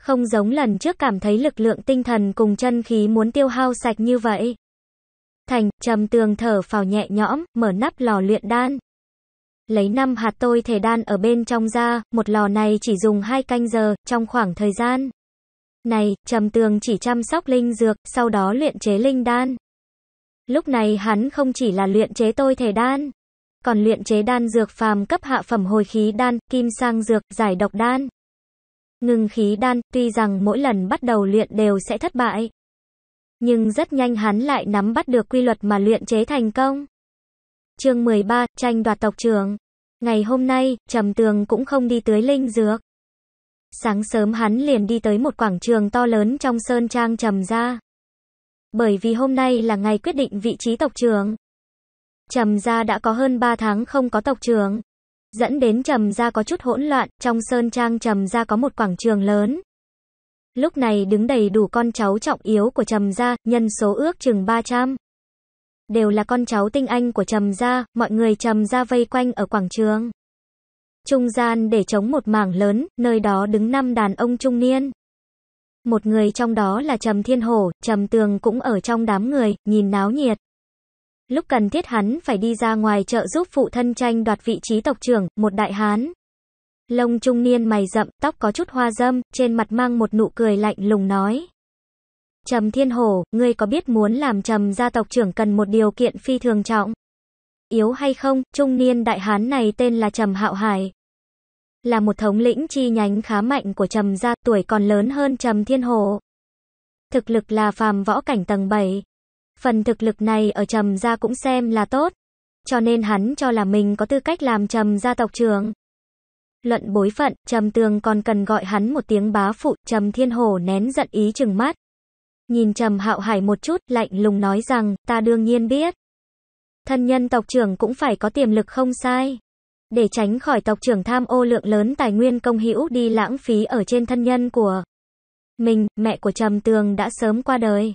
Không giống lần trước cảm thấy lực lượng tinh thần cùng chân khí muốn tiêu hao sạch như vậy. Thành, trầm tường thở phào nhẹ nhõm, mở nắp lò luyện đan. Lấy 5 hạt tôi thể đan ở bên trong ra, một lò này chỉ dùng 2 canh giờ, trong khoảng thời gian. Này, Trầm Tường chỉ chăm sóc linh dược, sau đó luyện chế linh đan. Lúc này hắn không chỉ là luyện chế tôi thể đan, còn luyện chế đan dược phàm cấp hạ phẩm hồi khí đan, kim sang dược, giải độc đan. Ngừng khí đan, tuy rằng mỗi lần bắt đầu luyện đều sẽ thất bại. Nhưng rất nhanh hắn lại nắm bắt được quy luật mà luyện chế thành công. chương 13, tranh đoạt tộc trường. Ngày hôm nay, Trầm Tường cũng không đi tưới linh dược. Sáng sớm hắn liền đi tới một quảng trường to lớn trong sơn trang trầm gia, Bởi vì hôm nay là ngày quyết định vị trí tộc trưởng. Trầm gia đã có hơn 3 tháng không có tộc trưởng, dẫn đến trầm gia có chút hỗn loạn, trong sơn trang trầm gia có một quảng trường lớn. Lúc này đứng đầy đủ con cháu trọng yếu của trầm gia, nhân số ước chừng 300. Đều là con cháu tinh anh của trầm gia, mọi người trầm gia vây quanh ở quảng trường. Trung gian để chống một mảng lớn, nơi đó đứng năm đàn ông trung niên. Một người trong đó là Trầm Thiên Hổ, Trầm Tường cũng ở trong đám người, nhìn náo nhiệt. Lúc cần thiết hắn phải đi ra ngoài chợ giúp phụ thân tranh đoạt vị trí tộc trưởng, một đại hán. Lông trung niên mày rậm, tóc có chút hoa dâm, trên mặt mang một nụ cười lạnh lùng nói. Trầm Thiên Hổ, ngươi có biết muốn làm Trầm gia tộc trưởng cần một điều kiện phi thường trọng? yếu hay không, trung niên đại hán này tên là Trầm Hạo Hải. Là một thống lĩnh chi nhánh khá mạnh của Trầm gia, tuổi còn lớn hơn Trầm Thiên Hồ. Thực lực là phàm võ cảnh tầng 7. Phần thực lực này ở Trầm gia cũng xem là tốt. Cho nên hắn cho là mình có tư cách làm Trầm gia tộc trưởng. Luận bối phận, Trầm Tường còn cần gọi hắn một tiếng bá phụ, Trầm Thiên Hồ nén giận ý chừng mắt. Nhìn Trầm Hạo Hải một chút, lạnh lùng nói rằng, ta đương nhiên biết. Thân nhân tộc trưởng cũng phải có tiềm lực không sai. Để tránh khỏi tộc trưởng tham ô lượng lớn tài nguyên công hữu đi lãng phí ở trên thân nhân của mình, mẹ của Trầm Tường đã sớm qua đời.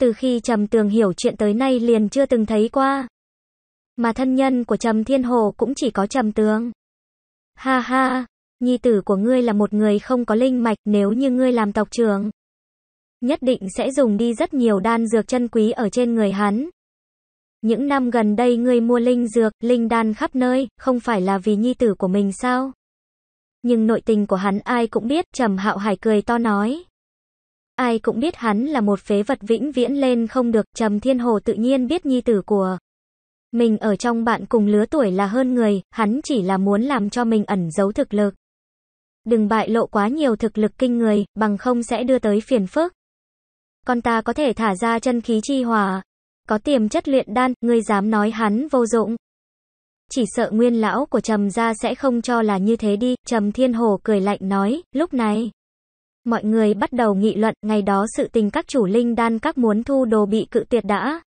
Từ khi Trầm Tường hiểu chuyện tới nay liền chưa từng thấy qua. Mà thân nhân của Trầm Thiên Hồ cũng chỉ có Trầm Tường. Ha ha, nhi tử của ngươi là một người không có linh mạch nếu như ngươi làm tộc trưởng. Nhất định sẽ dùng đi rất nhiều đan dược chân quý ở trên người hắn. Những năm gần đây ngươi mua linh dược, linh đan khắp nơi, không phải là vì nhi tử của mình sao? Nhưng nội tình của hắn ai cũng biết, Trầm Hạo Hải cười to nói. Ai cũng biết hắn là một phế vật vĩnh viễn lên không được, Trầm Thiên Hồ tự nhiên biết nhi tử của mình ở trong bạn cùng lứa tuổi là hơn người, hắn chỉ là muốn làm cho mình ẩn giấu thực lực. Đừng bại lộ quá nhiều thực lực kinh người, bằng không sẽ đưa tới phiền phức. Con ta có thể thả ra chân khí chi hòa. Có tiềm chất luyện đan, ngươi dám nói hắn vô dụng. Chỉ sợ nguyên lão của Trầm gia sẽ không cho là như thế đi, Trầm Thiên Hồ cười lạnh nói, lúc này. Mọi người bắt đầu nghị luận, ngày đó sự tình các chủ linh đan các muốn thu đồ bị cự tuyệt đã.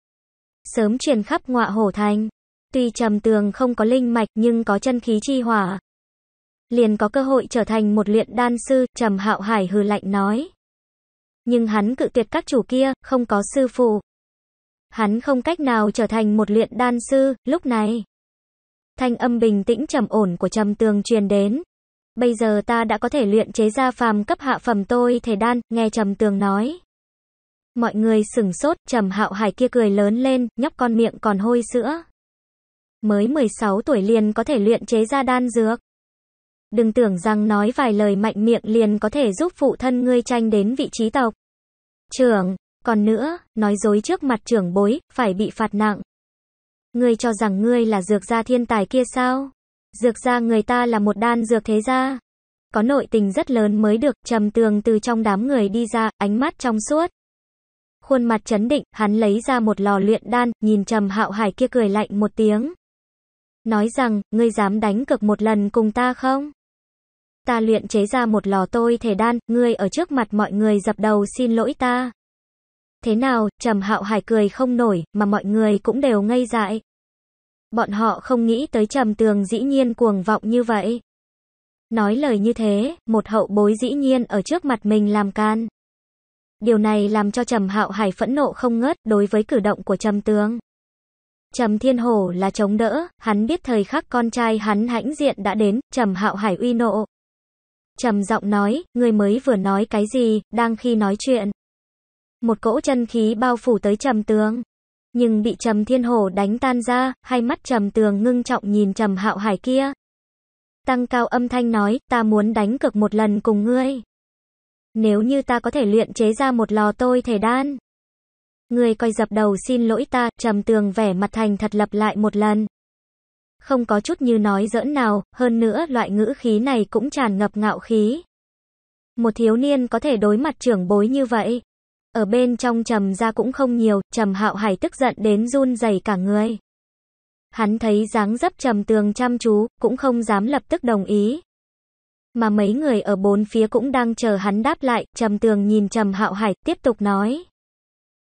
Sớm truyền khắp ngọa hổ thành. Tuy Trầm Tường không có linh mạch nhưng có chân khí chi hỏa. Liền có cơ hội trở thành một luyện đan sư, Trầm Hạo Hải hừ lạnh nói. Nhưng hắn cự tuyệt các chủ kia, không có sư phụ hắn không cách nào trở thành một luyện đan sư, lúc này. Thanh âm bình tĩnh trầm ổn của trầm tường truyền đến. Bây giờ ta đã có thể luyện chế ra phàm cấp hạ phẩm tôi thể đan, nghe trầm tường nói. Mọi người sửng sốt, trầm hạo hải kia cười lớn lên, nhóc con miệng còn hôi sữa. Mới 16 tuổi liền có thể luyện chế ra đan dược. Đừng tưởng rằng nói vài lời mạnh miệng liền có thể giúp phụ thân ngươi tranh đến vị trí tộc. Trưởng, còn nữa, nói dối trước mặt trưởng bối, phải bị phạt nặng. Ngươi cho rằng ngươi là dược gia thiên tài kia sao? Dược gia người ta là một đan dược thế gia. Có nội tình rất lớn mới được, trầm tường từ trong đám người đi ra, ánh mắt trong suốt. Khuôn mặt chấn định, hắn lấy ra một lò luyện đan, nhìn trầm hạo hải kia cười lạnh một tiếng. Nói rằng, ngươi dám đánh cực một lần cùng ta không? Ta luyện chế ra một lò tôi thể đan, ngươi ở trước mặt mọi người dập đầu xin lỗi ta. Thế nào, Trầm Hạo Hải cười không nổi, mà mọi người cũng đều ngây dại. Bọn họ không nghĩ tới Trầm Tường dĩ nhiên cuồng vọng như vậy. Nói lời như thế, một hậu bối dĩ nhiên ở trước mặt mình làm can. Điều này làm cho Trầm Hạo Hải phẫn nộ không ngớt đối với cử động của Trầm Tường. Trầm Thiên Hổ là chống đỡ, hắn biết thời khắc con trai hắn hãnh diện đã đến, Trầm Hạo Hải uy nộ. Trầm giọng nói, người mới vừa nói cái gì, đang khi nói chuyện một cỗ chân khí bao phủ tới trầm tường. Nhưng bị trầm thiên hồ đánh tan ra, hai mắt trầm tường ngưng trọng nhìn trầm hạo hải kia. Tăng cao âm thanh nói, ta muốn đánh cực một lần cùng ngươi. Nếu như ta có thể luyện chế ra một lò tôi thể đan. Ngươi coi dập đầu xin lỗi ta, trầm tường vẻ mặt thành thật lập lại một lần. Không có chút như nói giỡn nào, hơn nữa loại ngữ khí này cũng tràn ngập ngạo khí. Một thiếu niên có thể đối mặt trưởng bối như vậy. Ở bên trong trầm ra cũng không nhiều, trầm hạo hải tức giận đến run dày cả người. Hắn thấy dáng dấp trầm tường chăm chú, cũng không dám lập tức đồng ý. Mà mấy người ở bốn phía cũng đang chờ hắn đáp lại, trầm tường nhìn trầm hạo hải, tiếp tục nói.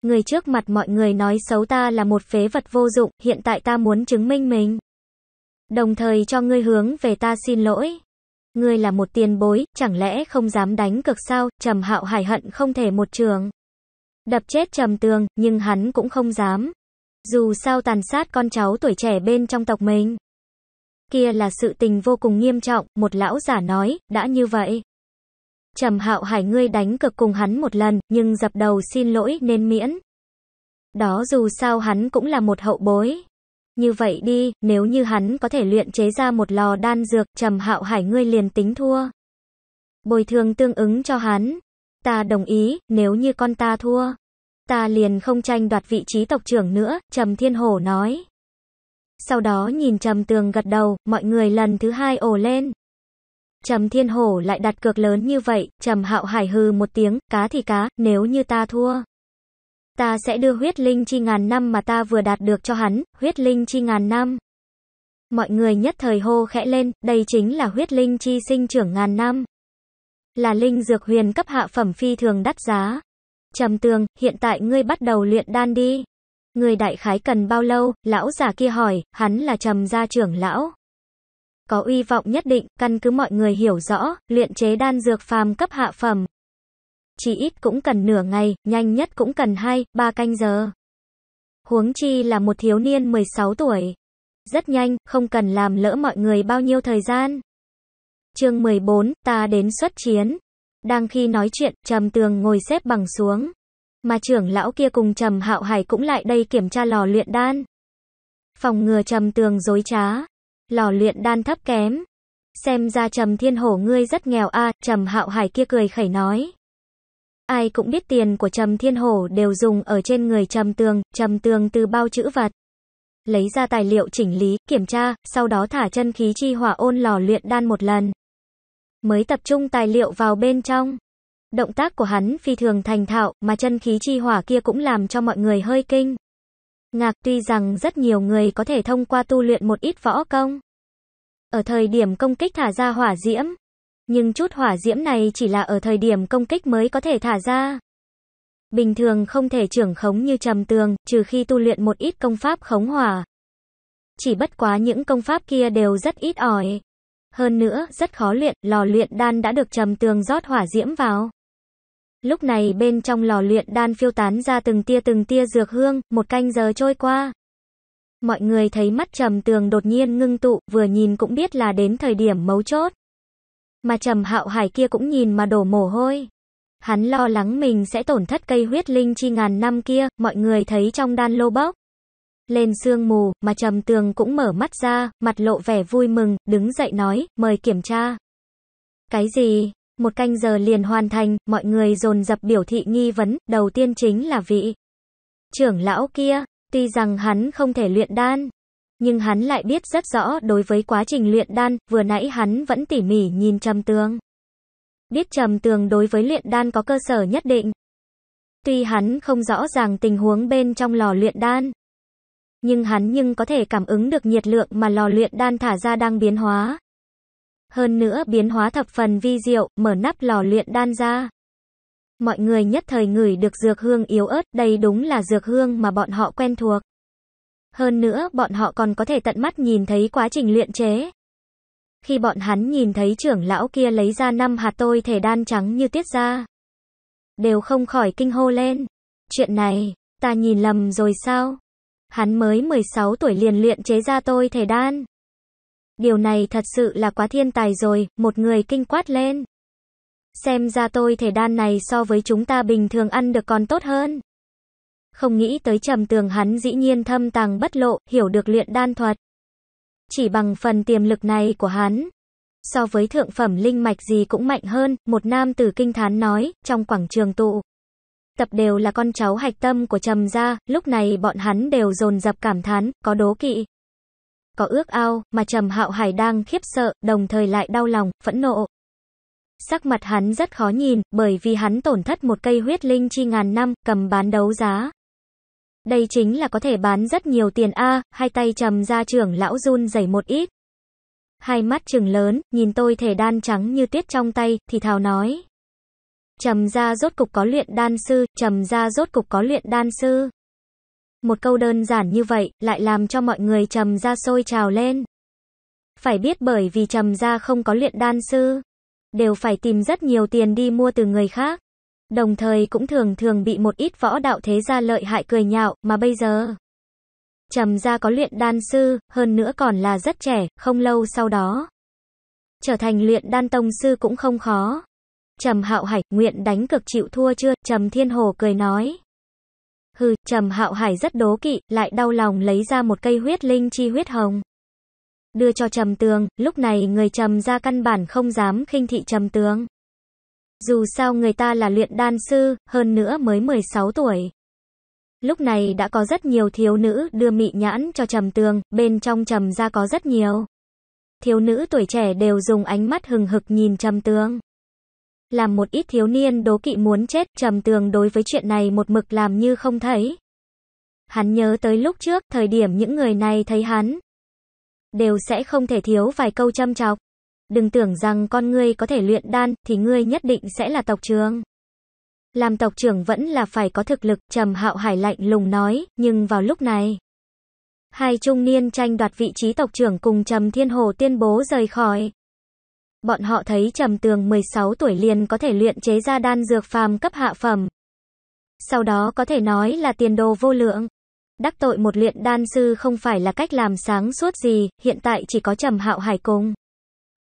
Người trước mặt mọi người nói xấu ta là một phế vật vô dụng, hiện tại ta muốn chứng minh mình. Đồng thời cho ngươi hướng về ta xin lỗi. Ngươi là một tiền bối, chẳng lẽ không dám đánh cực sao, trầm hạo hải hận không thể một trường đập chết trầm tường, nhưng hắn cũng không dám. Dù sao tàn sát con cháu tuổi trẻ bên trong tộc mình. Kia là sự tình vô cùng nghiêm trọng, một lão giả nói, đã như vậy. Trầm hạo hải ngươi đánh cực cùng hắn một lần, nhưng dập đầu xin lỗi nên miễn. Đó dù sao hắn cũng là một hậu bối. Như vậy đi, nếu như hắn có thể luyện chế ra một lò đan dược, trầm hạo hải ngươi liền tính thua. Bồi thường tương ứng cho hắn, Ta đồng ý, nếu như con ta thua, ta liền không tranh đoạt vị trí tộc trưởng nữa, Trầm Thiên Hổ nói. Sau đó nhìn Trầm Tường gật đầu, mọi người lần thứ hai ồ lên. Trầm Thiên Hổ lại đặt cược lớn như vậy, Trầm Hạo Hải hừ một tiếng, cá thì cá, nếu như ta thua. Ta sẽ đưa huyết linh chi ngàn năm mà ta vừa đạt được cho hắn, huyết linh chi ngàn năm. Mọi người nhất thời hô khẽ lên, đây chính là huyết linh chi sinh trưởng ngàn năm là linh dược huyền cấp hạ phẩm phi thường đắt giá. Trầm tường, hiện tại ngươi bắt đầu luyện đan đi. Người đại khái cần bao lâu, lão giả kia hỏi, hắn là trầm gia trưởng lão. Có uy vọng nhất định, căn cứ mọi người hiểu rõ, luyện chế đan dược phàm cấp hạ phẩm. Chỉ ít cũng cần nửa ngày, nhanh nhất cũng cần 2, 3 canh giờ. Huống chi là một thiếu niên 16 tuổi. Rất nhanh, không cần làm lỡ mọi người bao nhiêu thời gian. Chương 14, ta đến xuất chiến. Đang khi nói chuyện, Trầm Tường ngồi xếp bằng xuống, mà trưởng lão kia cùng Trầm Hạo Hải cũng lại đây kiểm tra lò luyện đan. Phòng ngừa Trầm Tường dối trá, lò luyện đan thấp kém. Xem ra Trầm Thiên Hổ ngươi rất nghèo a, Trầm Hạo Hải kia cười khẩy nói. Ai cũng biết tiền của Trầm Thiên Hổ đều dùng ở trên người Trầm Tường, Trầm Tường từ bao chữ vật lấy ra tài liệu chỉnh lý, kiểm tra, sau đó thả chân khí chi hỏa ôn lò luyện đan một lần mới tập trung tài liệu vào bên trong. Động tác của hắn phi thường thành thạo, mà chân khí chi hỏa kia cũng làm cho mọi người hơi kinh. Ngạc tuy rằng rất nhiều người có thể thông qua tu luyện một ít võ công. Ở thời điểm công kích thả ra hỏa diễm. Nhưng chút hỏa diễm này chỉ là ở thời điểm công kích mới có thể thả ra. Bình thường không thể trưởng khống như trầm tường, trừ khi tu luyện một ít công pháp khống hỏa. Chỉ bất quá những công pháp kia đều rất ít ỏi. Hơn nữa, rất khó luyện, lò luyện đan đã được trầm tường rót hỏa diễm vào. Lúc này bên trong lò luyện đan phiêu tán ra từng tia từng tia dược hương, một canh giờ trôi qua. Mọi người thấy mắt trầm tường đột nhiên ngưng tụ, vừa nhìn cũng biết là đến thời điểm mấu chốt. Mà trầm hạo hải kia cũng nhìn mà đổ mồ hôi. Hắn lo lắng mình sẽ tổn thất cây huyết linh chi ngàn năm kia, mọi người thấy trong đan lô bốc lên sương mù, mà trầm tường cũng mở mắt ra, mặt lộ vẻ vui mừng, đứng dậy nói, mời kiểm tra. Cái gì? Một canh giờ liền hoàn thành, mọi người dồn dập biểu thị nghi vấn, đầu tiên chính là vị trưởng lão kia, tuy rằng hắn không thể luyện đan, nhưng hắn lại biết rất rõ đối với quá trình luyện đan, vừa nãy hắn vẫn tỉ mỉ nhìn trầm tường. Biết trầm tường đối với luyện đan có cơ sở nhất định. Tuy hắn không rõ ràng tình huống bên trong lò luyện đan, nhưng hắn nhưng có thể cảm ứng được nhiệt lượng mà lò luyện đan thả ra đang biến hóa. Hơn nữa biến hóa thập phần vi diệu, mở nắp lò luyện đan ra. Mọi người nhất thời ngửi được dược hương yếu ớt, đây đúng là dược hương mà bọn họ quen thuộc. Hơn nữa bọn họ còn có thể tận mắt nhìn thấy quá trình luyện chế. Khi bọn hắn nhìn thấy trưởng lão kia lấy ra năm hạt tôi thể đan trắng như tiết ra. Đều không khỏi kinh hô lên. Chuyện này, ta nhìn lầm rồi sao? Hắn mới 16 tuổi liền luyện chế ra tôi thể đan. Điều này thật sự là quá thiên tài rồi, một người kinh quát lên. Xem ra tôi thể đan này so với chúng ta bình thường ăn được còn tốt hơn. Không nghĩ tới trầm tường hắn dĩ nhiên thâm tàng bất lộ, hiểu được luyện đan thuật. Chỉ bằng phần tiềm lực này của hắn. So với thượng phẩm linh mạch gì cũng mạnh hơn, một nam tử kinh thán nói, trong quảng trường tụ tập đều là con cháu hạch tâm của trầm gia, lúc này bọn hắn đều dồn dập cảm thán, có đố kỵ. Có ước ao, mà trầm hạo hải đang khiếp sợ, đồng thời lại đau lòng, phẫn nộ. Sắc mặt hắn rất khó nhìn, bởi vì hắn tổn thất một cây huyết linh chi ngàn năm, cầm bán đấu giá. Đây chính là có thể bán rất nhiều tiền a hai tay trầm ra trưởng lão run rẩy một ít. Hai mắt trừng lớn, nhìn tôi thể đan trắng như tuyết trong tay, thì thào nói. Trầm gia rốt cục có luyện đan sư, trầm gia rốt cục có luyện đan sư. Một câu đơn giản như vậy, lại làm cho mọi người trầm gia sôi trào lên. Phải biết bởi vì trầm gia không có luyện đan sư, đều phải tìm rất nhiều tiền đi mua từ người khác. Đồng thời cũng thường thường bị một ít võ đạo thế gia lợi hại cười nhạo, mà bây giờ. Trầm gia có luyện đan sư, hơn nữa còn là rất trẻ, không lâu sau đó. Trở thành luyện đan tông sư cũng không khó. Trầm Hạo Hải, nguyện đánh cực chịu thua chưa? Trầm Thiên Hồ cười nói. Hừ, Trầm Hạo Hải rất đố kỵ, lại đau lòng lấy ra một cây huyết linh chi huyết hồng. Đưa cho Trầm Tường, lúc này người Trầm ra căn bản không dám khinh thị Trầm Tường. Dù sao người ta là luyện đan sư, hơn nữa mới 16 tuổi. Lúc này đã có rất nhiều thiếu nữ đưa mị nhãn cho Trầm Tường, bên trong Trầm ra có rất nhiều. Thiếu nữ tuổi trẻ đều dùng ánh mắt hừng hực nhìn Trầm Tường làm một ít thiếu niên đố kỵ muốn chết, trầm tường đối với chuyện này một mực làm như không thấy. Hắn nhớ tới lúc trước, thời điểm những người này thấy hắn, đều sẽ không thể thiếu vài câu châm chọc. Đừng tưởng rằng con ngươi có thể luyện đan, thì ngươi nhất định sẽ là tộc trưởng. Làm tộc trưởng vẫn là phải có thực lực, trầm hạo hải lạnh lùng nói, nhưng vào lúc này. Hai trung niên tranh đoạt vị trí tộc trưởng cùng Trầm Thiên Hồ tuyên bố rời khỏi. Bọn họ thấy trầm tường 16 tuổi liền có thể luyện chế ra đan dược phàm cấp hạ phẩm. Sau đó có thể nói là tiền đồ vô lượng. Đắc tội một luyện đan sư không phải là cách làm sáng suốt gì, hiện tại chỉ có trầm hạo hải cùng.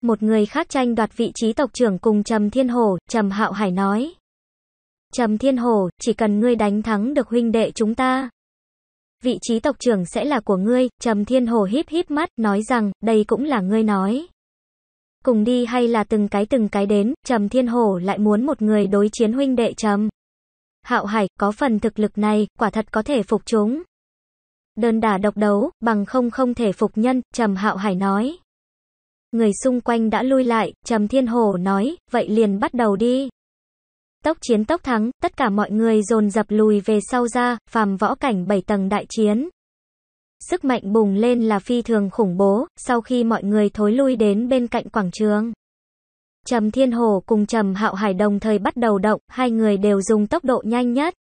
Một người khác tranh đoạt vị trí tộc trưởng cùng Trầm Thiên hồ Trầm Hạo Hải nói. Trầm Thiên hồ chỉ cần ngươi đánh thắng được huynh đệ chúng ta. Vị trí tộc trưởng sẽ là của ngươi, Trầm Thiên hồ híp híp mắt, nói rằng, đây cũng là ngươi nói cùng đi hay là từng cái từng cái đến, Trầm Thiên Hổ lại muốn một người đối chiến huynh đệ Trầm. Hạo Hải, có phần thực lực này, quả thật có thể phục chúng. Đơn đả độc đấu, bằng không không thể phục nhân, Trầm Hạo Hải nói. Người xung quanh đã lui lại, Trầm Thiên Hổ nói, vậy liền bắt đầu đi. Tốc chiến tốc thắng, tất cả mọi người dồn dập lùi về sau ra, phàm võ cảnh 7 tầng đại chiến sức mạnh bùng lên là phi thường khủng bố, sau khi mọi người thối lui đến bên cạnh quảng trường. Trầm Thiên Hồ cùng Trầm Hạo Hải đồng thời bắt đầu động, hai người đều dùng tốc độ nhanh nhất.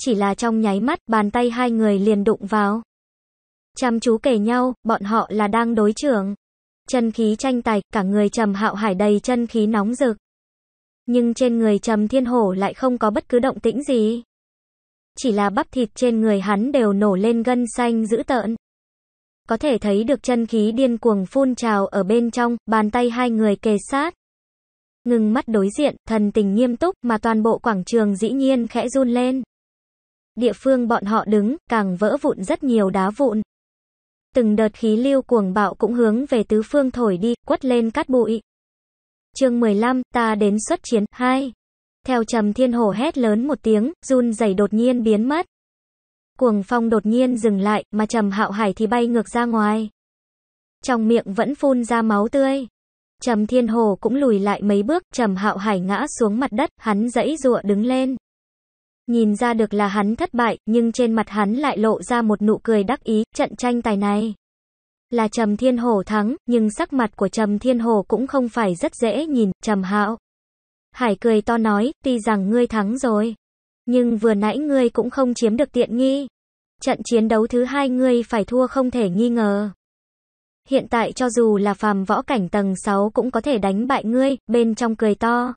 Chỉ là trong nháy mắt, bàn tay hai người liền đụng vào. Chăm chú kể nhau, bọn họ là đang đối trưởng. Chân khí tranh tài, cả người Trầm Hạo Hải đầy chân khí nóng rực. Nhưng trên người Trầm Thiên Hổ lại không có bất cứ động tĩnh gì. Chỉ là bắp thịt trên người hắn đều nổ lên gân xanh dữ tợn. Có thể thấy được chân khí điên cuồng phun trào ở bên trong, bàn tay hai người kề sát. Ngừng mắt đối diện, thần tình nghiêm túc mà toàn bộ quảng trường dĩ nhiên khẽ run lên. Địa phương bọn họ đứng, càng vỡ vụn rất nhiều đá vụn. Từng đợt khí lưu cuồng bạo cũng hướng về tứ phương thổi đi, quất lên cát bụi. Chương 15, ta đến xuất chiến 2. Theo trầm thiên hổ hét lớn một tiếng, run dày đột nhiên biến mất. Cuồng phong đột nhiên dừng lại, mà trầm hạo hải thì bay ngược ra ngoài. Trong miệng vẫn phun ra máu tươi. Trầm thiên hồ cũng lùi lại mấy bước, trầm hạo hải ngã xuống mặt đất, hắn dãy dụa đứng lên. Nhìn ra được là hắn thất bại, nhưng trên mặt hắn lại lộ ra một nụ cười đắc ý, trận tranh tài này. Là Trầm Thiên hồ thắng, nhưng sắc mặt của Trầm Thiên hồ cũng không phải rất dễ nhìn, Trầm Hạo. Hải cười to nói, tuy rằng ngươi thắng rồi. Nhưng vừa nãy ngươi cũng không chiếm được tiện nghi. Trận chiến đấu thứ hai ngươi phải thua không thể nghi ngờ. Hiện tại cho dù là phàm võ cảnh tầng 6 cũng có thể đánh bại ngươi, bên trong cười to.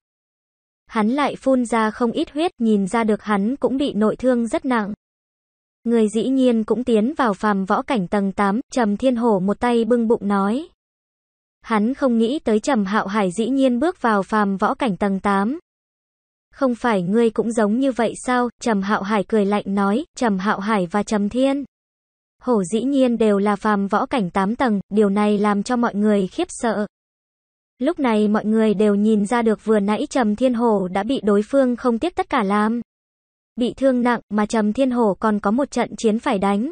Hắn lại phun ra không ít huyết, nhìn ra được hắn cũng bị nội thương rất nặng. Người dĩ nhiên cũng tiến vào phàm võ cảnh tầng 8, Trầm Thiên Hổ một tay bưng bụng nói. Hắn không nghĩ tới Trầm Hạo Hải dĩ nhiên bước vào phàm võ cảnh tầng 8. Không phải ngươi cũng giống như vậy sao? Trầm Hạo Hải cười lạnh nói, Trầm Hạo Hải và Trầm Thiên. Hổ dĩ nhiên đều là phàm võ cảnh 8 tầng, điều này làm cho mọi người khiếp sợ. Lúc này mọi người đều nhìn ra được vừa nãy Trầm Thiên Hổ đã bị đối phương không tiếc tất cả làm. Bị thương nặng mà Trầm Thiên Hổ còn có một trận chiến phải đánh,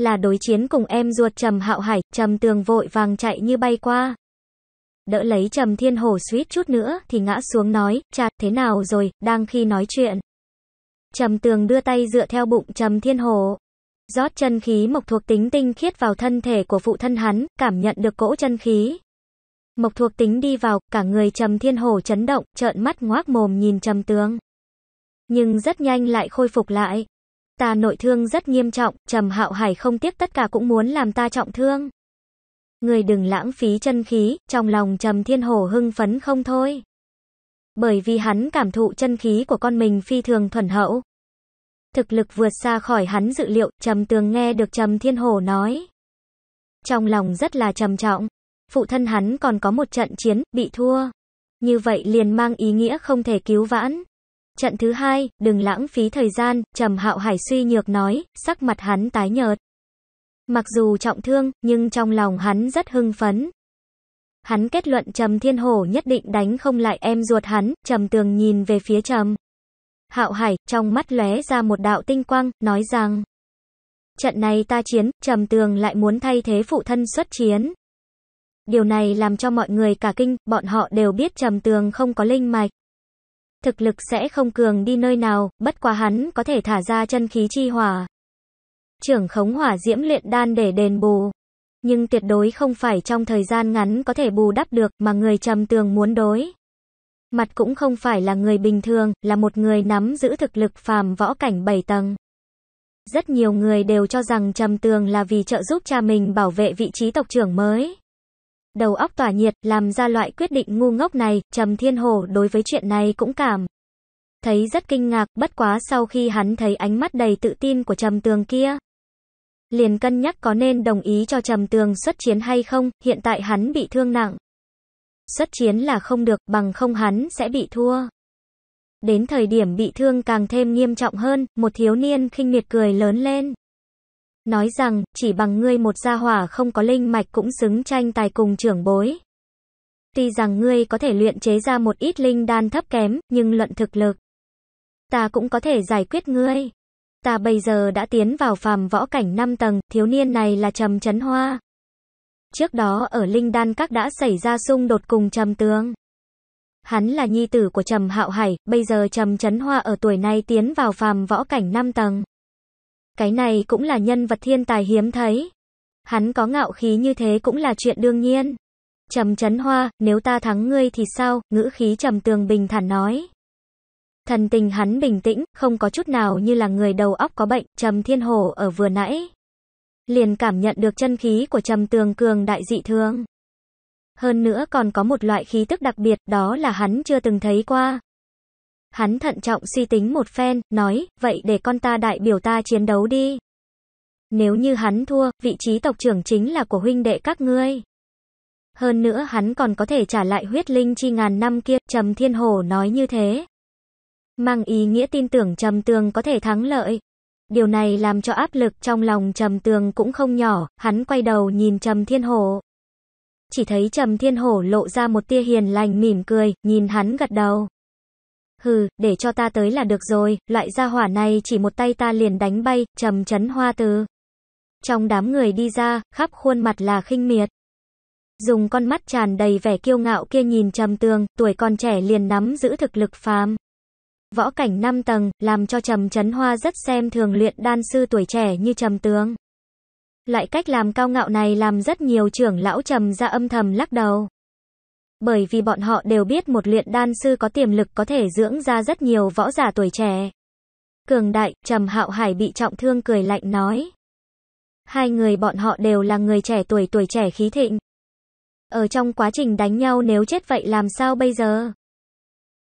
là đối chiến cùng em ruột Trầm Hạo Hải, Trầm Tường vội vàng chạy như bay qua. Đỡ lấy Trầm Thiên Hổ suýt chút nữa thì ngã xuống nói, "Chà, thế nào rồi?" đang khi nói chuyện. Trầm Tường đưa tay dựa theo bụng Trầm Thiên Hổ, rót chân khí mộc thuộc tính tinh khiết vào thân thể của phụ thân hắn, cảm nhận được cỗ chân khí. Mộc thuộc tính đi vào, cả người Trầm Thiên Hổ chấn động, trợn mắt ngoác mồm nhìn Trầm Tường. Nhưng rất nhanh lại khôi phục lại ta nội thương rất nghiêm trọng, Trầm Hạo Hải không tiếc tất cả cũng muốn làm ta trọng thương. Người đừng lãng phí chân khí, trong lòng Trầm Thiên Hổ hưng phấn không thôi. Bởi vì hắn cảm thụ chân khí của con mình phi thường thuần hậu. Thực lực vượt xa khỏi hắn dự liệu, Trầm Tường nghe được Trầm Thiên Hổ nói. Trong lòng rất là trầm trọng. Phụ thân hắn còn có một trận chiến, bị thua. Như vậy liền mang ý nghĩa không thể cứu vãn. Trận thứ hai, đừng lãng phí thời gian, Trầm Hạo Hải suy nhược nói, sắc mặt hắn tái nhợt. Mặc dù trọng thương, nhưng trong lòng hắn rất hưng phấn. Hắn kết luận Trầm Thiên Hổ nhất định đánh không lại em ruột hắn, Trầm Tường nhìn về phía Trầm. Hạo Hải, trong mắt lóe ra một đạo tinh quang, nói rằng. Trận này ta chiến, Trầm Tường lại muốn thay thế phụ thân xuất chiến. Điều này làm cho mọi người cả kinh, bọn họ đều biết Trầm Tường không có linh mạch thực lực sẽ không cường đi nơi nào, bất quá hắn có thể thả ra chân khí chi hỏa. Trưởng khống hỏa diễm luyện đan để đền bù. Nhưng tuyệt đối không phải trong thời gian ngắn có thể bù đắp được mà người trầm tường muốn đối. Mặt cũng không phải là người bình thường, là một người nắm giữ thực lực phàm võ cảnh bảy tầng. Rất nhiều người đều cho rằng trầm tường là vì trợ giúp cha mình bảo vệ vị trí tộc trưởng mới. Đầu óc tỏa nhiệt, làm ra loại quyết định ngu ngốc này, Trầm Thiên Hồ đối với chuyện này cũng cảm. Thấy rất kinh ngạc, bất quá sau khi hắn thấy ánh mắt đầy tự tin của Trầm Tường kia. Liền cân nhắc có nên đồng ý cho Trầm Tường xuất chiến hay không, hiện tại hắn bị thương nặng. Xuất chiến là không được, bằng không hắn sẽ bị thua. Đến thời điểm bị thương càng thêm nghiêm trọng hơn, một thiếu niên khinh miệt cười lớn lên nói rằng, chỉ bằng ngươi một gia hỏa không có linh mạch cũng xứng tranh tài cùng trưởng bối. Tuy rằng ngươi có thể luyện chế ra một ít linh đan thấp kém, nhưng luận thực lực, ta cũng có thể giải quyết ngươi. Ta bây giờ đã tiến vào phàm võ cảnh 5 tầng, thiếu niên này là Trầm Chấn Hoa. Trước đó ở Linh Đan Các đã xảy ra xung đột cùng Trầm Tương. Hắn là nhi tử của Trầm Hạo Hải, bây giờ Trầm Chấn Hoa ở tuổi này tiến vào phàm võ cảnh 5 tầng. Cái này cũng là nhân vật thiên tài hiếm thấy. Hắn có ngạo khí như thế cũng là chuyện đương nhiên. Trầm chấn hoa, nếu ta thắng ngươi thì sao, ngữ khí trầm tường bình thản nói. Thần tình hắn bình tĩnh, không có chút nào như là người đầu óc có bệnh, trầm thiên hồ ở vừa nãy. Liền cảm nhận được chân khí của trầm tường cường đại dị thường. Hơn nữa còn có một loại khí tức đặc biệt, đó là hắn chưa từng thấy qua. Hắn thận trọng suy tính một phen, nói, vậy để con ta đại biểu ta chiến đấu đi. Nếu như hắn thua, vị trí tộc trưởng chính là của huynh đệ các ngươi. Hơn nữa hắn còn có thể trả lại huyết linh chi ngàn năm kia, Trầm Thiên Hồ nói như thế. Mang ý nghĩa tin tưởng Trầm Tường có thể thắng lợi. Điều này làm cho áp lực trong lòng Trầm Tường cũng không nhỏ, hắn quay đầu nhìn Trầm Thiên Hồ. Chỉ thấy Trầm Thiên hồ lộ ra một tia hiền lành mỉm cười, nhìn hắn gật đầu. Hừ, để cho ta tới là được rồi, loại gia hỏa này chỉ một tay ta liền đánh bay, trầm chấn hoa từ. Trong đám người đi ra, khắp khuôn mặt là khinh miệt. Dùng con mắt tràn đầy vẻ kiêu ngạo kia nhìn trầm tường, tuổi còn trẻ liền nắm giữ thực lực phàm. Võ cảnh năm tầng, làm cho trầm chấn hoa rất xem thường luyện đan sư tuổi trẻ như trầm tường Loại cách làm cao ngạo này làm rất nhiều trưởng lão trầm ra âm thầm lắc đầu bởi vì bọn họ đều biết một luyện đan sư có tiềm lực có thể dưỡng ra rất nhiều võ giả tuổi trẻ. Cường đại, Trầm Hạo Hải bị trọng thương cười lạnh nói. Hai người bọn họ đều là người trẻ tuổi tuổi trẻ khí thịnh. Ở trong quá trình đánh nhau nếu chết vậy làm sao bây giờ?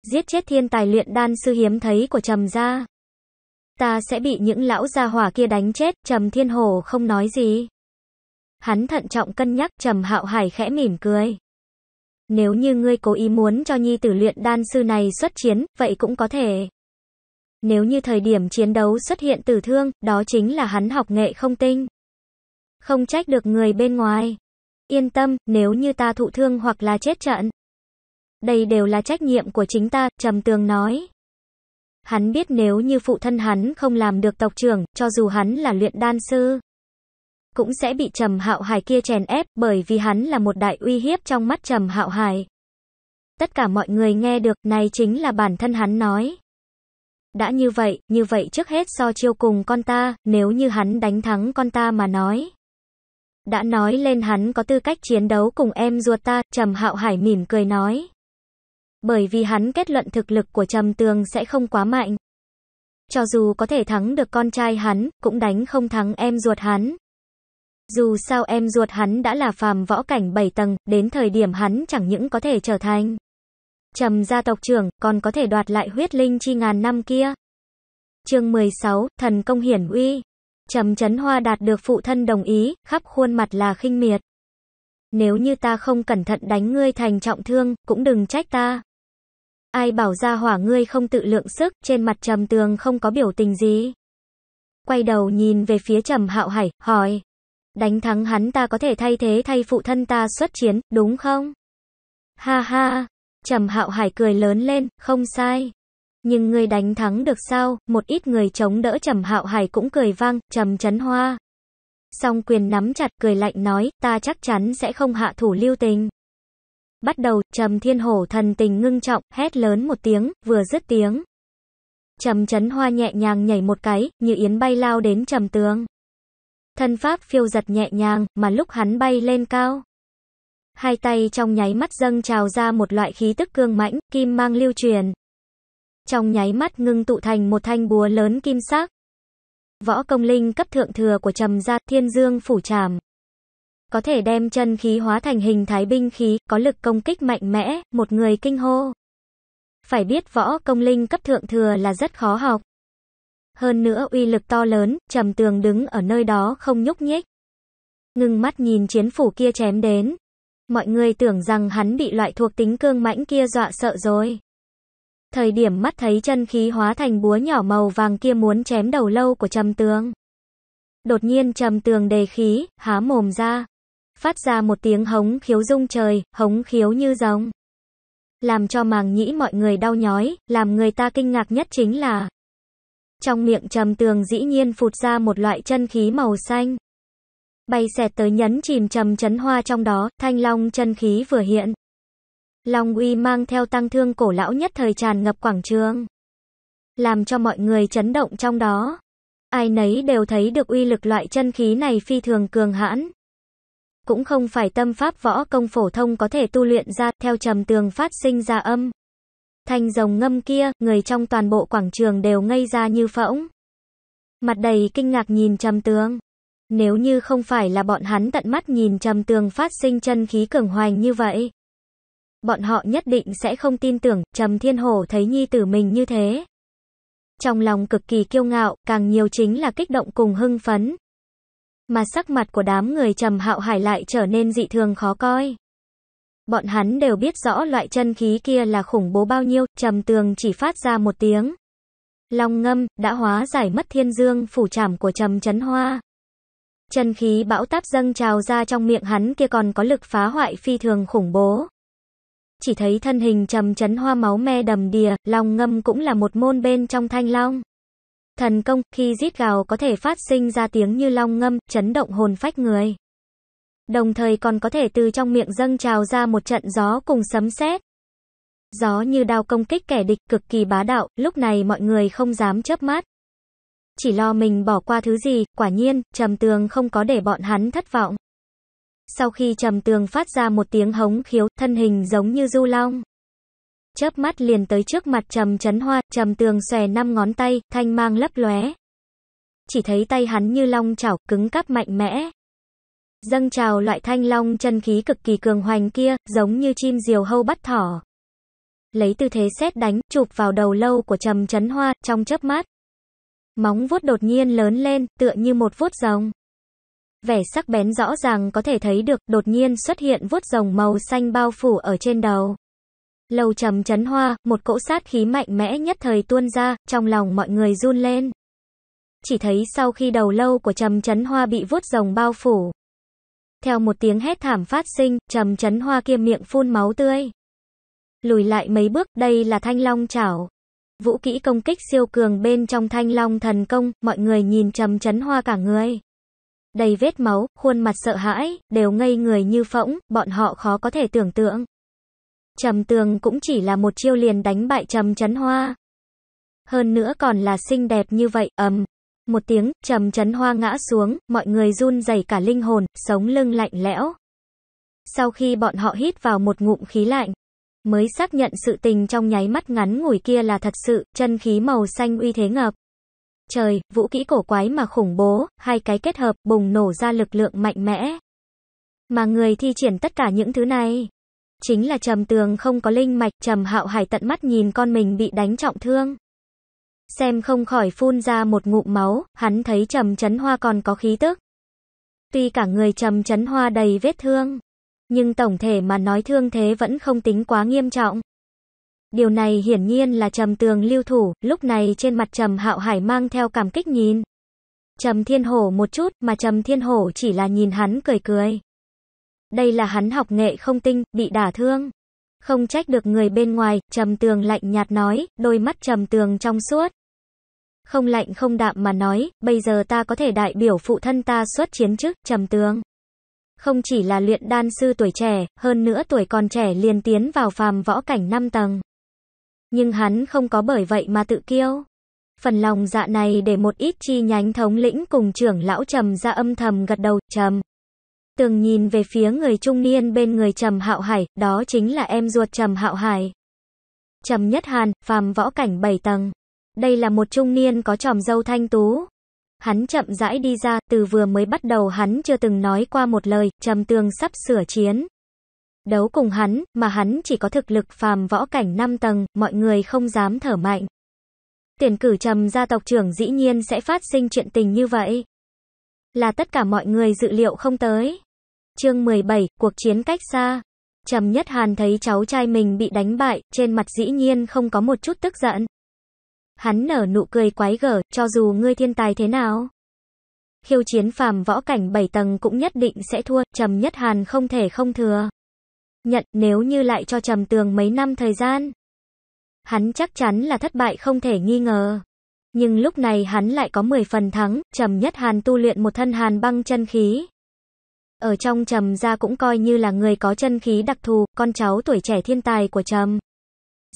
Giết chết thiên tài luyện đan sư hiếm thấy của Trầm gia. Ta sẽ bị những lão gia hỏa kia đánh chết, Trầm Thiên hồ không nói gì. Hắn thận trọng cân nhắc, Trầm Hạo Hải khẽ mỉm cười. Nếu như ngươi cố ý muốn cho nhi tử luyện đan sư này xuất chiến, vậy cũng có thể. Nếu như thời điểm chiến đấu xuất hiện tử thương, đó chính là hắn học nghệ không tinh. Không trách được người bên ngoài. Yên tâm, nếu như ta thụ thương hoặc là chết trận. Đây đều là trách nhiệm của chính ta, Trầm Tường nói. Hắn biết nếu như phụ thân hắn không làm được tộc trưởng, cho dù hắn là luyện đan sư cũng sẽ bị Trầm Hạo Hải kia chèn ép, bởi vì hắn là một đại uy hiếp trong mắt Trầm Hạo Hải. Tất cả mọi người nghe được, này chính là bản thân hắn nói. Đã như vậy, như vậy trước hết so chiêu cùng con ta, nếu như hắn đánh thắng con ta mà nói. Đã nói lên hắn có tư cách chiến đấu cùng em ruột ta, Trầm Hạo Hải mỉm cười nói. Bởi vì hắn kết luận thực lực của Trầm Tường sẽ không quá mạnh. Cho dù có thể thắng được con trai hắn, cũng đánh không thắng em ruột hắn. Dù sao em ruột hắn đã là phàm võ cảnh 7 tầng, đến thời điểm hắn chẳng những có thể trở thành trầm gia tộc trưởng, còn có thể đoạt lại huyết linh chi ngàn năm kia. chương 16, thần công hiển uy. Trầm chấn hoa đạt được phụ thân đồng ý, khắp khuôn mặt là khinh miệt. Nếu như ta không cẩn thận đánh ngươi thành trọng thương, cũng đừng trách ta. Ai bảo ra hỏa ngươi không tự lượng sức, trên mặt trầm tường không có biểu tình gì. Quay đầu nhìn về phía trầm hạo hải, hỏi đánh thắng hắn ta có thể thay thế thay phụ thân ta xuất chiến, đúng không? Ha ha, Trầm Hạo Hải cười lớn lên, không sai. Nhưng người đánh thắng được sao? Một ít người chống đỡ Trầm Hạo Hải cũng cười vang, Trầm Chấn Hoa. Song quyền nắm chặt cười lạnh nói, ta chắc chắn sẽ không hạ thủ lưu tình. Bắt đầu, Trầm Thiên Hổ thần tình ngưng trọng, hét lớn một tiếng, vừa dứt tiếng. Trầm Chấn Hoa nhẹ nhàng nhảy một cái, như yến bay lao đến trầm tường. Thân pháp phiêu giật nhẹ nhàng, mà lúc hắn bay lên cao. Hai tay trong nháy mắt dâng trào ra một loại khí tức cương mãnh, kim mang lưu truyền. Trong nháy mắt ngưng tụ thành một thanh búa lớn kim sắc. Võ công linh cấp thượng thừa của trầm gia thiên dương phủ trảm. Có thể đem chân khí hóa thành hình thái binh khí, có lực công kích mạnh mẽ, một người kinh hô. Phải biết võ công linh cấp thượng thừa là rất khó học hơn nữa uy lực to lớn, trầm tường đứng ở nơi đó không nhúc nhích. ngưng mắt nhìn chiến phủ kia chém đến. Mọi người tưởng rằng hắn bị loại thuộc tính cương mãnh kia dọa sợ rồi. Thời điểm mắt thấy chân khí hóa thành búa nhỏ màu vàng kia muốn chém đầu lâu của trầm tường. Đột nhiên trầm tường đề khí, há mồm ra. Phát ra một tiếng hống khiếu rung trời, hống khiếu như rồng. Làm cho màng nhĩ mọi người đau nhói, làm người ta kinh ngạc nhất chính là, trong miệng trầm tường dĩ nhiên phụt ra một loại chân khí màu xanh. Bay xẹt tới nhấn chìm trầm chấn hoa trong đó, thanh long chân khí vừa hiện. Long uy mang theo tăng thương cổ lão nhất thời tràn ngập quảng trường. Làm cho mọi người chấn động trong đó. Ai nấy đều thấy được uy lực loại chân khí này phi thường cường hãn. Cũng không phải tâm pháp võ công phổ thông có thể tu luyện ra, theo trầm tường phát sinh ra âm thanh rồng ngâm kia, người trong toàn bộ quảng trường đều ngây ra như phỗng. Mặt đầy kinh ngạc nhìn trầm tường. Nếu như không phải là bọn hắn tận mắt nhìn trầm tường phát sinh chân khí cường hoành như vậy. Bọn họ nhất định sẽ không tin tưởng, trầm thiên hổ thấy nhi tử mình như thế. Trong lòng cực kỳ kiêu ngạo, càng nhiều chính là kích động cùng hưng phấn. Mà sắc mặt của đám người trầm hạo hải lại trở nên dị thường khó coi. Bọn hắn đều biết rõ loại chân khí kia là khủng bố bao nhiêu, trầm tường chỉ phát ra một tiếng. Long ngâm, đã hóa giải mất thiên dương phủ trảm của trầm chấn hoa. Chân khí bão táp dâng trào ra trong miệng hắn kia còn có lực phá hoại phi thường khủng bố. Chỉ thấy thân hình trầm chấn hoa máu me đầm đìa, long ngâm cũng là một môn bên trong thanh long. Thần công, khi giết gào có thể phát sinh ra tiếng như long ngâm, chấn động hồn phách người. Đồng thời còn có thể từ trong miệng dâng trào ra một trận gió cùng sấm sét. Gió như đao công kích kẻ địch cực kỳ bá đạo, lúc này mọi người không dám chớp mắt. Chỉ lo mình bỏ qua thứ gì, quả nhiên, trầm tường không có để bọn hắn thất vọng. Sau khi trầm tường phát ra một tiếng hống khiếu, thân hình giống như du long. Chớp mắt liền tới trước mặt trầm chấn hoa, trầm tường xòe năm ngón tay, thanh mang lấp lóe. Chỉ thấy tay hắn như long chảo, cứng cắp mạnh mẽ dâng trào loại thanh long chân khí cực kỳ cường hoành kia, giống như chim diều hâu bắt thỏ. Lấy tư thế xét đánh, chụp vào đầu lâu của Trầm Chấn Hoa, trong chớp mắt. Móng vuốt đột nhiên lớn lên, tựa như một vuốt rồng. Vẻ sắc bén rõ ràng có thể thấy được, đột nhiên xuất hiện vuốt rồng màu xanh bao phủ ở trên đầu. Lâu Trầm Chấn Hoa, một cỗ sát khí mạnh mẽ nhất thời tuôn ra, trong lòng mọi người run lên. Chỉ thấy sau khi đầu lâu của Trầm Chấn Hoa bị vuốt rồng bao phủ, theo một tiếng hét thảm phát sinh, trầm chấn hoa kia miệng phun máu tươi. Lùi lại mấy bước, đây là thanh long chảo. Vũ kỹ công kích siêu cường bên trong thanh long thần công, mọi người nhìn trầm chấn hoa cả người. Đầy vết máu, khuôn mặt sợ hãi, đều ngây người như phỗng, bọn họ khó có thể tưởng tượng. Trầm tường cũng chỉ là một chiêu liền đánh bại trầm chấn hoa. Hơn nữa còn là xinh đẹp như vậy, ầm, một tiếng, trầm chấn hoa ngã xuống, mọi người run rẩy cả linh hồn, sống lưng lạnh lẽo. Sau khi bọn họ hít vào một ngụm khí lạnh, mới xác nhận sự tình trong nháy mắt ngắn ngủi kia là thật sự, chân khí màu xanh uy thế ngập. Trời, vũ kỹ cổ quái mà khủng bố, hai cái kết hợp bùng nổ ra lực lượng mạnh mẽ. Mà người thi triển tất cả những thứ này, chính là trầm tường không có linh mạch, trầm hạo hải tận mắt nhìn con mình bị đánh trọng thương xem không khỏi phun ra một ngụm máu, hắn thấy Trầm Chấn Hoa còn có khí tức. Tuy cả người Trầm Chấn Hoa đầy vết thương, nhưng tổng thể mà nói thương thế vẫn không tính quá nghiêm trọng. Điều này hiển nhiên là Trầm Tường lưu thủ, lúc này trên mặt Trầm Hạo Hải mang theo cảm kích nhìn. Trầm Thiên Hổ một chút, mà Trầm Thiên Hổ chỉ là nhìn hắn cười cười. Đây là hắn học nghệ không tinh, bị đả thương. Không trách được người bên ngoài, trầm tường lạnh nhạt nói, đôi mắt trầm tường trong suốt. Không lạnh không đạm mà nói, bây giờ ta có thể đại biểu phụ thân ta xuất chiến chức, trầm tường. Không chỉ là luyện đan sư tuổi trẻ, hơn nữa tuổi còn trẻ liền tiến vào phàm võ cảnh 5 tầng. Nhưng hắn không có bởi vậy mà tự kiêu. Phần lòng dạ này để một ít chi nhánh thống lĩnh cùng trưởng lão trầm ra âm thầm gật đầu, trầm. Tường nhìn về phía người trung niên bên người Trầm Hạo Hải, đó chính là em ruột Trầm Hạo Hải. Trầm Nhất Hàn, phàm võ cảnh 7 tầng. Đây là một trung niên có tròm dâu thanh tú. Hắn chậm rãi đi ra, từ vừa mới bắt đầu hắn chưa từng nói qua một lời, Trầm Tường sắp sửa chiến. Đấu cùng hắn, mà hắn chỉ có thực lực phàm võ cảnh 5 tầng, mọi người không dám thở mạnh. Tiền cử Trầm gia tộc trưởng dĩ nhiên sẽ phát sinh chuyện tình như vậy. Là tất cả mọi người dự liệu không tới. Chương 17, cuộc chiến cách xa. Trầm Nhất Hàn thấy cháu trai mình bị đánh bại, trên mặt dĩ nhiên không có một chút tức giận. Hắn nở nụ cười quái gở, cho dù ngươi thiên tài thế nào. Khiêu chiến phàm võ cảnh 7 tầng cũng nhất định sẽ thua, Trầm Nhất Hàn không thể không thừa. Nhận nếu như lại cho Trầm Tường mấy năm thời gian. Hắn chắc chắn là thất bại không thể nghi ngờ. Nhưng lúc này hắn lại có 10 phần thắng, Trầm Nhất Hàn tu luyện một thân hàn băng chân khí. Ở trong Trầm gia cũng coi như là người có chân khí đặc thù, con cháu tuổi trẻ thiên tài của Trầm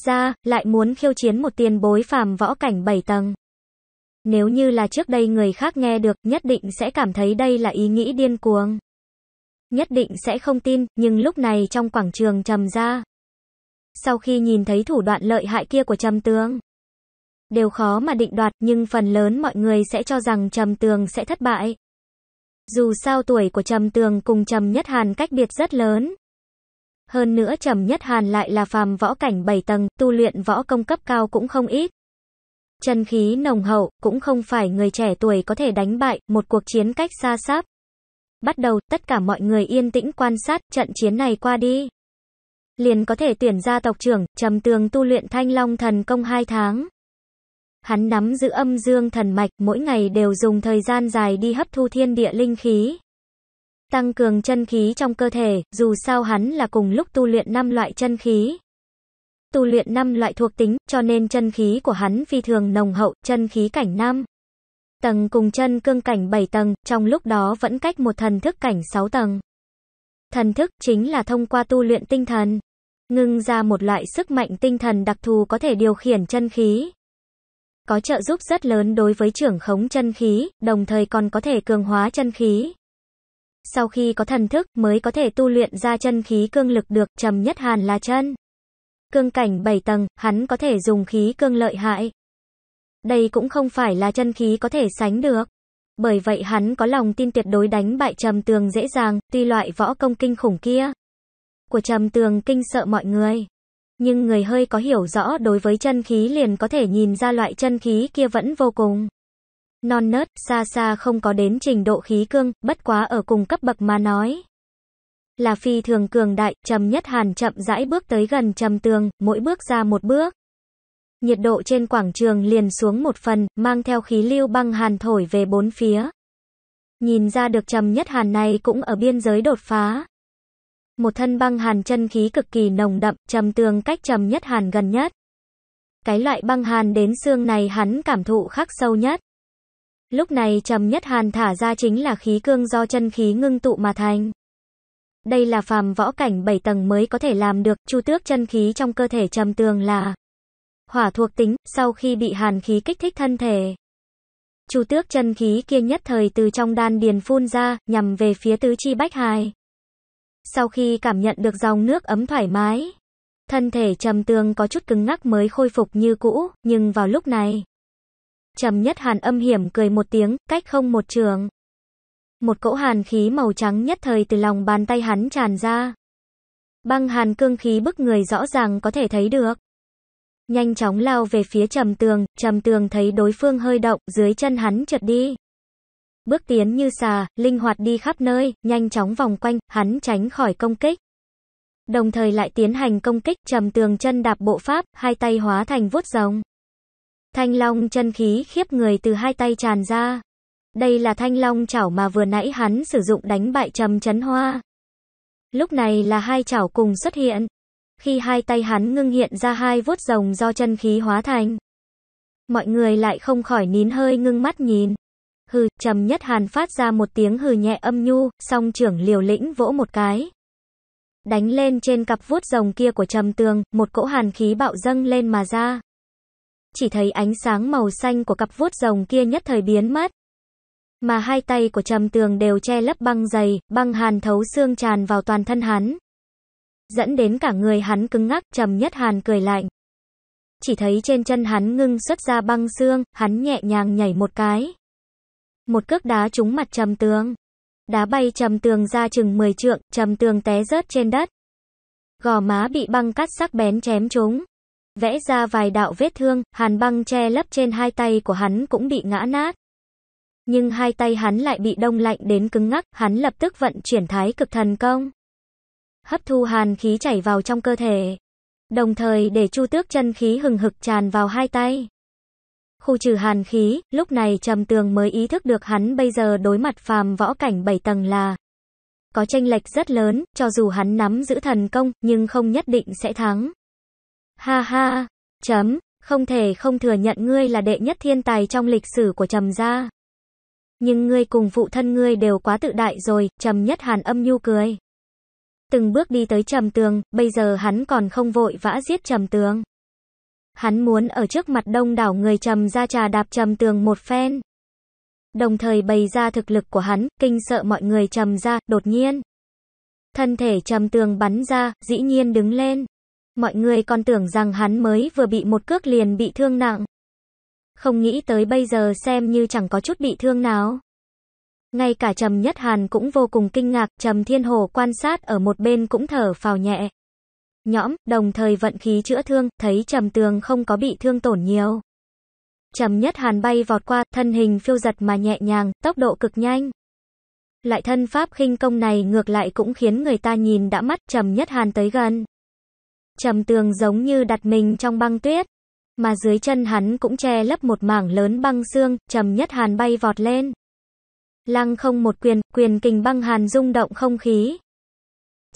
gia lại muốn khiêu chiến một tiền bối phàm võ cảnh 7 tầng. Nếu như là trước đây người khác nghe được, nhất định sẽ cảm thấy đây là ý nghĩ điên cuồng. Nhất định sẽ không tin, nhưng lúc này trong quảng trường Trầm gia, sau khi nhìn thấy thủ đoạn lợi hại kia của Trầm tướng đều khó mà định đoạt, nhưng phần lớn mọi người sẽ cho rằng Trầm Tường sẽ thất bại. Dù sao tuổi của Trầm Tường cùng Trầm Nhất Hàn cách biệt rất lớn. Hơn nữa Trầm Nhất Hàn lại là phàm võ cảnh 7 tầng, tu luyện võ công cấp cao cũng không ít. Chân khí nồng hậu, cũng không phải người trẻ tuổi có thể đánh bại, một cuộc chiến cách xa sáp. Bắt đầu, tất cả mọi người yên tĩnh quan sát, trận chiến này qua đi. Liền có thể tuyển ra tộc trưởng, trầm tường tu luyện thanh long thần công 2 tháng. Hắn nắm giữ âm dương thần mạch, mỗi ngày đều dùng thời gian dài đi hấp thu thiên địa linh khí. Tăng cường chân khí trong cơ thể, dù sao hắn là cùng lúc tu luyện năm loại chân khí. Tu luyện năm loại thuộc tính, cho nên chân khí của hắn phi thường nồng hậu, chân khí cảnh năm tầng cùng chân cương cảnh 7 tầng, trong lúc đó vẫn cách một thần thức cảnh 6 tầng. Thần thức chính là thông qua tu luyện tinh thần, ngưng ra một loại sức mạnh tinh thần đặc thù có thể điều khiển chân khí có trợ giúp rất lớn đối với trưởng khống chân khí, đồng thời còn có thể cường hóa chân khí. Sau khi có thần thức mới có thể tu luyện ra chân khí cương lực được, trầm nhất hàn là chân. Cương cảnh 7 tầng, hắn có thể dùng khí cương lợi hại. Đây cũng không phải là chân khí có thể sánh được. Bởi vậy hắn có lòng tin tuyệt đối đánh bại trầm tường dễ dàng, tuy loại võ công kinh khủng kia. Của trầm tường kinh sợ mọi người nhưng người hơi có hiểu rõ đối với chân khí liền có thể nhìn ra loại chân khí kia vẫn vô cùng non nớt, xa xa không có đến trình độ khí cương, bất quá ở cùng cấp bậc mà nói. Là phi thường cường đại, trầm nhất hàn chậm rãi bước tới gần trầm tường, mỗi bước ra một bước. Nhiệt độ trên quảng trường liền xuống một phần, mang theo khí lưu băng hàn thổi về bốn phía. Nhìn ra được trầm nhất hàn này cũng ở biên giới đột phá một thân băng hàn chân khí cực kỳ nồng đậm, trầm tường cách trầm nhất hàn gần nhất. Cái loại băng hàn đến xương này hắn cảm thụ khắc sâu nhất. Lúc này trầm nhất hàn thả ra chính là khí cương do chân khí ngưng tụ mà thành. Đây là phàm võ cảnh 7 tầng mới có thể làm được, chu tước chân khí trong cơ thể trầm tường là hỏa thuộc tính, sau khi bị hàn khí kích thích thân thể. Chu tước chân khí kia nhất thời từ trong đan điền phun ra, nhằm về phía tứ chi bách hài. Sau khi cảm nhận được dòng nước ấm thoải mái, thân thể Trầm tường có chút cứng ngắc mới khôi phục như cũ, nhưng vào lúc này, Trầm Nhất Hàn âm hiểm cười một tiếng, cách không một trường. Một cỗ hàn khí màu trắng nhất thời từ lòng bàn tay hắn tràn ra. Băng hàn cương khí bức người rõ ràng có thể thấy được. Nhanh chóng lao về phía trầm tường, trầm tường thấy đối phương hơi động, dưới chân hắn trượt đi. Bước tiến như xà, linh hoạt đi khắp nơi, nhanh chóng vòng quanh, hắn tránh khỏi công kích. Đồng thời lại tiến hành công kích, trầm tường chân đạp bộ pháp, hai tay hóa thành vuốt rồng. Thanh long chân khí khiếp người từ hai tay tràn ra. Đây là thanh long chảo mà vừa nãy hắn sử dụng đánh bại trầm chấn hoa. Lúc này là hai chảo cùng xuất hiện. Khi hai tay hắn ngưng hiện ra hai vuốt rồng do chân khí hóa thành. Mọi người lại không khỏi nín hơi ngưng mắt nhìn. Hừ, trầm nhất hàn phát ra một tiếng hừ nhẹ âm nhu, song trưởng liều lĩnh vỗ một cái. Đánh lên trên cặp vuốt rồng kia của trầm tường, một cỗ hàn khí bạo dâng lên mà ra. Chỉ thấy ánh sáng màu xanh của cặp vuốt rồng kia nhất thời biến mất. Mà hai tay của trầm tường đều che lấp băng dày, băng hàn thấu xương tràn vào toàn thân hắn. Dẫn đến cả người hắn cứng ngắc, trầm nhất hàn cười lạnh. Chỉ thấy trên chân hắn ngưng xuất ra băng xương, hắn nhẹ nhàng nhảy một cái một cước đá trúng mặt trầm tường. Đá bay trầm tường ra chừng 10 trượng, trầm tường té rớt trên đất. Gò má bị băng cắt sắc bén chém trúng. Vẽ ra vài đạo vết thương, hàn băng che lấp trên hai tay của hắn cũng bị ngã nát. Nhưng hai tay hắn lại bị đông lạnh đến cứng ngắc, hắn lập tức vận chuyển thái cực thần công. Hấp thu hàn khí chảy vào trong cơ thể. Đồng thời để chu tước chân khí hừng hực tràn vào hai tay khu trừ hàn khí, lúc này trầm tường mới ý thức được hắn bây giờ đối mặt phàm võ cảnh 7 tầng là có tranh lệch rất lớn, cho dù hắn nắm giữ thần công, nhưng không nhất định sẽ thắng. Ha ha, chấm, không thể không thừa nhận ngươi là đệ nhất thiên tài trong lịch sử của trầm gia. Nhưng ngươi cùng phụ thân ngươi đều quá tự đại rồi, trầm nhất hàn âm nhu cười. Từng bước đi tới trầm tường, bây giờ hắn còn không vội vã giết trầm tường. Hắn muốn ở trước mặt đông đảo người trầm ra trà đạp trầm tường một phen. Đồng thời bày ra thực lực của hắn, kinh sợ mọi người trầm ra, đột nhiên. Thân thể trầm tường bắn ra, dĩ nhiên đứng lên. Mọi người còn tưởng rằng hắn mới vừa bị một cước liền bị thương nặng. Không nghĩ tới bây giờ xem như chẳng có chút bị thương nào. Ngay cả Trầm Nhất Hàn cũng vô cùng kinh ngạc, Trầm Thiên Hồ quan sát ở một bên cũng thở phào nhẹ nhõm, đồng thời vận khí chữa thương, thấy Trầm Tường không có bị thương tổn nhiều. Trầm Nhất Hàn bay vọt qua, thân hình phiêu giật mà nhẹ nhàng, tốc độ cực nhanh. Lại thân pháp khinh công này ngược lại cũng khiến người ta nhìn đã mắt Trầm Nhất Hàn tới gần. Trầm Tường giống như đặt mình trong băng tuyết, mà dưới chân hắn cũng che lấp một mảng lớn băng xương, Trầm Nhất Hàn bay vọt lên. Lăng không một quyền, quyền kình băng hàn rung động không khí.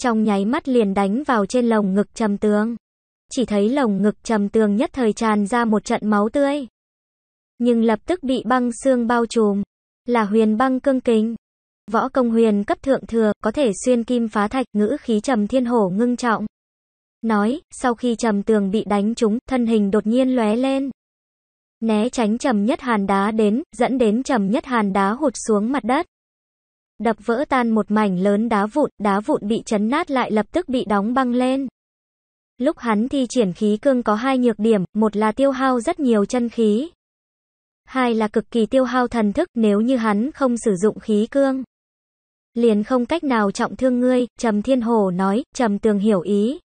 Trong nháy mắt liền đánh vào trên lồng ngực trầm tường. Chỉ thấy lồng ngực trầm tường nhất thời tràn ra một trận máu tươi. Nhưng lập tức bị băng xương bao trùm. Là huyền băng cương kính. Võ công huyền cấp thượng thừa, có thể xuyên kim phá thạch, ngữ khí trầm thiên hổ ngưng trọng. Nói, sau khi trầm tường bị đánh trúng, thân hình đột nhiên lóe lên. Né tránh trầm nhất hàn đá đến, dẫn đến trầm nhất hàn đá hụt xuống mặt đất đập vỡ tan một mảnh lớn đá vụn, đá vụn bị chấn nát lại lập tức bị đóng băng lên. Lúc hắn thi triển khí cương có hai nhược điểm, một là tiêu hao rất nhiều chân khí. Hai là cực kỳ tiêu hao thần thức nếu như hắn không sử dụng khí cương. Liền không cách nào trọng thương ngươi, Trầm Thiên Hồ nói, Trầm Tường hiểu ý.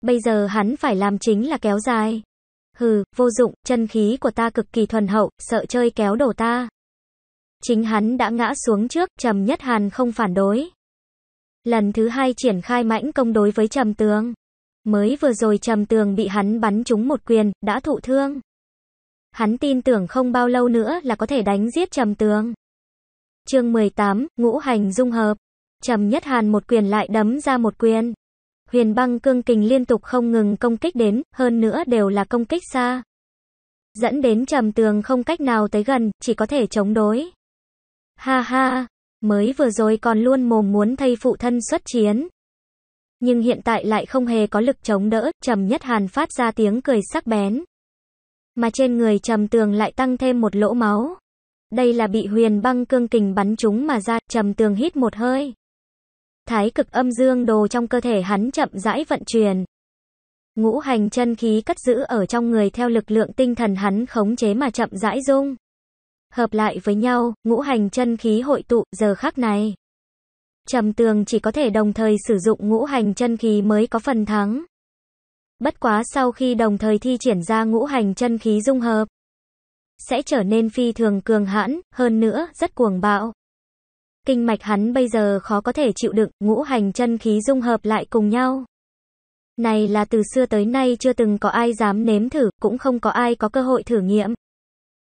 Bây giờ hắn phải làm chính là kéo dài. Hừ, vô dụng, chân khí của ta cực kỳ thuần hậu, sợ chơi kéo đổ ta. Chính hắn đã ngã xuống trước, Trầm Nhất Hàn không phản đối. Lần thứ hai triển khai mãnh công đối với Trầm Tường. Mới vừa rồi Trầm Tường bị hắn bắn trúng một quyền, đã thụ thương. Hắn tin tưởng không bao lâu nữa là có thể đánh giết Trầm Tường. Chương 18, ngũ hành dung hợp. Trầm Nhất Hàn một quyền lại đấm ra một quyền. Huyền băng cương kình liên tục không ngừng công kích đến, hơn nữa đều là công kích xa. Dẫn đến trầm tường không cách nào tới gần, chỉ có thể chống đối. Ha ha, mới vừa rồi còn luôn mồm muốn thay phụ thân xuất chiến. Nhưng hiện tại lại không hề có lực chống đỡ, Trầm Nhất Hàn phát ra tiếng cười sắc bén. Mà trên người Trầm Tường lại tăng thêm một lỗ máu. Đây là bị huyền băng cương kình bắn trúng mà ra, Trầm Tường hít một hơi. Thái cực âm dương đồ trong cơ thể hắn chậm rãi vận chuyển. Ngũ hành chân khí cất giữ ở trong người theo lực lượng tinh thần hắn khống chế mà chậm rãi dung hợp lại với nhau, ngũ hành chân khí hội tụ, giờ khắc này. Trầm tường chỉ có thể đồng thời sử dụng ngũ hành chân khí mới có phần thắng. Bất quá sau khi đồng thời thi triển ra ngũ hành chân khí dung hợp, sẽ trở nên phi thường cường hãn, hơn nữa, rất cuồng bạo. Kinh mạch hắn bây giờ khó có thể chịu đựng, ngũ hành chân khí dung hợp lại cùng nhau. Này là từ xưa tới nay chưa từng có ai dám nếm thử, cũng không có ai có cơ hội thử nghiệm.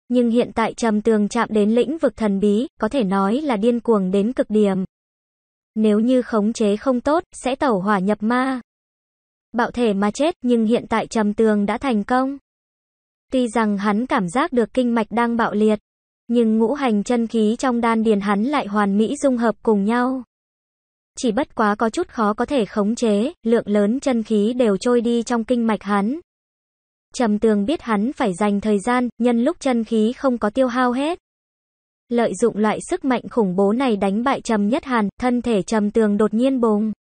Nhưng hiện tại Trầm Tường chạm đến lĩnh vực thần bí, có thể nói là điên cuồng đến cực điểm. Nếu như khống chế không tốt, sẽ tẩu hỏa nhập ma. Bạo thể mà chết, nhưng hiện tại Trầm Tường đã thành công. Tuy rằng hắn cảm giác được kinh mạch đang bạo liệt, nhưng ngũ hành chân khí trong đan điền hắn lại hoàn mỹ dung hợp cùng nhau. Chỉ bất quá có chút khó có thể khống chế, lượng lớn chân khí đều trôi đi trong kinh mạch hắn. Trầm tường biết hắn phải dành thời gian, nhân lúc chân khí không có tiêu hao hết. Lợi dụng loại sức mạnh khủng bố này đánh bại Trầm Nhất Hàn, thân thể Trầm tường đột nhiên bùng.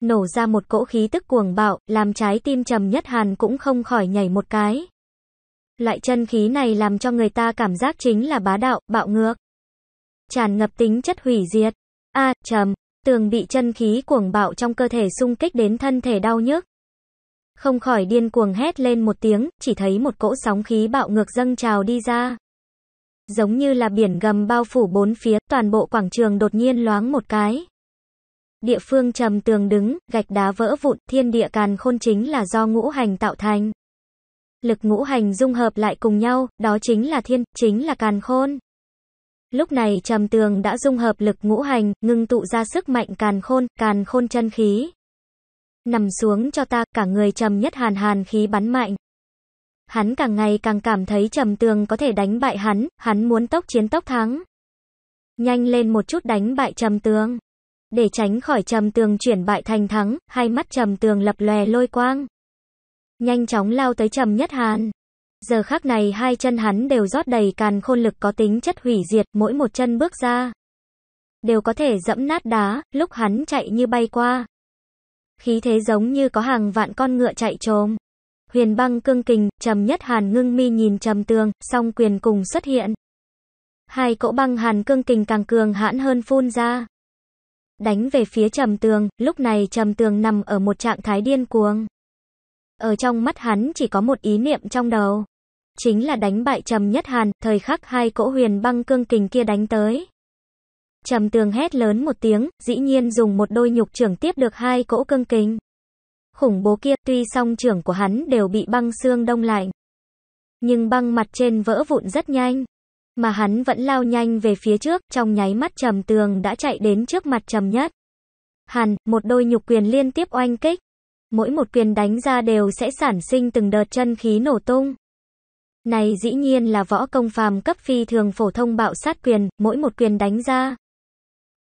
Nổ ra một cỗ khí tức cuồng bạo, làm trái tim Trầm Nhất Hàn cũng không khỏi nhảy một cái. Loại chân khí này làm cho người ta cảm giác chính là bá đạo, bạo ngược. Tràn ngập tính chất hủy diệt. A, Trầm, tường bị chân khí cuồng bạo trong cơ thể xung kích đến thân thể đau nhức không khỏi điên cuồng hét lên một tiếng, chỉ thấy một cỗ sóng khí bạo ngược dâng trào đi ra. Giống như là biển gầm bao phủ bốn phía, toàn bộ quảng trường đột nhiên loáng một cái. Địa phương trầm tường đứng, gạch đá vỡ vụn, thiên địa càn khôn chính là do ngũ hành tạo thành. Lực ngũ hành dung hợp lại cùng nhau, đó chính là thiên, chính là càn khôn. Lúc này trầm tường đã dung hợp lực ngũ hành, ngưng tụ ra sức mạnh càn khôn, càn khôn chân khí. Nằm xuống cho ta, cả người trầm nhất hàn hàn khí bắn mạnh. Hắn càng ngày càng cảm thấy trầm tường có thể đánh bại hắn, hắn muốn tốc chiến tốc thắng. Nhanh lên một chút đánh bại trầm tường. Để tránh khỏi trầm tường chuyển bại thành thắng, hai mắt trầm tường lập lòe lôi quang. Nhanh chóng lao tới trầm nhất hàn. Giờ khác này hai chân hắn đều rót đầy càn khôn lực có tính chất hủy diệt, mỗi một chân bước ra. Đều có thể dẫm nát đá, lúc hắn chạy như bay qua khí thế giống như có hàng vạn con ngựa chạy trồm. Huyền băng cương kình, trầm nhất hàn ngưng mi nhìn trầm tường, song quyền cùng xuất hiện. Hai cỗ băng hàn cương kình càng cường hãn hơn phun ra. Đánh về phía trầm tường, lúc này trầm tường nằm ở một trạng thái điên cuồng. Ở trong mắt hắn chỉ có một ý niệm trong đầu. Chính là đánh bại trầm nhất hàn, thời khắc hai cỗ huyền băng cương kình kia đánh tới. Trầm tường hét lớn một tiếng, dĩ nhiên dùng một đôi nhục trưởng tiếp được hai cỗ cương kính. Khủng bố kia, tuy song trưởng của hắn đều bị băng xương đông lạnh. Nhưng băng mặt trên vỡ vụn rất nhanh. Mà hắn vẫn lao nhanh về phía trước, trong nháy mắt trầm tường đã chạy đến trước mặt trầm nhất. Hẳn, một đôi nhục quyền liên tiếp oanh kích. Mỗi một quyền đánh ra đều sẽ sản sinh từng đợt chân khí nổ tung. Này dĩ nhiên là võ công phàm cấp phi thường phổ thông bạo sát quyền, mỗi một quyền đánh ra,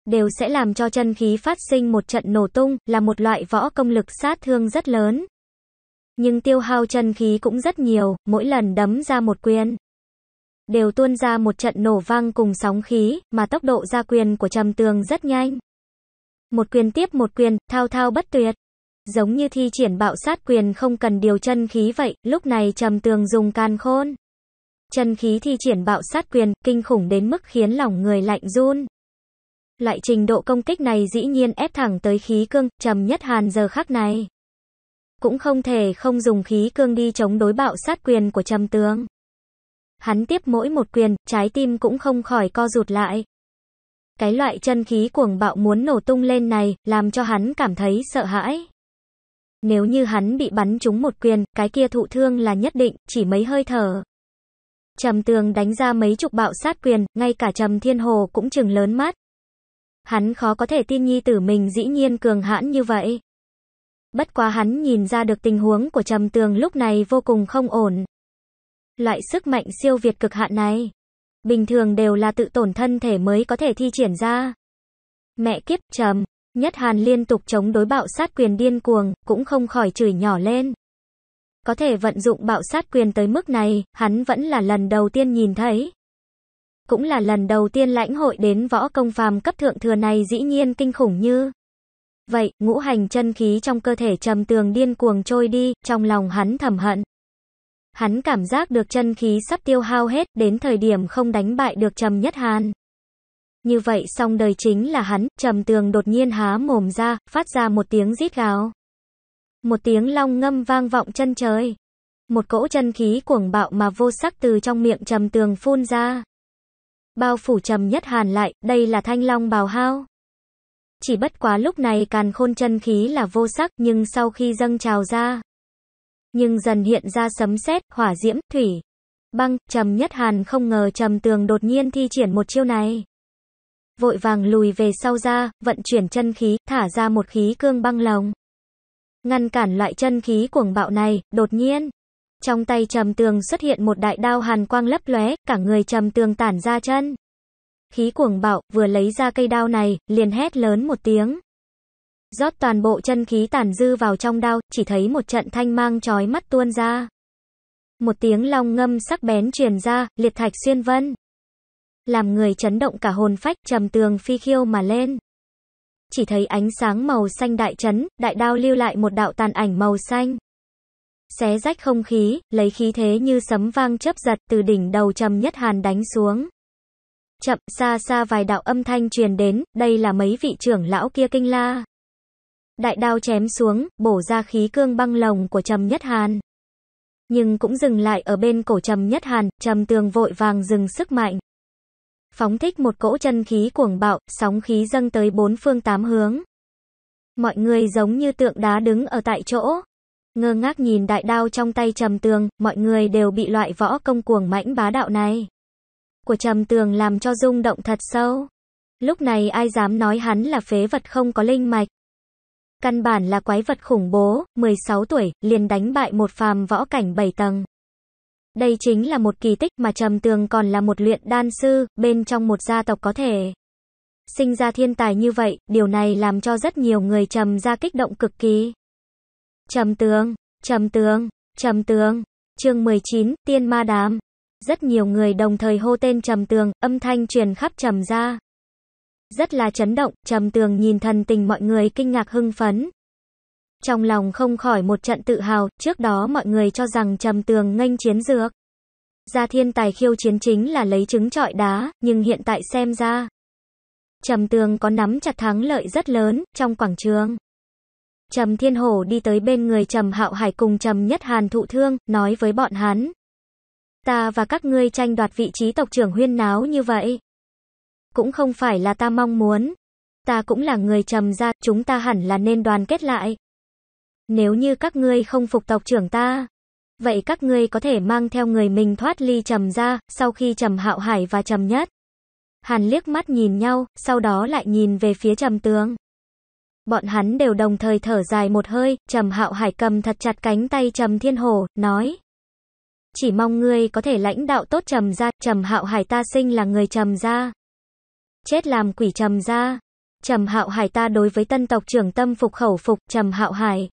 đều sẽ làm cho chân khí phát sinh một trận nổ tung, là một loại võ công lực sát thương rất lớn. Nhưng tiêu hao chân khí cũng rất nhiều, mỗi lần đấm ra một quyền. Đều tuôn ra một trận nổ vang cùng sóng khí, mà tốc độ ra quyền của trầm tường rất nhanh. Một quyền tiếp một quyền, thao thao bất tuyệt. Giống như thi triển bạo sát quyền không cần điều chân khí vậy, lúc này trầm tường dùng can khôn. Chân khí thi triển bạo sát quyền, kinh khủng đến mức khiến lòng người lạnh run. Loại trình độ công kích này dĩ nhiên ép thẳng tới khí cương, trầm nhất hàn giờ khắc này. Cũng không thể không dùng khí cương đi chống đối bạo sát quyền của trầm tướng. Hắn tiếp mỗi một quyền, trái tim cũng không khỏi co rụt lại. Cái loại chân khí cuồng bạo muốn nổ tung lên này, làm cho hắn cảm thấy sợ hãi. Nếu như hắn bị bắn trúng một quyền, cái kia thụ thương là nhất định, chỉ mấy hơi thở. Trầm tường đánh ra mấy chục bạo sát quyền, ngay cả trầm thiên hồ cũng chừng lớn mắt. Hắn khó có thể tin nhi tử mình dĩ nhiên cường hãn như vậy. Bất quá hắn nhìn ra được tình huống của Trầm Tường lúc này vô cùng không ổn. Loại sức mạnh siêu việt cực hạn này, bình thường đều là tự tổn thân thể mới có thể thi triển ra. Mẹ kiếp Trầm, Nhất Hàn liên tục chống đối bạo sát quyền điên cuồng, cũng không khỏi chửi nhỏ lên. Có thể vận dụng bạo sát quyền tới mức này, hắn vẫn là lần đầu tiên nhìn thấy cũng là lần đầu tiên lãnh hội đến võ công phàm cấp thượng thừa này dĩ nhiên kinh khủng như. Vậy, ngũ hành chân khí trong cơ thể trầm tường điên cuồng trôi đi, trong lòng hắn thầm hận. Hắn cảm giác được chân khí sắp tiêu hao hết, đến thời điểm không đánh bại được Trầm Nhất Hàn. Như vậy xong đời chính là hắn, Trầm Tường đột nhiên há mồm ra, phát ra một tiếng rít gáo Một tiếng long ngâm vang vọng chân trời. Một cỗ chân khí cuồng bạo mà vô sắc từ trong miệng Trầm Tường phun ra. Bao phủ trầm nhất hàn lại, đây là thanh long bào hao. Chỉ bất quá lúc này càn khôn chân khí là vô sắc, nhưng sau khi dâng trào ra, nhưng dần hiện ra sấm sét, hỏa diễm, thủy, băng, trầm nhất hàn không ngờ trầm tường đột nhiên thi triển một chiêu này. Vội vàng lùi về sau ra, vận chuyển chân khí, thả ra một khí cương băng lòng. Ngăn cản loại chân khí cuồng bạo này, đột nhiên. Trong tay trầm tường xuất hiện một đại đao hàn quang lấp lóe, cả người trầm tường tản ra chân. Khí cuồng bạo, vừa lấy ra cây đao này, liền hét lớn một tiếng. Rót toàn bộ chân khí tàn dư vào trong đao, chỉ thấy một trận thanh mang chói mắt tuôn ra. Một tiếng long ngâm sắc bén truyền ra, liệt thạch xuyên vân. Làm người chấn động cả hồn phách trầm tường phi khiêu mà lên. Chỉ thấy ánh sáng màu xanh đại chấn, đại đao lưu lại một đạo tàn ảnh màu xanh xé rách không khí, lấy khí thế như sấm vang chớp giật từ đỉnh đầu trầm nhất hàn đánh xuống. Chậm, xa xa vài đạo âm thanh truyền đến, đây là mấy vị trưởng lão kia kinh la. Đại đao chém xuống, bổ ra khí cương băng lồng của trầm nhất hàn. Nhưng cũng dừng lại ở bên cổ trầm nhất hàn, trầm tường vội vàng dừng sức mạnh. Phóng thích một cỗ chân khí cuồng bạo, sóng khí dâng tới bốn phương tám hướng. Mọi người giống như tượng đá đứng ở tại chỗ ngơ ngác nhìn đại đao trong tay Trầm Tường, mọi người đều bị loại võ công cuồng mãnh bá đạo này của Trầm Tường làm cho rung động thật sâu. Lúc này ai dám nói hắn là phế vật không có linh mạch. Căn bản là quái vật khủng bố, 16 tuổi, liền đánh bại một phàm võ cảnh 7 tầng. Đây chính là một kỳ tích mà Trầm Tường còn là một luyện đan sư, bên trong một gia tộc có thể. Sinh ra thiên tài như vậy, điều này làm cho rất nhiều người Trầm ra kích động cực kỳ. Trầm tường, trầm tường, trầm tường. Chương 19, Tiên Ma đám Rất nhiều người đồng thời hô tên trầm tường, âm thanh truyền khắp trầm ra. Rất là chấn động, trầm tường nhìn thần tình mọi người kinh ngạc hưng phấn. Trong lòng không khỏi một trận tự hào, trước đó mọi người cho rằng trầm tường nghênh chiến dược. Gia thiên tài khiêu chiến chính là lấy trứng trọi đá, nhưng hiện tại xem ra. Trầm tường có nắm chặt thắng lợi rất lớn, trong quảng trường. Trầm Thiên Hổ đi tới bên người Trầm Hạo Hải cùng Trầm Nhất Hàn thụ thương, nói với bọn hắn. Ta và các ngươi tranh đoạt vị trí tộc trưởng huyên náo như vậy. Cũng không phải là ta mong muốn. Ta cũng là người trầm gia, chúng ta hẳn là nên đoàn kết lại. Nếu như các ngươi không phục tộc trưởng ta, vậy các ngươi có thể mang theo người mình thoát ly trầm gia sau khi trầm hạo hải và trầm nhất. Hàn liếc mắt nhìn nhau, sau đó lại nhìn về phía trầm tướng. Bọn hắn đều đồng thời thở dài một hơi, Trầm Hạo Hải cầm thật chặt cánh tay Trầm Thiên Hồ, nói: "Chỉ mong ngươi có thể lãnh đạo tốt Trầm gia, Trầm Hạo Hải ta sinh là người Trầm gia, chết làm quỷ Trầm gia." Trầm Hạo Hải ta đối với tân tộc trưởng tâm phục khẩu phục, Trầm Hạo Hải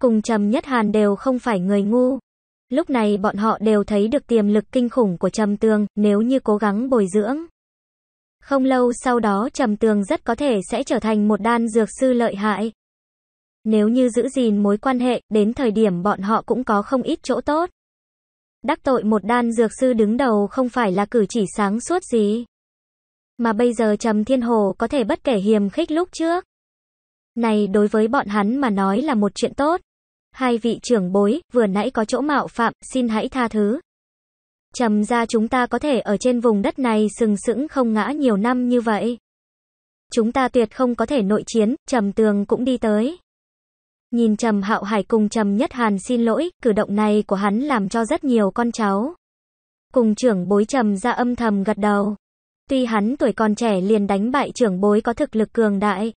cùng Trầm Nhất Hàn đều không phải người ngu. Lúc này bọn họ đều thấy được tiềm lực kinh khủng của Trầm Tường. nếu như cố gắng bồi dưỡng không lâu sau đó Trầm Tường rất có thể sẽ trở thành một đan dược sư lợi hại. Nếu như giữ gìn mối quan hệ, đến thời điểm bọn họ cũng có không ít chỗ tốt. Đắc tội một đan dược sư đứng đầu không phải là cử chỉ sáng suốt gì. Mà bây giờ Trầm Thiên Hồ có thể bất kể hiềm khích lúc trước. Này đối với bọn hắn mà nói là một chuyện tốt. Hai vị trưởng bối, vừa nãy có chỗ mạo phạm, xin hãy tha thứ. Trầm ra chúng ta có thể ở trên vùng đất này sừng sững không ngã nhiều năm như vậy. Chúng ta tuyệt không có thể nội chiến, Trầm Tường cũng đi tới. Nhìn Trầm Hạo Hải cùng Trầm Nhất Hàn xin lỗi, cử động này của hắn làm cho rất nhiều con cháu. Cùng trưởng bối Trầm ra âm thầm gật đầu. Tuy hắn tuổi còn trẻ liền đánh bại trưởng bối có thực lực cường đại.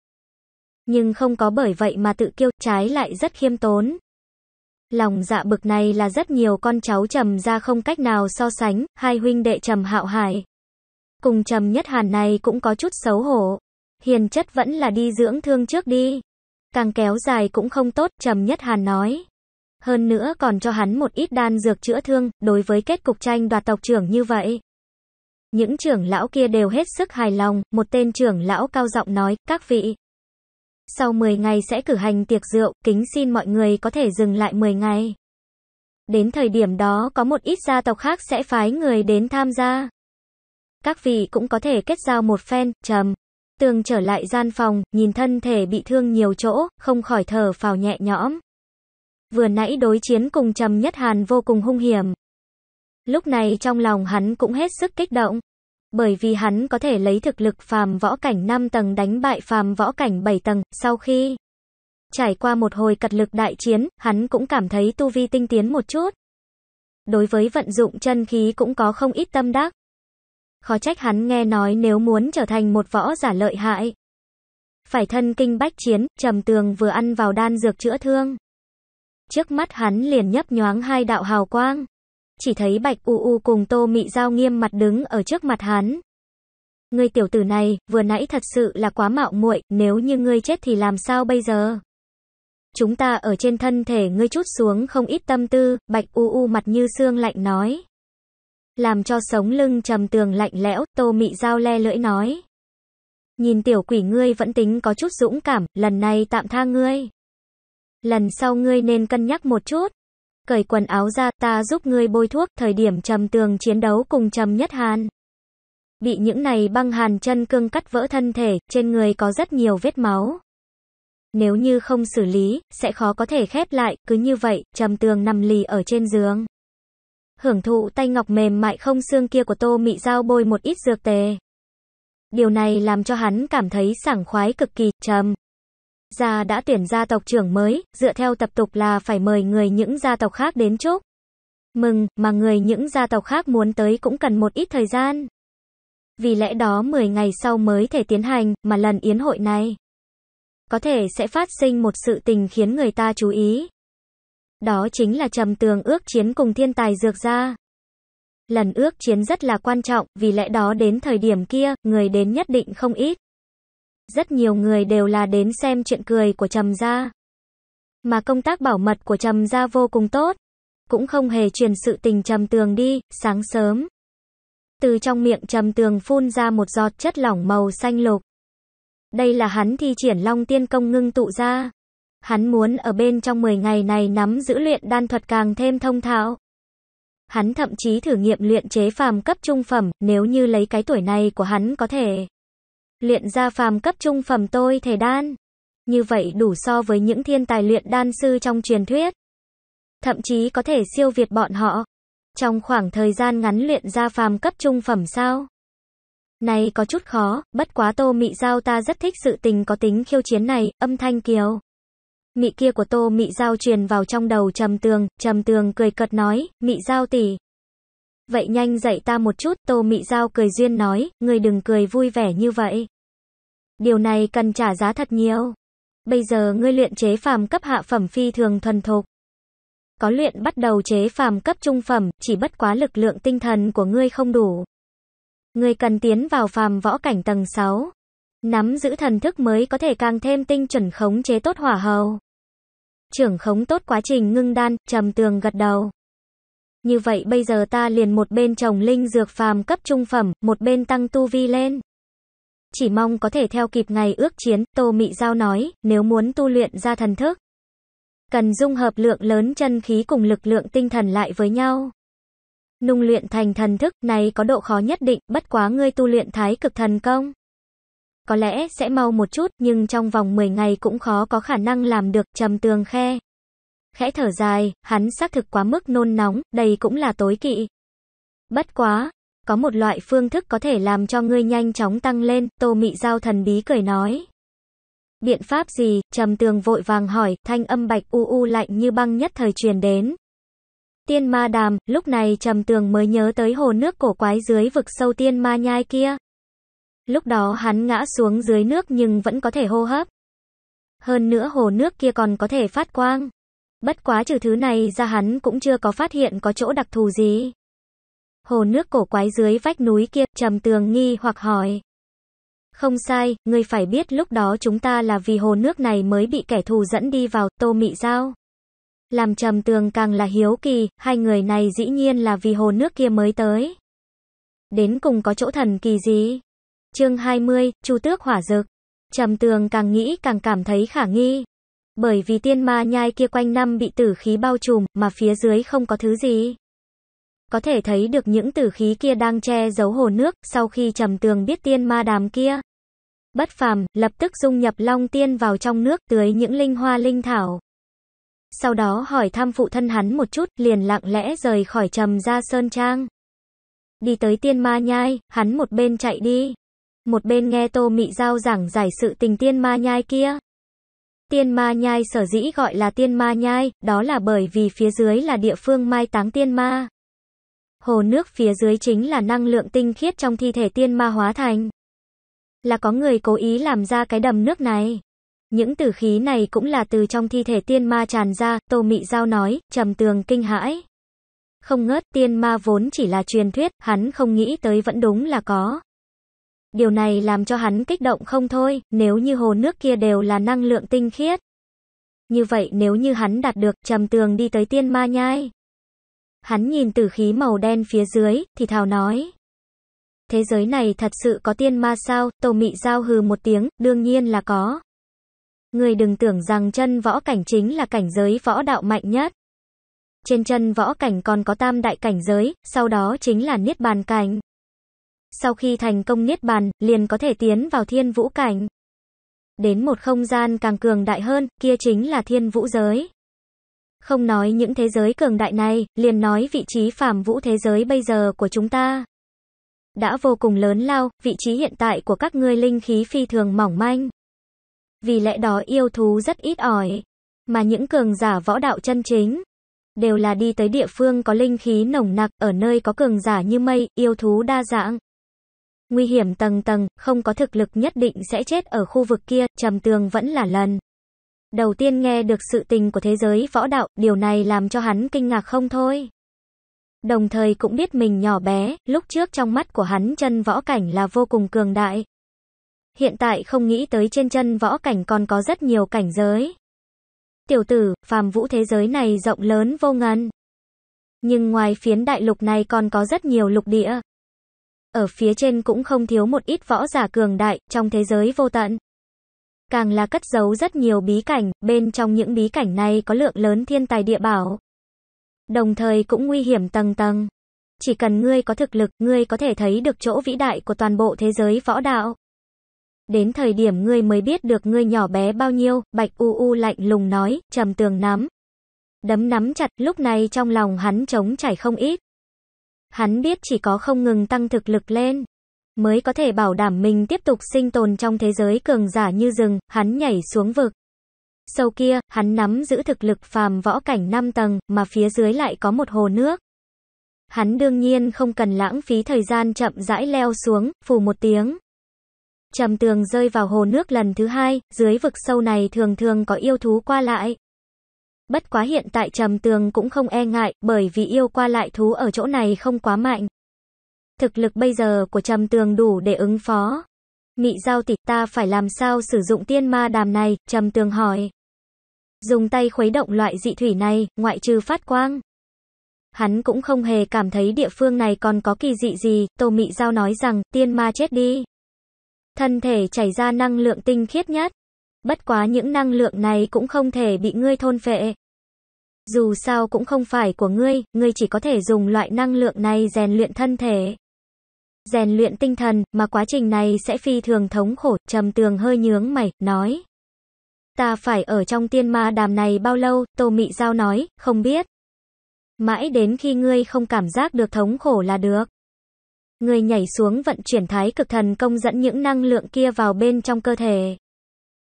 Nhưng không có bởi vậy mà tự kiêu, trái lại rất khiêm tốn. Lòng dạ bực này là rất nhiều con cháu trầm ra không cách nào so sánh, hai huynh đệ trầm hạo hải. Cùng trầm nhất hàn này cũng có chút xấu hổ. Hiền chất vẫn là đi dưỡng thương trước đi. Càng kéo dài cũng không tốt, trầm nhất hàn nói. Hơn nữa còn cho hắn một ít đan dược chữa thương, đối với kết cục tranh đoạt tộc trưởng như vậy. Những trưởng lão kia đều hết sức hài lòng, một tên trưởng lão cao giọng nói, các vị, sau 10 ngày sẽ cử hành tiệc rượu, kính xin mọi người có thể dừng lại 10 ngày. Đến thời điểm đó có một ít gia tộc khác sẽ phái người đến tham gia. Các vị cũng có thể kết giao một phen, trầm. Tường trở lại gian phòng, nhìn thân thể bị thương nhiều chỗ, không khỏi thở phào nhẹ nhõm. Vừa nãy đối chiến cùng Trầm Nhất Hàn vô cùng hung hiểm. Lúc này trong lòng hắn cũng hết sức kích động bởi vì hắn có thể lấy thực lực phàm võ cảnh 5 tầng đánh bại phàm võ cảnh 7 tầng, sau khi trải qua một hồi cật lực đại chiến, hắn cũng cảm thấy tu vi tinh tiến một chút. Đối với vận dụng chân khí cũng có không ít tâm đắc. Khó trách hắn nghe nói nếu muốn trở thành một võ giả lợi hại. Phải thân kinh bách chiến, trầm tường vừa ăn vào đan dược chữa thương. Trước mắt hắn liền nhấp nhoáng hai đạo hào quang. Chỉ thấy Bạch U U cùng Tô Mị Giao nghiêm mặt đứng ở trước mặt hắn. Ngươi tiểu tử này, vừa nãy thật sự là quá mạo muội, nếu như ngươi chết thì làm sao bây giờ? Chúng ta ở trên thân thể ngươi chút xuống không ít tâm tư, Bạch U U mặt như xương lạnh nói. Làm cho sống lưng trầm tường lạnh lẽo, Tô Mị Giao le lưỡi nói. Nhìn tiểu quỷ ngươi vẫn tính có chút dũng cảm, lần này tạm tha ngươi. Lần sau ngươi nên cân nhắc một chút cởi quần áo ra, ta giúp ngươi bôi thuốc, thời điểm trầm tường chiến đấu cùng trầm nhất hàn. Bị những này băng hàn chân cương cắt vỡ thân thể, trên người có rất nhiều vết máu. Nếu như không xử lý, sẽ khó có thể khép lại, cứ như vậy, trầm tường nằm lì ở trên giường. Hưởng thụ tay ngọc mềm mại không xương kia của tô mị dao bôi một ít dược tề. Điều này làm cho hắn cảm thấy sảng khoái cực kỳ, trầm gia đã tuyển gia tộc trưởng mới, dựa theo tập tục là phải mời người những gia tộc khác đến chúc. Mừng, mà người những gia tộc khác muốn tới cũng cần một ít thời gian. Vì lẽ đó 10 ngày sau mới thể tiến hành, mà lần yến hội này có thể sẽ phát sinh một sự tình khiến người ta chú ý. Đó chính là trầm tường ước chiến cùng thiên tài dược gia. Lần ước chiến rất là quan trọng, vì lẽ đó đến thời điểm kia, người đến nhất định không ít rất nhiều người đều là đến xem chuyện cười của Trầm gia. Mà công tác bảo mật của Trầm gia vô cùng tốt, cũng không hề truyền sự tình Trầm Tường đi, sáng sớm. Từ trong miệng Trầm Tường phun ra một giọt chất lỏng màu xanh lục. Đây là hắn thi triển Long Tiên công ngưng tụ ra. Hắn muốn ở bên trong 10 ngày này nắm giữ luyện đan thuật càng thêm thông thạo. Hắn thậm chí thử nghiệm luyện chế phàm cấp trung phẩm, nếu như lấy cái tuổi này của hắn có thể luyện ra phàm cấp trung phẩm tôi thể đan. Như vậy đủ so với những thiên tài luyện đan sư trong truyền thuyết. Thậm chí có thể siêu việt bọn họ. Trong khoảng thời gian ngắn luyện ra phàm cấp trung phẩm sao? Này có chút khó, bất quá tô mị giao ta rất thích sự tình có tính khiêu chiến này, âm thanh kiều. Mị kia của tô mị giao truyền vào trong đầu trầm tường, trầm tường cười cợt nói, mị giao tỷ Vậy nhanh dạy ta một chút, tô mị giao cười duyên nói, người đừng cười vui vẻ như vậy. Điều này cần trả giá thật nhiều. Bây giờ ngươi luyện chế phàm cấp hạ phẩm phi thường thuần thục. Có luyện bắt đầu chế phàm cấp trung phẩm, chỉ bất quá lực lượng tinh thần của ngươi không đủ. Ngươi cần tiến vào phàm võ cảnh tầng 6. Nắm giữ thần thức mới có thể càng thêm tinh chuẩn khống chế tốt hỏa hầu. Trưởng khống tốt quá trình ngưng đan, trầm tường gật đầu. Như vậy bây giờ ta liền một bên trồng linh dược phàm cấp trung phẩm, một bên tăng tu vi lên chỉ mong có thể theo kịp ngày ước chiến, Tô Mị Giao nói, nếu muốn tu luyện ra thần thức, cần dung hợp lượng lớn chân khí cùng lực lượng tinh thần lại với nhau. Nung luyện thành thần thức này có độ khó nhất định, bất quá ngươi tu luyện thái cực thần công. Có lẽ sẽ mau một chút, nhưng trong vòng 10 ngày cũng khó có khả năng làm được, trầm tường khe. Khẽ thở dài, hắn xác thực quá mức nôn nóng, đây cũng là tối kỵ. Bất quá, có một loại phương thức có thể làm cho ngươi nhanh chóng tăng lên, Tô Mị Giao thần bí cười nói. Biện pháp gì? Trầm tường vội vàng hỏi, thanh âm bạch u u lạnh như băng nhất thời truyền đến. Tiên ma đàm, lúc này trầm tường mới nhớ tới hồ nước cổ quái dưới vực sâu tiên ma nhai kia. Lúc đó hắn ngã xuống dưới nước nhưng vẫn có thể hô hấp. Hơn nữa hồ nước kia còn có thể phát quang. Bất quá trừ thứ này ra hắn cũng chưa có phát hiện có chỗ đặc thù gì hồ nước cổ quái dưới vách núi kia, trầm tường nghi hoặc hỏi. Không sai, ngươi phải biết lúc đó chúng ta là vì hồ nước này mới bị kẻ thù dẫn đi vào, tô mị giao. Làm trầm tường càng là hiếu kỳ, hai người này dĩ nhiên là vì hồ nước kia mới tới. Đến cùng có chỗ thần kỳ gì? chương 20, Chu Tước Hỏa Dực. Trầm tường càng nghĩ càng cảm thấy khả nghi. Bởi vì tiên ma nhai kia quanh năm bị tử khí bao trùm, mà phía dưới không có thứ gì. Có thể thấy được những tử khí kia đang che giấu hồ nước, sau khi trầm tường biết tiên ma đàm kia. Bất phàm, lập tức dung nhập long tiên vào trong nước, tưới những linh hoa linh thảo. Sau đó hỏi thăm phụ thân hắn một chút, liền lặng lẽ rời khỏi trầm ra sơn trang. Đi tới tiên ma nhai, hắn một bên chạy đi. Một bên nghe tô mị giao giảng giải sự tình tiên ma nhai kia. Tiên ma nhai sở dĩ gọi là tiên ma nhai, đó là bởi vì phía dưới là địa phương mai táng tiên ma hồ nước phía dưới chính là năng lượng tinh khiết trong thi thể tiên ma hóa thành. Là có người cố ý làm ra cái đầm nước này. Những tử khí này cũng là từ trong thi thể tiên ma tràn ra, Tô Mị Giao nói, trầm tường kinh hãi. Không ngớt tiên ma vốn chỉ là truyền thuyết, hắn không nghĩ tới vẫn đúng là có. Điều này làm cho hắn kích động không thôi, nếu như hồ nước kia đều là năng lượng tinh khiết. Như vậy nếu như hắn đạt được, trầm tường đi tới tiên ma nhai. Hắn nhìn từ khí màu đen phía dưới, thì thào nói. Thế giới này thật sự có tiên ma sao, tàu mị giao hừ một tiếng, đương nhiên là có. Người đừng tưởng rằng chân võ cảnh chính là cảnh giới võ đạo mạnh nhất. Trên chân võ cảnh còn có tam đại cảnh giới, sau đó chính là niết bàn cảnh. Sau khi thành công niết bàn, liền có thể tiến vào thiên vũ cảnh. Đến một không gian càng cường đại hơn, kia chính là thiên vũ giới. Không nói những thế giới cường đại này, liền nói vị trí phàm vũ thế giới bây giờ của chúng ta. Đã vô cùng lớn lao, vị trí hiện tại của các ngươi linh khí phi thường mỏng manh. Vì lẽ đó yêu thú rất ít ỏi, mà những cường giả võ đạo chân chính, đều là đi tới địa phương có linh khí nồng nặc, ở nơi có cường giả như mây, yêu thú đa dạng. Nguy hiểm tầng tầng, không có thực lực nhất định sẽ chết ở khu vực kia, trầm tường vẫn là lần đầu tiên nghe được sự tình của thế giới võ đạo, điều này làm cho hắn kinh ngạc không thôi. Đồng thời cũng biết mình nhỏ bé, lúc trước trong mắt của hắn chân võ cảnh là vô cùng cường đại. Hiện tại không nghĩ tới trên chân võ cảnh còn có rất nhiều cảnh giới. Tiểu tử, phàm vũ thế giới này rộng lớn vô ngần. Nhưng ngoài phiến đại lục này còn có rất nhiều lục địa. Ở phía trên cũng không thiếu một ít võ giả cường đại, trong thế giới vô tận càng là cất giấu rất nhiều bí cảnh, bên trong những bí cảnh này có lượng lớn thiên tài địa bảo. Đồng thời cũng nguy hiểm tầng tầng. Chỉ cần ngươi có thực lực, ngươi có thể thấy được chỗ vĩ đại của toàn bộ thế giới võ đạo. Đến thời điểm ngươi mới biết được ngươi nhỏ bé bao nhiêu, Bạch U U lạnh lùng nói, trầm tường nắm. Đấm nắm chặt, lúc này trong lòng hắn trống chảy không ít. Hắn biết chỉ có không ngừng tăng thực lực lên, mới có thể bảo đảm mình tiếp tục sinh tồn trong thế giới cường giả như rừng, hắn nhảy xuống vực. Sâu kia, hắn nắm giữ thực lực phàm võ cảnh 5 tầng, mà phía dưới lại có một hồ nước. Hắn đương nhiên không cần lãng phí thời gian chậm rãi leo xuống, phù một tiếng. Trầm tường rơi vào hồ nước lần thứ hai, dưới vực sâu này thường thường có yêu thú qua lại. Bất quá hiện tại trầm tường cũng không e ngại, bởi vì yêu qua lại thú ở chỗ này không quá mạnh. Thực lực bây giờ của trầm tường đủ để ứng phó. Mị giao tỷ ta phải làm sao sử dụng tiên ma đàm này, trầm tường hỏi. Dùng tay khuấy động loại dị thủy này, ngoại trừ phát quang. Hắn cũng không hề cảm thấy địa phương này còn có kỳ dị gì, tô mị giao nói rằng, tiên ma chết đi. Thân thể chảy ra năng lượng tinh khiết nhất. Bất quá những năng lượng này cũng không thể bị ngươi thôn phệ. Dù sao cũng không phải của ngươi, ngươi chỉ có thể dùng loại năng lượng này rèn luyện thân thể rèn luyện tinh thần, mà quá trình này sẽ phi thường thống khổ, trầm tường hơi nhướng mày, nói. Ta phải ở trong tiên ma đàm này bao lâu, Tô Mị Giao nói, không biết. Mãi đến khi ngươi không cảm giác được thống khổ là được. Ngươi nhảy xuống vận chuyển thái cực thần công dẫn những năng lượng kia vào bên trong cơ thể.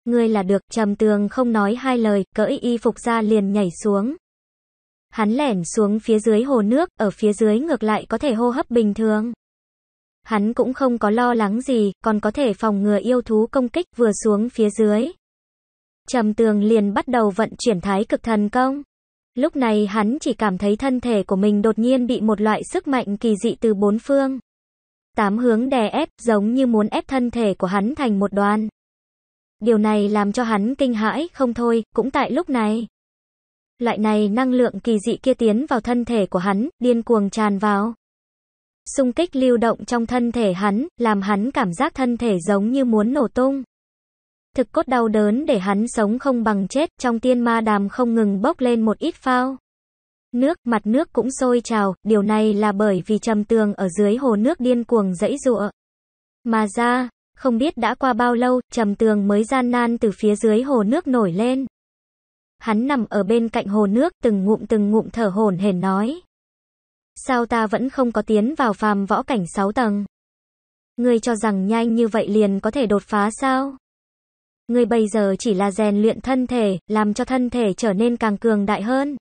Ngươi là được, trầm tường không nói hai lời, cởi y phục ra liền nhảy xuống. Hắn lẻn xuống phía dưới hồ nước, ở phía dưới ngược lại có thể hô hấp bình thường hắn cũng không có lo lắng gì, còn có thể phòng ngừa yêu thú công kích vừa xuống phía dưới. Trầm tường liền bắt đầu vận chuyển thái cực thần công. Lúc này hắn chỉ cảm thấy thân thể của mình đột nhiên bị một loại sức mạnh kỳ dị từ bốn phương. Tám hướng đè ép giống như muốn ép thân thể của hắn thành một đoàn. Điều này làm cho hắn kinh hãi không thôi, cũng tại lúc này. Loại này năng lượng kỳ dị kia tiến vào thân thể của hắn, điên cuồng tràn vào xung kích lưu động trong thân thể hắn, làm hắn cảm giác thân thể giống như muốn nổ tung. Thực cốt đau đớn để hắn sống không bằng chết, trong tiên ma đàm không ngừng bốc lên một ít phao. Nước, mặt nước cũng sôi trào, điều này là bởi vì trầm tường ở dưới hồ nước điên cuồng dẫy giụa. Mà ra, không biết đã qua bao lâu, trầm tường mới gian nan từ phía dưới hồ nước nổi lên. Hắn nằm ở bên cạnh hồ nước, từng ngụm từng ngụm thở hổn hển nói. Sao ta vẫn không có tiến vào phàm võ cảnh 6 tầng? Ngươi cho rằng nhanh như vậy liền có thể đột phá sao? Ngươi bây giờ chỉ là rèn luyện thân thể, làm cho thân thể trở nên càng cường đại hơn.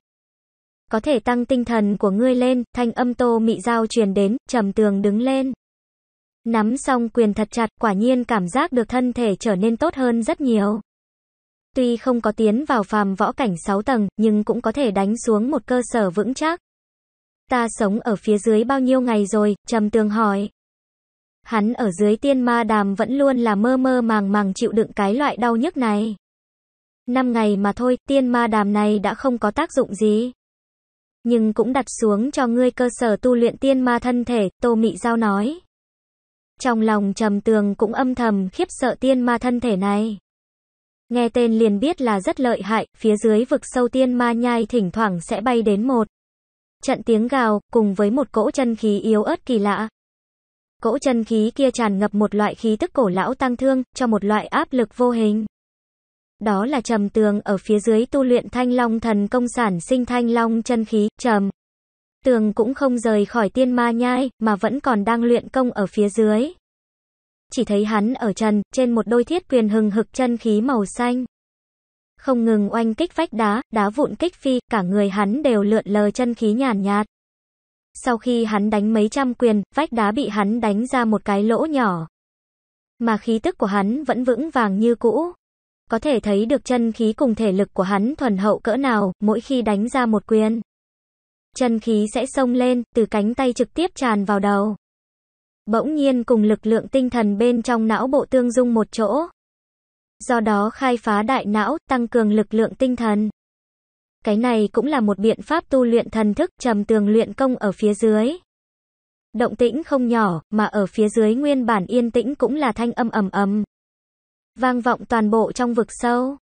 Có thể tăng tinh thần của ngươi lên, thanh âm tô mị giao truyền đến, trầm tường đứng lên. Nắm xong quyền thật chặt, quả nhiên cảm giác được thân thể trở nên tốt hơn rất nhiều. Tuy không có tiến vào phàm võ cảnh 6 tầng, nhưng cũng có thể đánh xuống một cơ sở vững chắc. Ta sống ở phía dưới bao nhiêu ngày rồi, trầm tường hỏi. Hắn ở dưới tiên ma đàm vẫn luôn là mơ mơ màng màng chịu đựng cái loại đau nhức này. Năm ngày mà thôi, tiên ma đàm này đã không có tác dụng gì. Nhưng cũng đặt xuống cho ngươi cơ sở tu luyện tiên ma thân thể, Tô Mị Giao nói. Trong lòng trầm tường cũng âm thầm khiếp sợ tiên ma thân thể này. Nghe tên liền biết là rất lợi hại, phía dưới vực sâu tiên ma nhai thỉnh thoảng sẽ bay đến một. Trận tiếng gào, cùng với một cỗ chân khí yếu ớt kỳ lạ. Cỗ chân khí kia tràn ngập một loại khí tức cổ lão tăng thương, cho một loại áp lực vô hình. Đó là trầm tường ở phía dưới tu luyện thanh long thần công sản sinh thanh long chân khí, trầm. Tường cũng không rời khỏi tiên ma nhai, mà vẫn còn đang luyện công ở phía dưới. Chỉ thấy hắn ở trần, trên một đôi thiết quyền hừng hực chân khí màu xanh không ngừng oanh kích vách đá, đá vụn kích phi, cả người hắn đều lượn lờ chân khí nhàn nhạt. Sau khi hắn đánh mấy trăm quyền, vách đá bị hắn đánh ra một cái lỗ nhỏ. Mà khí tức của hắn vẫn vững vàng như cũ. Có thể thấy được chân khí cùng thể lực của hắn thuần hậu cỡ nào, mỗi khi đánh ra một quyền. Chân khí sẽ sông lên, từ cánh tay trực tiếp tràn vào đầu. Bỗng nhiên cùng lực lượng tinh thần bên trong não bộ tương dung một chỗ do đó khai phá đại não, tăng cường lực lượng tinh thần. Cái này cũng là một biện pháp tu luyện thần thức trầm tường luyện công ở phía dưới. Động tĩnh không nhỏ, mà ở phía dưới nguyên bản yên tĩnh cũng là thanh âm ầm ầm. Vang vọng toàn bộ trong vực sâu.